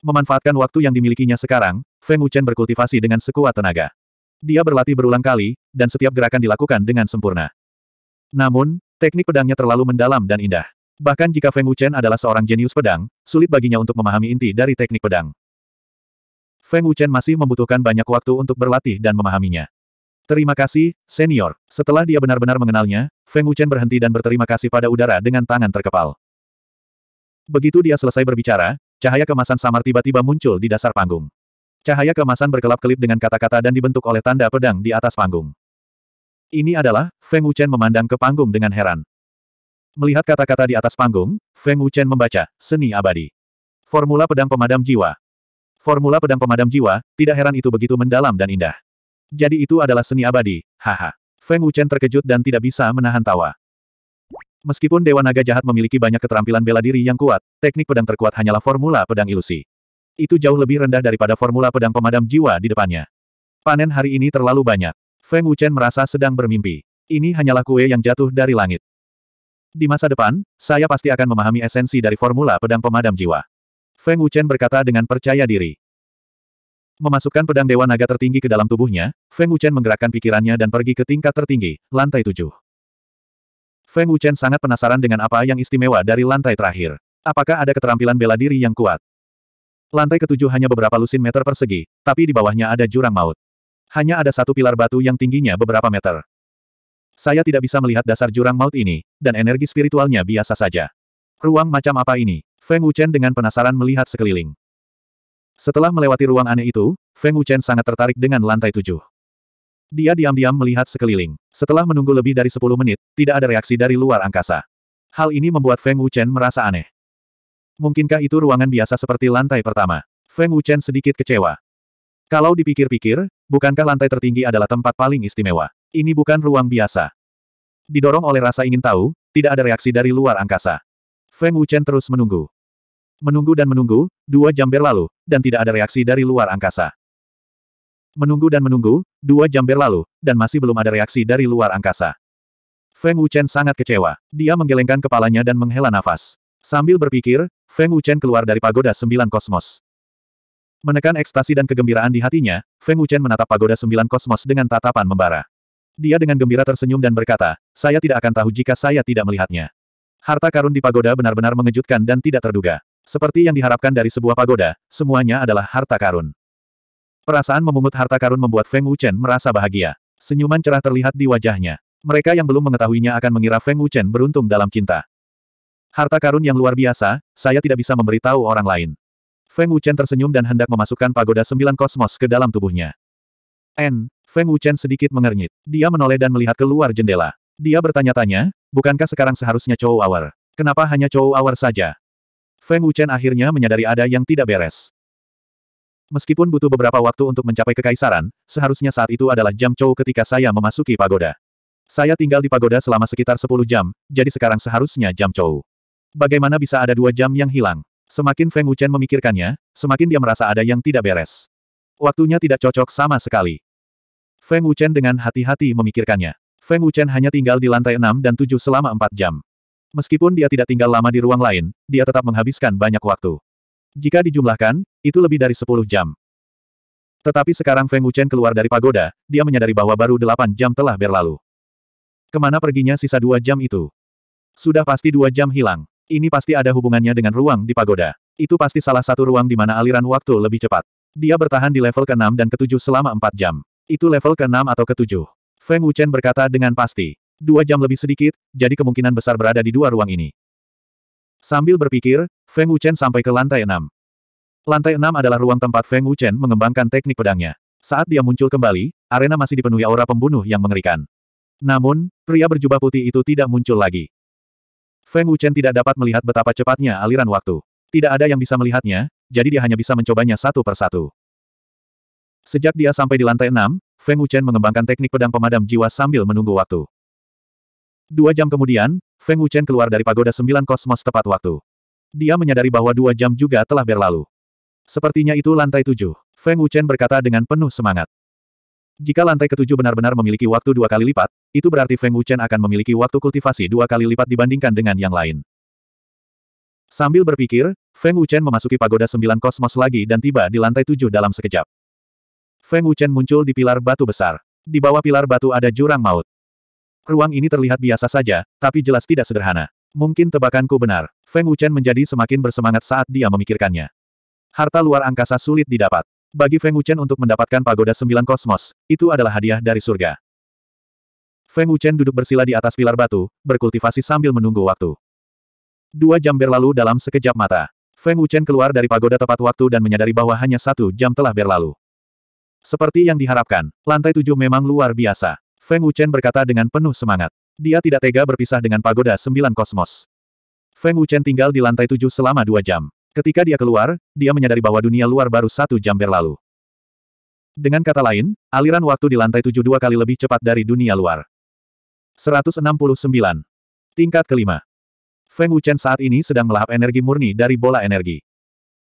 Memanfaatkan waktu yang dimilikinya sekarang, Feng Wuchen berkultivasi dengan sekuat tenaga. Dia berlatih berulang kali, dan setiap gerakan dilakukan dengan sempurna. Namun, teknik pedangnya terlalu mendalam dan indah. Bahkan jika Feng Wuchen adalah seorang jenius pedang, sulit baginya untuk memahami inti dari teknik pedang. Feng Wuchen masih membutuhkan banyak waktu untuk berlatih dan memahaminya. Terima kasih, senior. Setelah dia benar-benar mengenalnya, Feng Wuchen berhenti dan berterima kasih pada udara dengan tangan terkepal. Begitu dia selesai berbicara, Cahaya kemasan samar tiba-tiba muncul di dasar panggung. Cahaya kemasan berkelap-kelip dengan kata-kata dan dibentuk oleh tanda pedang di atas panggung. Ini adalah, Feng Wuchen memandang ke panggung dengan heran. Melihat kata-kata di atas panggung, Feng Wuchen membaca, seni abadi. Formula pedang pemadam jiwa. Formula pedang pemadam jiwa, tidak heran itu begitu mendalam dan indah. Jadi itu adalah seni abadi, haha. Feng Wuchen terkejut dan tidak bisa menahan tawa. Meskipun Dewa Naga Jahat memiliki banyak keterampilan bela diri yang kuat, teknik pedang terkuat hanyalah formula pedang ilusi. Itu jauh lebih rendah daripada formula pedang pemadam jiwa di depannya. Panen hari ini terlalu banyak. Feng Wuchen merasa sedang bermimpi. Ini hanyalah kue yang jatuh dari langit. Di masa depan, saya pasti akan memahami esensi dari formula pedang pemadam jiwa. Feng Wuchen berkata dengan percaya diri. Memasukkan pedang Dewa Naga tertinggi ke dalam tubuhnya, Feng Wuchen menggerakkan pikirannya dan pergi ke tingkat tertinggi, lantai tujuh. Feng Wuchen sangat penasaran dengan apa yang istimewa dari lantai terakhir. Apakah ada keterampilan bela diri yang kuat? Lantai ketujuh hanya beberapa lusin meter persegi, tapi di bawahnya ada jurang maut. Hanya ada satu pilar batu yang tingginya beberapa meter. Saya tidak bisa melihat dasar jurang maut ini, dan energi spiritualnya biasa saja. Ruang macam apa ini? Feng Wuchen dengan penasaran melihat sekeliling. Setelah melewati ruang aneh itu, Feng Wuchen sangat tertarik dengan lantai tujuh. Dia diam-diam melihat sekeliling. Setelah menunggu lebih dari 10 menit, tidak ada reaksi dari luar angkasa. Hal ini membuat Feng Wuchen merasa aneh. Mungkinkah itu ruangan biasa seperti lantai pertama? Feng Wuchen sedikit kecewa. Kalau dipikir-pikir, bukankah lantai tertinggi adalah tempat paling istimewa? Ini bukan ruang biasa. Didorong oleh rasa ingin tahu, tidak ada reaksi dari luar angkasa. Feng Wuchen terus menunggu. Menunggu dan menunggu, dua jam berlalu, dan tidak ada reaksi dari luar angkasa. Menunggu dan menunggu, dua jam berlalu, dan masih belum ada reaksi dari luar angkasa. Feng Wuchen sangat kecewa. Dia menggelengkan kepalanya dan menghela nafas. Sambil berpikir, Feng Wuchen keluar dari pagoda sembilan kosmos. Menekan ekstasi dan kegembiraan di hatinya, Feng Wuchen menatap pagoda sembilan kosmos dengan tatapan membara. Dia dengan gembira tersenyum dan berkata, saya tidak akan tahu jika saya tidak melihatnya. Harta karun di pagoda benar-benar mengejutkan dan tidak terduga. Seperti yang diharapkan dari sebuah pagoda, semuanya adalah harta karun. Perasaan memungut harta karun membuat Feng Wuchen merasa bahagia. Senyuman cerah terlihat di wajahnya. Mereka yang belum mengetahuinya akan mengira Feng Wuchen beruntung dalam cinta. Harta karun yang luar biasa, saya tidak bisa memberitahu orang lain. Feng Wuchen tersenyum dan hendak memasukkan pagoda sembilan kosmos ke dalam tubuhnya. N. Feng Wuchen sedikit mengernyit. Dia menoleh dan melihat keluar jendela. Dia bertanya-tanya, bukankah sekarang seharusnya Chou Hour? Kenapa hanya Chou Hour saja? Feng Wuchen akhirnya menyadari ada yang tidak beres. Meskipun butuh beberapa waktu untuk mencapai kekaisaran, seharusnya saat itu adalah jam Chou ketika saya memasuki pagoda. Saya tinggal di pagoda selama sekitar 10 jam, jadi sekarang seharusnya jam Chou. Bagaimana bisa ada dua jam yang hilang? Semakin Feng Wuchen memikirkannya, semakin dia merasa ada yang tidak beres. Waktunya tidak cocok sama sekali. Feng Wuchen dengan hati-hati memikirkannya. Feng Wuchen hanya tinggal di lantai 6 dan 7 selama 4 jam. Meskipun dia tidak tinggal lama di ruang lain, dia tetap menghabiskan banyak waktu. Jika dijumlahkan, itu lebih dari 10 jam. Tetapi sekarang Feng Wuchen keluar dari pagoda, dia menyadari bahwa baru 8 jam telah berlalu. Kemana perginya sisa dua jam itu? Sudah pasti dua jam hilang. Ini pasti ada hubungannya dengan ruang di pagoda. Itu pasti salah satu ruang di mana aliran waktu lebih cepat. Dia bertahan di level ke-6 dan ke-7 selama empat jam. Itu level ke-6 atau ke-7. Feng Wuchen berkata dengan pasti. Dua jam lebih sedikit, jadi kemungkinan besar berada di dua ruang ini. Sambil berpikir, Feng Wuchen sampai ke lantai enam. Lantai enam adalah ruang tempat Feng Wuchen mengembangkan teknik pedangnya. Saat dia muncul kembali, arena masih dipenuhi aura pembunuh yang mengerikan. Namun, pria berjubah putih itu tidak muncul lagi. Feng Wuchen tidak dapat melihat betapa cepatnya aliran waktu. Tidak ada yang bisa melihatnya, jadi dia hanya bisa mencobanya satu persatu. Sejak dia sampai di lantai enam, Feng Wuchen mengembangkan teknik pedang pemadam jiwa sambil menunggu waktu. Dua jam kemudian, Feng Wuchen keluar dari pagoda sembilan kosmos tepat waktu. Dia menyadari bahwa dua jam juga telah berlalu. Sepertinya itu lantai tujuh. Feng Wuchen berkata dengan penuh semangat. Jika lantai ketujuh benar-benar memiliki waktu dua kali lipat, itu berarti Feng Wuchen akan memiliki waktu kultivasi dua kali lipat dibandingkan dengan yang lain. Sambil berpikir, Feng Wuchen memasuki pagoda sembilan kosmos lagi dan tiba di lantai tujuh dalam sekejap. Feng Wuchen muncul di pilar batu besar. Di bawah pilar batu ada jurang maut. Ruang ini terlihat biasa saja, tapi jelas tidak sederhana. Mungkin tebakanku benar. Feng Wuchen menjadi semakin bersemangat saat dia memikirkannya. Harta luar angkasa sulit didapat. Bagi Feng Wuchen untuk mendapatkan pagoda sembilan kosmos, itu adalah hadiah dari surga. Feng Wuchen duduk bersila di atas pilar batu, berkultivasi sambil menunggu waktu. Dua jam berlalu dalam sekejap mata. Feng Wuchen keluar dari pagoda tepat waktu dan menyadari bahwa hanya satu jam telah berlalu. Seperti yang diharapkan, lantai tujuh memang luar biasa. Feng Wuchen berkata dengan penuh semangat. Dia tidak tega berpisah dengan pagoda sembilan kosmos. Feng Wuchen tinggal di lantai tujuh selama dua jam. Ketika dia keluar, dia menyadari bahwa dunia luar baru satu jam berlalu. Dengan kata lain, aliran waktu di lantai tujuh dua kali lebih cepat dari dunia luar. 169. Tingkat kelima. Feng Wuchen saat ini sedang melahap energi murni dari bola energi.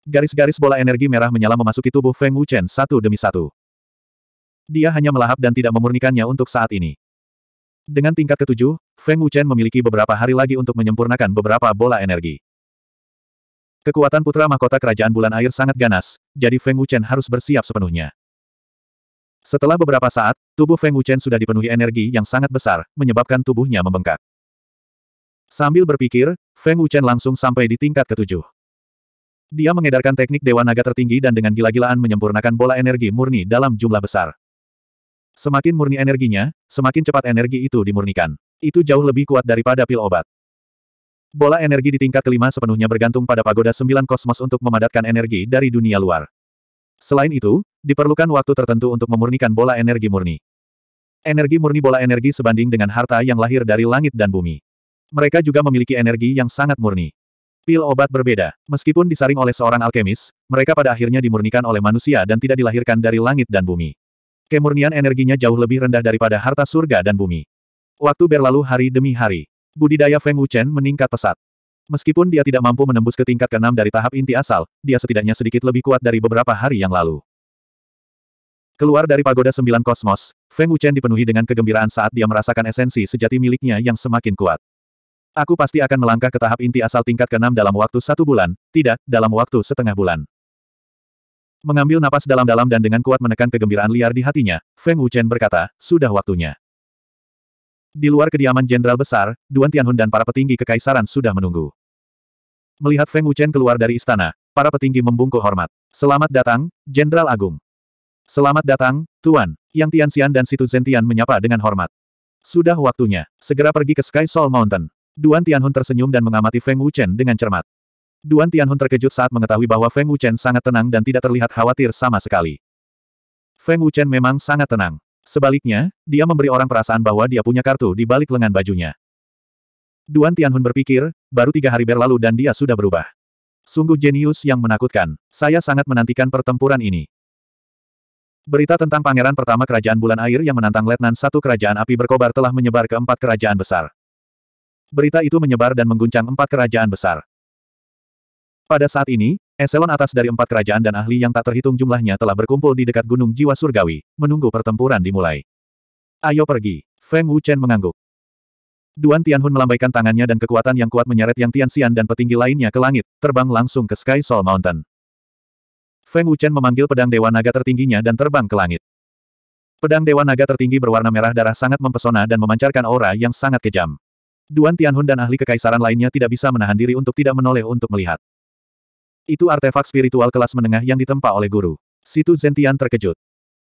Garis-garis bola energi merah menyala memasuki tubuh Feng Wuchen satu demi satu. Dia hanya melahap dan tidak memurnikannya untuk saat ini. Dengan tingkat ketujuh, Feng Wuchen memiliki beberapa hari lagi untuk menyempurnakan beberapa bola energi. Kekuatan putra mahkota kerajaan bulan air sangat ganas, jadi Feng Wuchen harus bersiap sepenuhnya. Setelah beberapa saat, tubuh Feng Wuchen sudah dipenuhi energi yang sangat besar, menyebabkan tubuhnya membengkak. Sambil berpikir, Feng Wuchen langsung sampai di tingkat ketujuh. Dia mengedarkan teknik Dewa Naga tertinggi dan dengan gila-gilaan menyempurnakan bola energi murni dalam jumlah besar. Semakin murni energinya, semakin cepat energi itu dimurnikan. Itu jauh lebih kuat daripada pil obat. Bola energi di tingkat kelima sepenuhnya bergantung pada pagoda sembilan kosmos untuk memadatkan energi dari dunia luar. Selain itu, diperlukan waktu tertentu untuk memurnikan bola energi murni. Energi murni bola energi sebanding dengan harta yang lahir dari langit dan bumi. Mereka juga memiliki energi yang sangat murni. Pil obat berbeda. Meskipun disaring oleh seorang alkemis, mereka pada akhirnya dimurnikan oleh manusia dan tidak dilahirkan dari langit dan bumi. Kemurnian energinya jauh lebih rendah daripada harta surga dan bumi. Waktu berlalu hari demi hari. Budidaya Feng Wuchen meningkat pesat. Meskipun dia tidak mampu menembus ke tingkat keenam dari tahap inti asal, dia setidaknya sedikit lebih kuat dari beberapa hari yang lalu. Keluar dari pagoda sembilan kosmos, Feng Wuchen dipenuhi dengan kegembiraan saat dia merasakan esensi sejati miliknya yang semakin kuat. Aku pasti akan melangkah ke tahap inti asal tingkat keenam dalam waktu satu bulan, tidak, dalam waktu setengah bulan. Mengambil napas dalam-dalam dan dengan kuat menekan kegembiraan liar di hatinya, Feng Wuchen berkata, sudah waktunya. Di luar kediaman Jenderal Besar, Duan Tianhun dan para petinggi kekaisaran sudah menunggu. Melihat Feng Wuchen keluar dari istana, para petinggi membungkuk hormat. Selamat datang, Jenderal Agung. Selamat datang, Tuan. Yang Tianxian dan Situ Zentian menyapa dengan hormat. Sudah waktunya, segera pergi ke Sky Soul Mountain. Duan Tianhun tersenyum dan mengamati Feng Wuchen dengan cermat. Duan Tianhun terkejut saat mengetahui bahwa Feng Wuchen sangat tenang dan tidak terlihat khawatir sama sekali. Feng Wuchen memang sangat tenang. Sebaliknya, dia memberi orang perasaan bahwa dia punya kartu di balik lengan bajunya. Duan Tianhun berpikir, baru tiga hari berlalu dan dia sudah berubah. Sungguh jenius yang menakutkan. Saya sangat menantikan pertempuran ini. Berita tentang pangeran pertama kerajaan bulan air yang menantang letnan satu kerajaan api berkobar telah menyebar ke empat kerajaan besar. Berita itu menyebar dan mengguncang empat kerajaan besar. Pada saat ini, eselon atas dari empat kerajaan dan ahli yang tak terhitung jumlahnya telah berkumpul di dekat Gunung Jiwa Surgawi, menunggu pertempuran dimulai. Ayo pergi. Feng Wuchen mengangguk. Duan Tianhun melambaikan tangannya dan kekuatan yang kuat menyeret Yang Tianxian dan petinggi lainnya ke langit, terbang langsung ke Sky Soul Mountain. Feng Wuchen memanggil pedang Dewa Naga tertingginya dan terbang ke langit. Pedang Dewa Naga tertinggi berwarna merah darah sangat mempesona dan memancarkan aura yang sangat kejam. Duan Tianhun dan ahli kekaisaran lainnya tidak bisa menahan diri untuk tidak menoleh untuk melihat. Itu artefak spiritual kelas menengah yang ditempa oleh guru. Situ Zentian terkejut.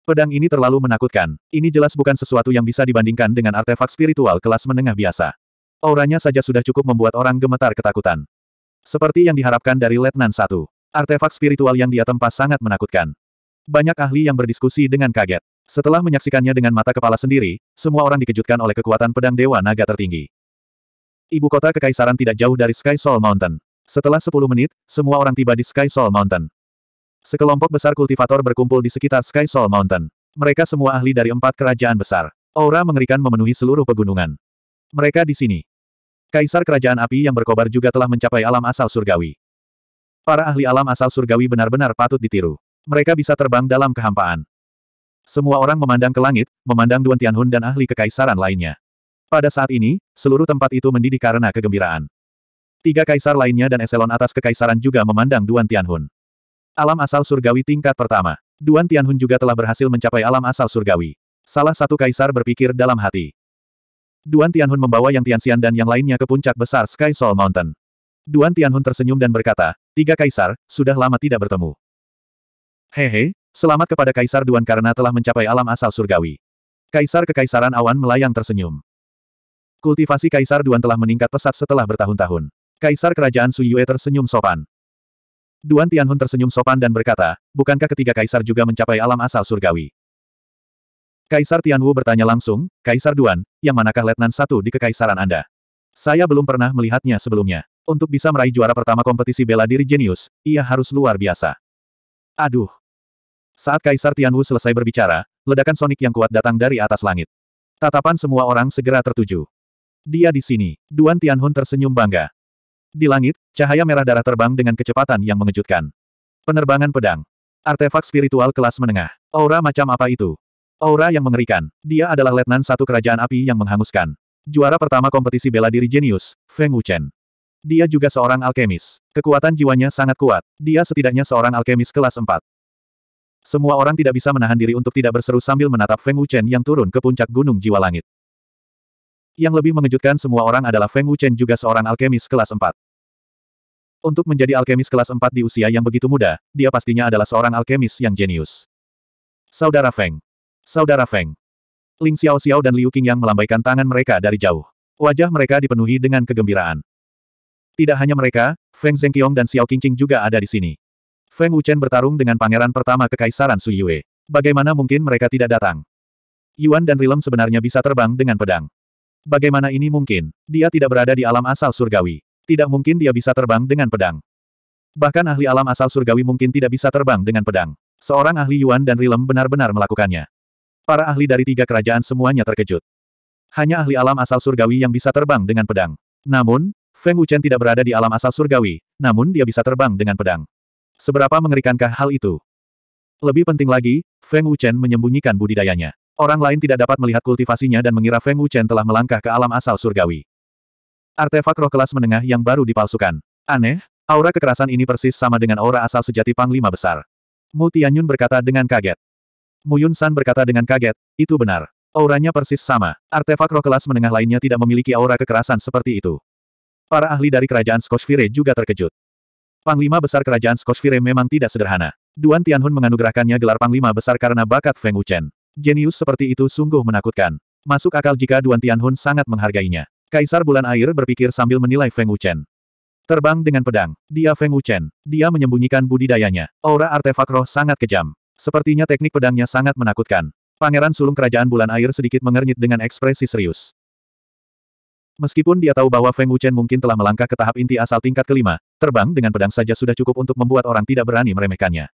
Pedang ini terlalu menakutkan. Ini jelas bukan sesuatu yang bisa dibandingkan dengan artefak spiritual kelas menengah biasa. Auranya saja sudah cukup membuat orang gemetar ketakutan. Seperti yang diharapkan dari Letnan Satu, Artefak spiritual yang dia tempa sangat menakutkan. Banyak ahli yang berdiskusi dengan kaget. Setelah menyaksikannya dengan mata kepala sendiri, semua orang dikejutkan oleh kekuatan pedang Dewa Naga tertinggi. Ibu kota kekaisaran tidak jauh dari Sky Soul Mountain. Setelah 10 menit, semua orang tiba di Sky Soul Mountain. Sekelompok besar kultivator berkumpul di sekitar Sky Soul Mountain. Mereka semua ahli dari empat kerajaan besar. Aura mengerikan memenuhi seluruh pegunungan. Mereka di sini. Kaisar Kerajaan Api yang berkobar juga telah mencapai alam asal surgawi. Para ahli alam asal surgawi benar-benar patut ditiru. Mereka bisa terbang dalam kehampaan. Semua orang memandang ke langit, memandang Duan Tianhun dan ahli kekaisaran lainnya. Pada saat ini, seluruh tempat itu mendidih karena kegembiraan. Tiga kaisar lainnya dan eselon atas kekaisaran juga memandang Duan Tianhun. Alam asal surgawi tingkat pertama. Duan Tianhun juga telah berhasil mencapai alam asal surgawi. Salah satu kaisar berpikir dalam hati. Duan Tianhun membawa Yang Tianxian dan yang lainnya ke puncak besar Sky Soul Mountain. Duan Tianhun tersenyum dan berkata, tiga kaisar, sudah lama tidak bertemu. Hehe, selamat kepada Kaisar Duan karena telah mencapai alam asal surgawi. Kaisar Kekaisaran Awan Melayang tersenyum. Kultivasi Kaisar Duan telah meningkat pesat setelah bertahun-tahun. Kaisar Kerajaan Yue tersenyum sopan. Duan Tianhun tersenyum sopan dan berkata, bukankah ketiga kaisar juga mencapai alam asal surgawi? Kaisar Tianwu bertanya langsung, Kaisar Duan, yang manakah letnan satu di kekaisaran Anda? Saya belum pernah melihatnya sebelumnya. Untuk bisa meraih juara pertama kompetisi bela diri jenius, ia harus luar biasa. Aduh. Saat Kaisar Tianwu selesai berbicara, ledakan sonik yang kuat datang dari atas langit. Tatapan semua orang segera tertuju. Dia di sini. Duan Tianhun tersenyum bangga. Di langit, cahaya merah darah terbang dengan kecepatan yang mengejutkan. Penerbangan pedang. Artefak spiritual kelas menengah. Aura macam apa itu? Aura yang mengerikan. Dia adalah letnan satu kerajaan api yang menghanguskan. Juara pertama kompetisi bela diri jenius, Feng Wuchen. Dia juga seorang alkemis. Kekuatan jiwanya sangat kuat. Dia setidaknya seorang alkemis kelas 4. Semua orang tidak bisa menahan diri untuk tidak berseru sambil menatap Feng Wuchen yang turun ke puncak gunung jiwa langit. Yang lebih mengejutkan semua orang adalah Feng Wuchen juga seorang alkemis kelas 4. Untuk menjadi alkemis kelas 4 di usia yang begitu muda, dia pastinya adalah seorang alkemis yang jenius. Saudara Feng. Saudara Feng. Ling Xiao Xiao dan Liu Qing yang melambaikan tangan mereka dari jauh. Wajah mereka dipenuhi dengan kegembiraan. Tidak hanya mereka, Feng Zhengqiong dan Xiao Qingqing juga ada di sini. Feng Wuchen bertarung dengan pangeran pertama Kekaisaran Su Yue. Bagaimana mungkin mereka tidak datang? Yuan dan Rilem sebenarnya bisa terbang dengan pedang. Bagaimana ini mungkin? Dia tidak berada di alam asal surgawi. Tidak mungkin dia bisa terbang dengan pedang. Bahkan ahli alam asal surgawi mungkin tidak bisa terbang dengan pedang. Seorang ahli Yuan dan Rilem benar-benar melakukannya. Para ahli dari tiga kerajaan semuanya terkejut. Hanya ahli alam asal surgawi yang bisa terbang dengan pedang. Namun, Feng Wuchen tidak berada di alam asal surgawi, namun dia bisa terbang dengan pedang. Seberapa mengerikankah hal itu? Lebih penting lagi, Feng Wuchen menyembunyikan budidayanya. Orang lain tidak dapat melihat kultivasinya dan mengira Feng Wuchen telah melangkah ke alam asal surgawi. Artefak roh kelas menengah yang baru dipalsukan. Aneh, aura kekerasan ini persis sama dengan aura asal sejati Panglima Besar. Mu Tianyun berkata dengan kaget. Mu Yun San berkata dengan kaget, itu benar. Auranya persis sama. Artefak roh kelas menengah lainnya tidak memiliki aura kekerasan seperti itu. Para ahli dari kerajaan Skoshvire juga terkejut. Panglima besar kerajaan Skosfire memang tidak sederhana. Duan Tianhun menganugerahkannya gelar panglima besar karena bakat Feng Wuchen. Jenius seperti itu sungguh menakutkan. Masuk akal jika Duan Tianhun sangat menghargainya. Kaisar Bulan Air berpikir sambil menilai Feng Wuchen. Terbang dengan pedang. Dia Feng Wuchen. Dia menyembunyikan budidayanya. Aura artefak roh sangat kejam. Sepertinya teknik pedangnya sangat menakutkan. Pangeran sulung kerajaan Bulan Air sedikit mengernyit dengan ekspresi serius. Meskipun dia tahu bahwa Feng Wuchen mungkin telah melangkah ke tahap inti asal tingkat kelima, terbang dengan pedang saja sudah cukup untuk membuat orang tidak berani meremehkannya.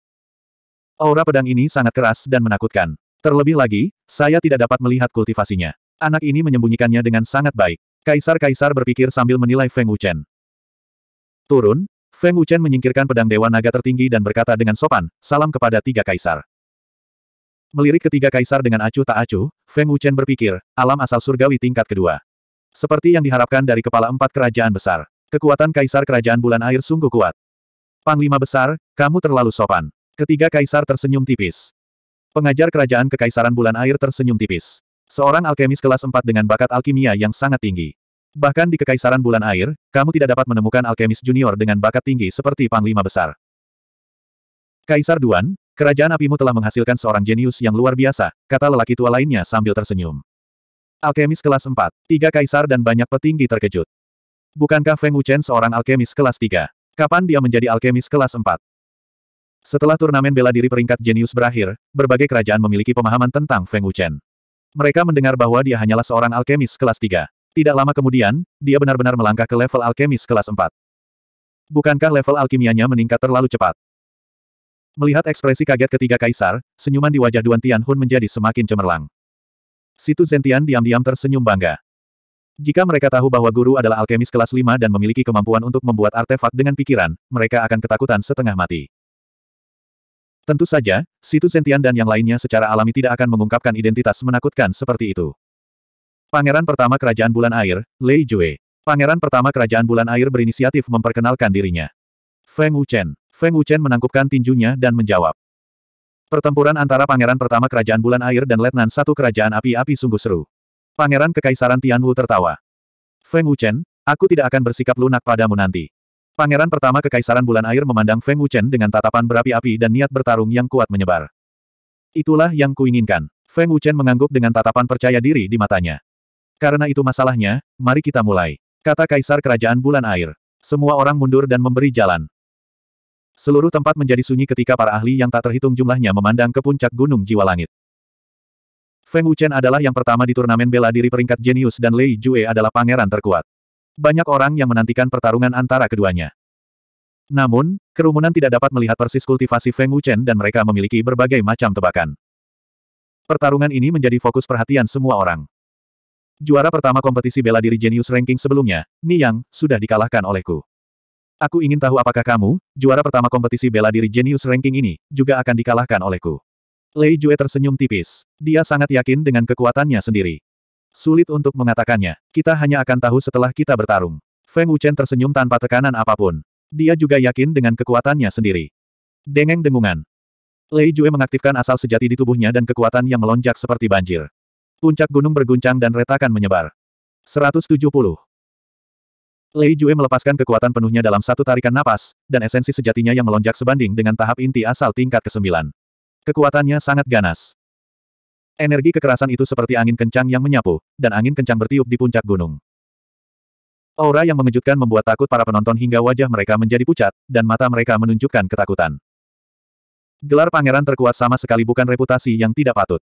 Aura pedang ini sangat keras dan menakutkan. Terlebih lagi, saya tidak dapat melihat kultivasinya. Anak ini menyembunyikannya dengan sangat baik. Kaisar-kaisar berpikir sambil menilai Feng Wuchen. Turun, Feng Wuchen menyingkirkan pedang Dewa Naga tertinggi dan berkata dengan sopan, salam kepada tiga kaisar. Melirik ketiga kaisar dengan acuh tak acuh, Feng Wuchen berpikir, alam asal surgawi tingkat kedua. Seperti yang diharapkan dari kepala empat kerajaan besar. Kekuatan Kaisar Kerajaan Bulan Air sungguh kuat. Panglima Besar, kamu terlalu sopan. Ketiga Kaisar tersenyum tipis. Pengajar Kerajaan Kekaisaran Bulan Air tersenyum tipis. Seorang alkemis kelas empat dengan bakat alkimia yang sangat tinggi. Bahkan di Kekaisaran Bulan Air, kamu tidak dapat menemukan alkemis junior dengan bakat tinggi seperti Panglima Besar. Kaisar Duan, kerajaan apimu telah menghasilkan seorang jenius yang luar biasa, kata lelaki tua lainnya sambil tersenyum. Alkemis kelas 4. Tiga kaisar dan banyak petinggi terkejut. Bukankah Feng Wuchen seorang alkemis kelas 3? Kapan dia menjadi alkemis kelas 4? Setelah turnamen bela diri peringkat jenius berakhir, berbagai kerajaan memiliki pemahaman tentang Feng Wuchen. Mereka mendengar bahwa dia hanyalah seorang alkemis kelas 3. Tidak lama kemudian, dia benar-benar melangkah ke level alkemis kelas 4. Bukankah level alkimianya meningkat terlalu cepat? Melihat ekspresi kaget ketiga kaisar, senyuman di wajah Duan Tianhun menjadi semakin cemerlang. Situ Zentian diam-diam tersenyum bangga. Jika mereka tahu bahwa guru adalah alkemis kelas 5 dan memiliki kemampuan untuk membuat artefak dengan pikiran, mereka akan ketakutan setengah mati. Tentu saja, Situ Zentian dan yang lainnya secara alami tidak akan mengungkapkan identitas menakutkan seperti itu. Pangeran pertama Kerajaan Bulan Air, Lei Jue. Pangeran pertama Kerajaan Bulan Air berinisiatif memperkenalkan dirinya. Feng Wuchen. Feng Wuchen menangkupkan tinjunya dan menjawab. Pertempuran antara Pangeran Pertama Kerajaan Bulan Air dan Letnan Satu Kerajaan Api-Api sungguh seru. Pangeran Kekaisaran Tianwu tertawa. Feng Wuchen, aku tidak akan bersikap lunak padamu nanti. Pangeran Pertama Kekaisaran Bulan Air memandang Feng Wuchen dengan tatapan berapi-api dan niat bertarung yang kuat menyebar. Itulah yang kuinginkan. Feng Wuchen mengangguk dengan tatapan percaya diri di matanya. Karena itu masalahnya, mari kita mulai. Kata Kaisar Kerajaan Bulan Air. Semua orang mundur dan memberi jalan. Seluruh tempat menjadi sunyi ketika para ahli yang tak terhitung jumlahnya memandang ke puncak Gunung Jiwa Langit. Feng Wuchen adalah yang pertama di turnamen bela diri peringkat jenius dan Lei Jue adalah pangeran terkuat. Banyak orang yang menantikan pertarungan antara keduanya. Namun, kerumunan tidak dapat melihat persis kultivasi Feng Wuchen dan mereka memiliki berbagai macam tebakan. Pertarungan ini menjadi fokus perhatian semua orang. Juara pertama kompetisi bela diri jenius ranking sebelumnya, Ni Yang, sudah dikalahkan olehku. Aku ingin tahu apakah kamu, juara pertama kompetisi bela diri jenius Ranking ini, juga akan dikalahkan olehku. Lei Jue tersenyum tipis. Dia sangat yakin dengan kekuatannya sendiri. Sulit untuk mengatakannya. Kita hanya akan tahu setelah kita bertarung. Feng Wuchen tersenyum tanpa tekanan apapun. Dia juga yakin dengan kekuatannya sendiri. Dengeng dengungan. Lei Jue mengaktifkan asal sejati di tubuhnya dan kekuatan yang melonjak seperti banjir. Puncak gunung berguncang dan retakan menyebar. 170. Lei Jue melepaskan kekuatan penuhnya dalam satu tarikan napas, dan esensi sejatinya yang melonjak sebanding dengan tahap inti asal tingkat ke-9. Kekuatannya sangat ganas. Energi kekerasan itu seperti angin kencang yang menyapu, dan angin kencang bertiup di puncak gunung. Aura yang mengejutkan membuat takut para penonton hingga wajah mereka menjadi pucat, dan mata mereka menunjukkan ketakutan. Gelar pangeran terkuat sama sekali bukan reputasi yang tidak patut.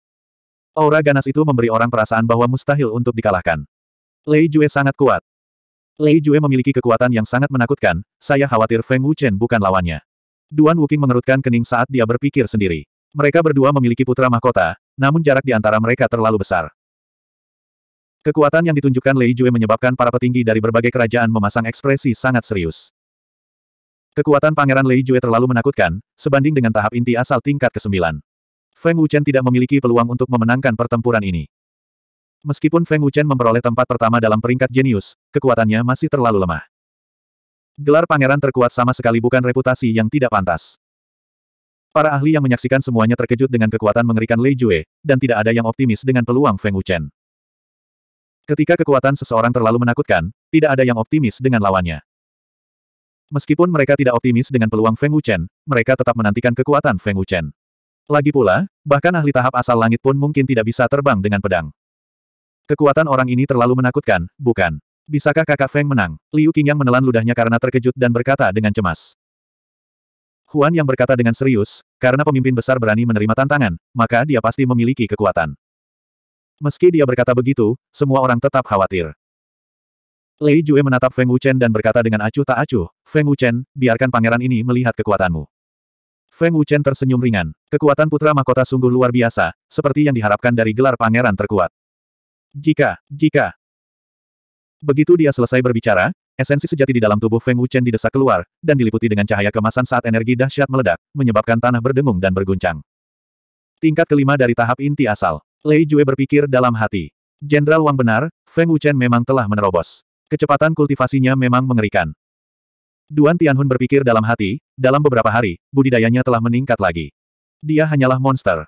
Aura ganas itu memberi orang perasaan bahwa mustahil untuk dikalahkan. Lei Jue sangat kuat. Lei Jue memiliki kekuatan yang sangat menakutkan, saya khawatir Feng Wuchen bukan lawannya. Duan Wuking mengerutkan kening saat dia berpikir sendiri. Mereka berdua memiliki putra mahkota, namun jarak di antara mereka terlalu besar. Kekuatan yang ditunjukkan Lei Jue menyebabkan para petinggi dari berbagai kerajaan memasang ekspresi sangat serius. Kekuatan Pangeran Lei Jue terlalu menakutkan, sebanding dengan tahap inti asal tingkat ke-9. Feng Wuchen tidak memiliki peluang untuk memenangkan pertempuran ini. Meskipun Feng Wuchen memperoleh tempat pertama dalam peringkat jenius, kekuatannya masih terlalu lemah. Gelar pangeran terkuat sama sekali bukan reputasi yang tidak pantas. Para ahli yang menyaksikan semuanya terkejut dengan kekuatan mengerikan Lei Jue, dan tidak ada yang optimis dengan peluang Feng Wuchen. Ketika kekuatan seseorang terlalu menakutkan, tidak ada yang optimis dengan lawannya. Meskipun mereka tidak optimis dengan peluang Feng Wuchen, mereka tetap menantikan kekuatan Feng Wuchen. Lagi pula, bahkan ahli tahap asal langit pun mungkin tidak bisa terbang dengan pedang. Kekuatan orang ini terlalu menakutkan, bukan? Bisakah kakak Feng menang? Liu Qingyang menelan ludahnya karena terkejut dan berkata dengan cemas. Huan yang berkata dengan serius, karena pemimpin besar berani menerima tantangan, maka dia pasti memiliki kekuatan. Meski dia berkata begitu, semua orang tetap khawatir. Lei Jue menatap Feng Wuchen dan berkata dengan acuh tak acuh, Feng Wuchen, biarkan pangeran ini melihat kekuatanmu. Feng Wuchen tersenyum ringan. Kekuatan putra mahkota sungguh luar biasa, seperti yang diharapkan dari gelar pangeran terkuat. Jika, jika. Begitu dia selesai berbicara, esensi sejati di dalam tubuh Feng Wuchen didesak keluar, dan diliputi dengan cahaya kemasan saat energi dahsyat meledak, menyebabkan tanah berdengung dan berguncang. Tingkat kelima dari tahap inti asal. Lei Jue berpikir dalam hati. Jenderal Wang benar, Feng Wuchen memang telah menerobos. Kecepatan kultivasinya memang mengerikan. Duan Tianhun berpikir dalam hati, dalam beberapa hari, budidayanya telah meningkat lagi. Dia hanyalah monster.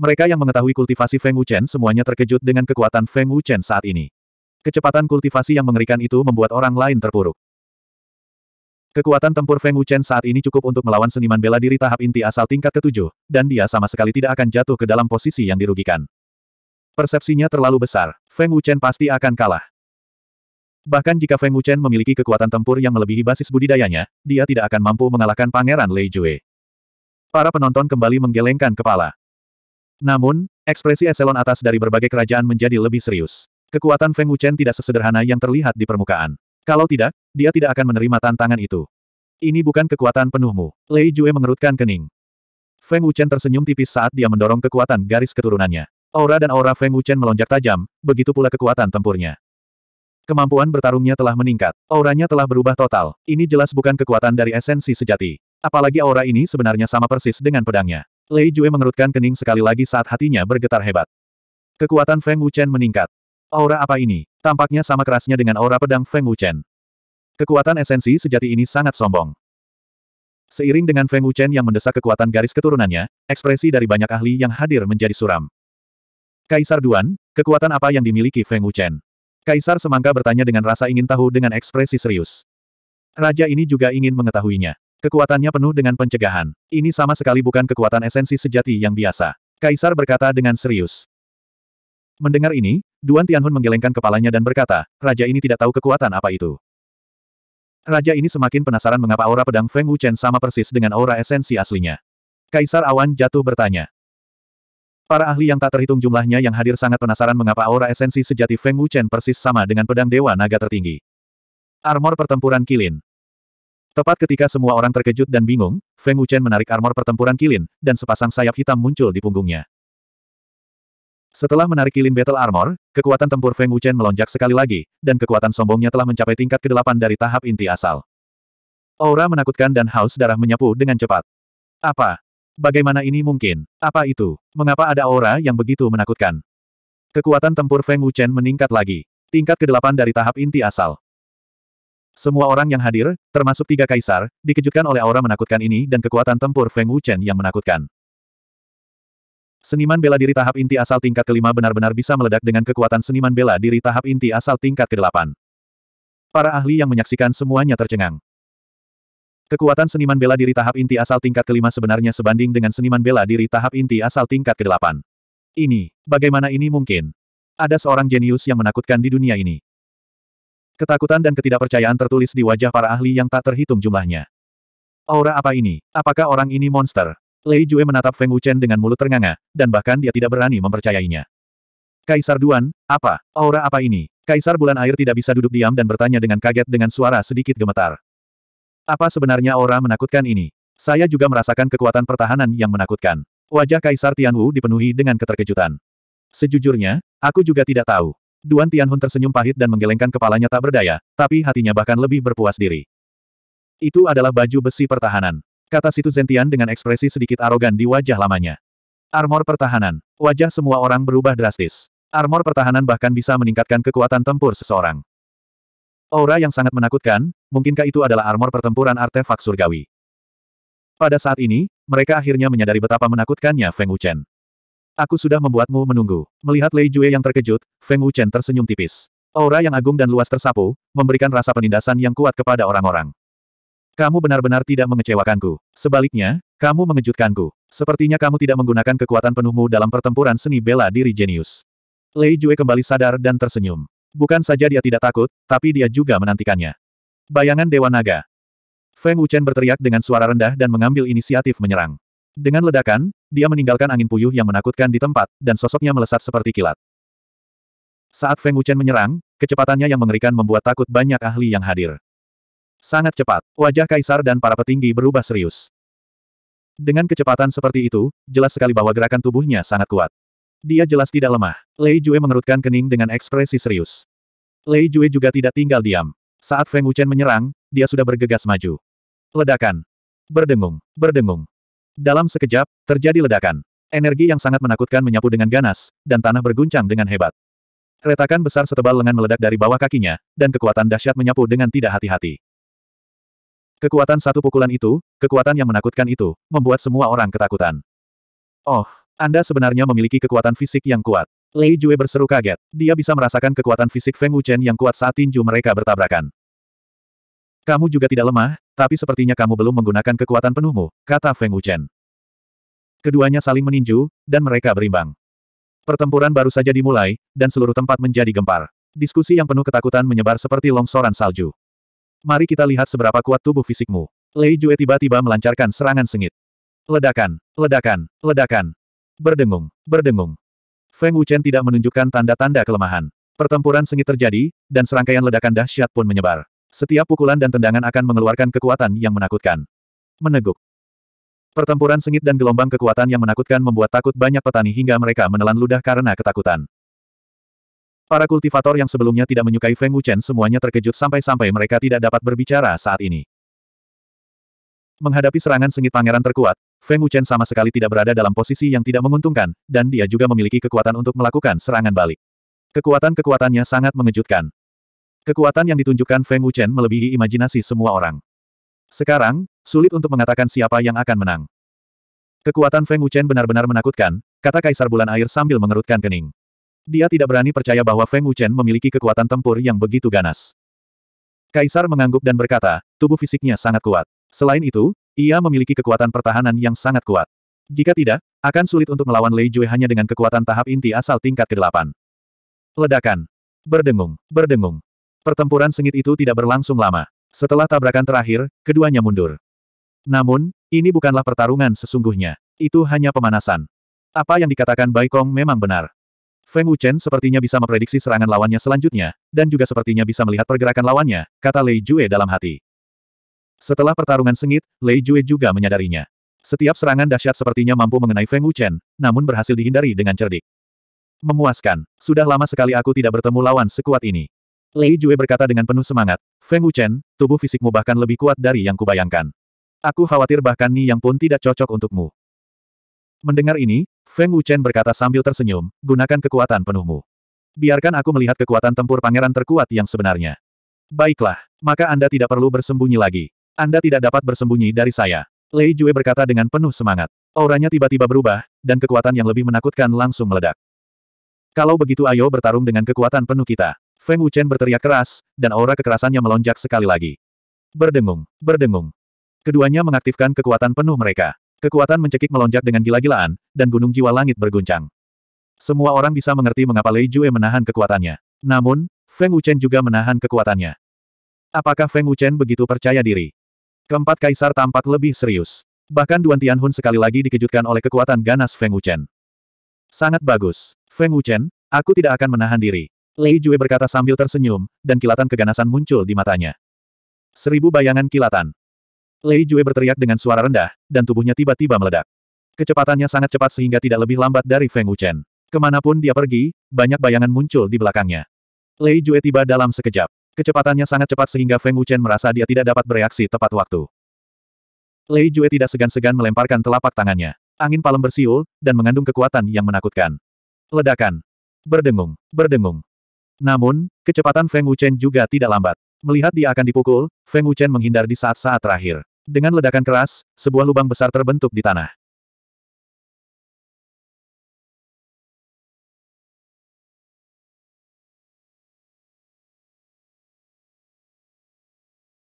Mereka yang mengetahui kultivasi Feng Wuchen semuanya terkejut dengan kekuatan Feng Wuchen saat ini. Kecepatan kultivasi yang mengerikan itu membuat orang lain terpuruk. Kekuatan tempur Feng Wuchen saat ini cukup untuk melawan seniman bela diri tahap inti asal tingkat ketujuh, dan dia sama sekali tidak akan jatuh ke dalam posisi yang dirugikan. Persepsinya terlalu besar, Feng Wuchen pasti akan kalah. Bahkan jika Feng Wuchen memiliki kekuatan tempur yang melebihi basis budidayanya, dia tidak akan mampu mengalahkan Pangeran Lei Jue. Para penonton kembali menggelengkan kepala. Namun, ekspresi eselon atas dari berbagai kerajaan menjadi lebih serius. Kekuatan Feng Wuchen tidak sesederhana yang terlihat di permukaan. Kalau tidak, dia tidak akan menerima tantangan itu. Ini bukan kekuatan penuhmu. Lei Jue mengerutkan kening. Feng Wuchen tersenyum tipis saat dia mendorong kekuatan garis keturunannya. Aura dan aura Feng Wuchen melonjak tajam, begitu pula kekuatan tempurnya. Kemampuan bertarungnya telah meningkat. Auranya telah berubah total. Ini jelas bukan kekuatan dari esensi sejati. Apalagi aura ini sebenarnya sama persis dengan pedangnya. Lei Jue mengerutkan kening sekali lagi saat hatinya bergetar hebat. Kekuatan Feng Wuchen meningkat. Aura apa ini? Tampaknya sama kerasnya dengan aura pedang Feng Wuchen. Kekuatan esensi sejati ini sangat sombong. Seiring dengan Feng Wuchen yang mendesak kekuatan garis keturunannya, ekspresi dari banyak ahli yang hadir menjadi suram. Kaisar Duan, kekuatan apa yang dimiliki Feng Wuchen? Kaisar Semangka bertanya dengan rasa ingin tahu dengan ekspresi serius. Raja ini juga ingin mengetahuinya. Kekuatannya penuh dengan pencegahan. Ini sama sekali bukan kekuatan esensi sejati yang biasa. Kaisar berkata dengan serius. Mendengar ini, Duan Tianhun menggelengkan kepalanya dan berkata, Raja ini tidak tahu kekuatan apa itu. Raja ini semakin penasaran mengapa aura pedang Feng Wuchen sama persis dengan aura esensi aslinya. Kaisar Awan jatuh bertanya. Para ahli yang tak terhitung jumlahnya yang hadir sangat penasaran mengapa aura esensi sejati Feng Wuchen persis sama dengan pedang Dewa Naga tertinggi. Armor pertempuran Kilin Tepat ketika semua orang terkejut dan bingung, Feng Wuchen menarik armor pertempuran kilin, dan sepasang sayap hitam muncul di punggungnya. Setelah menarik kilin battle armor, kekuatan tempur Feng Wuchen melonjak sekali lagi, dan kekuatan sombongnya telah mencapai tingkat ke-8 dari tahap inti asal. Aura menakutkan dan haus darah menyapu dengan cepat. Apa? Bagaimana ini mungkin? Apa itu? Mengapa ada aura yang begitu menakutkan? Kekuatan tempur Feng Wuchen meningkat lagi. Tingkat ke-8 dari tahap inti asal. Semua orang yang hadir, termasuk tiga kaisar, dikejutkan oleh aura menakutkan ini dan kekuatan tempur Feng Wuchen yang menakutkan. Seniman bela diri tahap inti asal tingkat kelima benar-benar bisa meledak dengan kekuatan seniman bela diri tahap inti asal tingkat kedelapan. Para ahli yang menyaksikan semuanya tercengang. Kekuatan seniman bela diri tahap inti asal tingkat kelima sebenarnya sebanding dengan seniman bela diri tahap inti asal tingkat kedelapan. Ini, bagaimana ini mungkin? Ada seorang jenius yang menakutkan di dunia ini. Ketakutan dan ketidakpercayaan tertulis di wajah para ahli yang tak terhitung jumlahnya. Aura apa ini? Apakah orang ini monster? Lei Jue menatap Feng Wuchen dengan mulut ternganga, dan bahkan dia tidak berani mempercayainya. Kaisar Duan, apa? Aura apa ini? Kaisar Bulan Air tidak bisa duduk diam dan bertanya dengan kaget dengan suara sedikit gemetar. Apa sebenarnya aura menakutkan ini? Saya juga merasakan kekuatan pertahanan yang menakutkan. Wajah Kaisar Tianwu dipenuhi dengan keterkejutan. Sejujurnya, aku juga tidak tahu. Duan Tianhun tersenyum pahit dan menggelengkan kepalanya tak berdaya, tapi hatinya bahkan lebih berpuas diri. Itu adalah baju besi pertahanan. Kata Situ Zentian dengan ekspresi sedikit arogan di wajah lamanya. Armor pertahanan. Wajah semua orang berubah drastis. Armor pertahanan bahkan bisa meningkatkan kekuatan tempur seseorang. Aura yang sangat menakutkan, mungkinkah itu adalah armor pertempuran artefak surgawi? Pada saat ini, mereka akhirnya menyadari betapa menakutkannya Feng Wuchen. Aku sudah membuatmu menunggu. Melihat Lei Jue yang terkejut, Feng Wuchen tersenyum tipis. Aura yang agung dan luas tersapu, memberikan rasa penindasan yang kuat kepada orang-orang. Kamu benar-benar tidak mengecewakanku. Sebaliknya, kamu mengejutkanku. Sepertinya kamu tidak menggunakan kekuatan penuhmu dalam pertempuran seni bela diri jenius. Lei Jue kembali sadar dan tersenyum. Bukan saja dia tidak takut, tapi dia juga menantikannya. Bayangan Dewa Naga. Feng Wuchen berteriak dengan suara rendah dan mengambil inisiatif menyerang. Dengan ledakan, dia meninggalkan angin puyuh yang menakutkan di tempat, dan sosoknya melesat seperti kilat. Saat Feng Wuchen menyerang, kecepatannya yang mengerikan membuat takut banyak ahli yang hadir. Sangat cepat, wajah kaisar dan para petinggi berubah serius. Dengan kecepatan seperti itu, jelas sekali bahwa gerakan tubuhnya sangat kuat. Dia jelas tidak lemah. Lei Jue mengerutkan kening dengan ekspresi serius. Lei Jue juga tidak tinggal diam. Saat Feng Wuchen menyerang, dia sudah bergegas maju. Ledakan. Berdengung, berdengung. Dalam sekejap, terjadi ledakan. Energi yang sangat menakutkan menyapu dengan ganas, dan tanah berguncang dengan hebat. Retakan besar setebal lengan meledak dari bawah kakinya, dan kekuatan dahsyat menyapu dengan tidak hati-hati. Kekuatan satu pukulan itu, kekuatan yang menakutkan itu, membuat semua orang ketakutan. Oh, Anda sebenarnya memiliki kekuatan fisik yang kuat. Lei Jue berseru kaget. Dia bisa merasakan kekuatan fisik Feng Wuchen yang kuat saat tinju mereka bertabrakan. Kamu juga tidak lemah, tapi sepertinya kamu belum menggunakan kekuatan penuhmu, kata Feng Wuchen. Keduanya saling meninju, dan mereka berimbang. Pertempuran baru saja dimulai, dan seluruh tempat menjadi gempar. Diskusi yang penuh ketakutan menyebar seperti longsoran salju. Mari kita lihat seberapa kuat tubuh fisikmu. Lei Jue tiba-tiba melancarkan serangan sengit. Ledakan, ledakan, ledakan. Berdengung, berdengung. Feng Wuchen tidak menunjukkan tanda-tanda kelemahan. Pertempuran sengit terjadi, dan serangkaian ledakan dahsyat pun menyebar. Setiap pukulan dan tendangan akan mengeluarkan kekuatan yang menakutkan. Meneguk. Pertempuran sengit dan gelombang kekuatan yang menakutkan membuat takut banyak petani hingga mereka menelan ludah karena ketakutan. Para kultivator yang sebelumnya tidak menyukai Feng Wuchen semuanya terkejut sampai-sampai mereka tidak dapat berbicara saat ini. Menghadapi serangan sengit pangeran terkuat, Feng Wuchen sama sekali tidak berada dalam posisi yang tidak menguntungkan, dan dia juga memiliki kekuatan untuk melakukan serangan balik. Kekuatan-kekuatannya sangat mengejutkan. Kekuatan yang ditunjukkan Feng Wuchen melebihi imajinasi semua orang. Sekarang, sulit untuk mengatakan siapa yang akan menang. Kekuatan Feng Wuchen benar-benar menakutkan, kata Kaisar Bulan Air sambil mengerutkan kening. Dia tidak berani percaya bahwa Feng Wuchen memiliki kekuatan tempur yang begitu ganas. Kaisar mengangguk dan berkata, tubuh fisiknya sangat kuat. Selain itu, ia memiliki kekuatan pertahanan yang sangat kuat. Jika tidak, akan sulit untuk melawan Lei Jue hanya dengan kekuatan tahap inti asal tingkat ke-8. Ledakan. Berdengung, berdengung. Pertempuran sengit itu tidak berlangsung lama. Setelah tabrakan terakhir, keduanya mundur. Namun, ini bukanlah pertarungan sesungguhnya. Itu hanya pemanasan. Apa yang dikatakan Baikong memang benar. Feng Wuchen sepertinya bisa memprediksi serangan lawannya selanjutnya, dan juga sepertinya bisa melihat pergerakan lawannya, kata Lei Jue dalam hati. Setelah pertarungan sengit, Lei Jue juga menyadarinya. Setiap serangan dahsyat sepertinya mampu mengenai Feng Wuchen, namun berhasil dihindari dengan cerdik. Memuaskan. Sudah lama sekali aku tidak bertemu lawan sekuat ini. Lei Jue berkata dengan penuh semangat, Feng Wuchen, tubuh fisikmu bahkan lebih kuat dari yang kubayangkan. Aku khawatir bahkan Ni yang pun tidak cocok untukmu. Mendengar ini, Feng Wuchen berkata sambil tersenyum, gunakan kekuatan penuhmu. Biarkan aku melihat kekuatan tempur pangeran terkuat yang sebenarnya. Baiklah, maka Anda tidak perlu bersembunyi lagi. Anda tidak dapat bersembunyi dari saya. Lei Jue berkata dengan penuh semangat. Auranya tiba-tiba berubah, dan kekuatan yang lebih menakutkan langsung meledak. Kalau begitu ayo bertarung dengan kekuatan penuh kita. Feng Wuchen berteriak keras, dan aura kekerasannya melonjak sekali lagi. Berdengung, berdengung. Keduanya mengaktifkan kekuatan penuh mereka. Kekuatan mencekik melonjak dengan gila-gilaan, dan gunung jiwa langit berguncang. Semua orang bisa mengerti mengapa Lei Jue menahan kekuatannya. Namun, Feng Wuchen juga menahan kekuatannya. Apakah Feng Wuchen begitu percaya diri? Keempat kaisar tampak lebih serius. Bahkan Duan Tianhun sekali lagi dikejutkan oleh kekuatan ganas Feng Wuchen. Sangat bagus. Feng Wuchen, aku tidak akan menahan diri. Lei Jue berkata sambil tersenyum, dan kilatan keganasan muncul di matanya. Seribu bayangan kilatan. Lei Jue berteriak dengan suara rendah, dan tubuhnya tiba-tiba meledak. Kecepatannya sangat cepat sehingga tidak lebih lambat dari Feng Wuchen. Kemanapun dia pergi, banyak bayangan muncul di belakangnya. Lei Jue tiba dalam sekejap. Kecepatannya sangat cepat sehingga Feng Wuchen merasa dia tidak dapat bereaksi tepat waktu. Lei Jue tidak segan-segan melemparkan telapak tangannya. Angin palem bersiul, dan mengandung kekuatan yang menakutkan. Ledakan. Berdengung, berdengung, namun, kecepatan Feng Wuchen juga tidak lambat. Melihat dia akan dipukul, Feng Wuchen menghindar di saat-saat terakhir. Dengan ledakan keras, sebuah lubang besar terbentuk di tanah.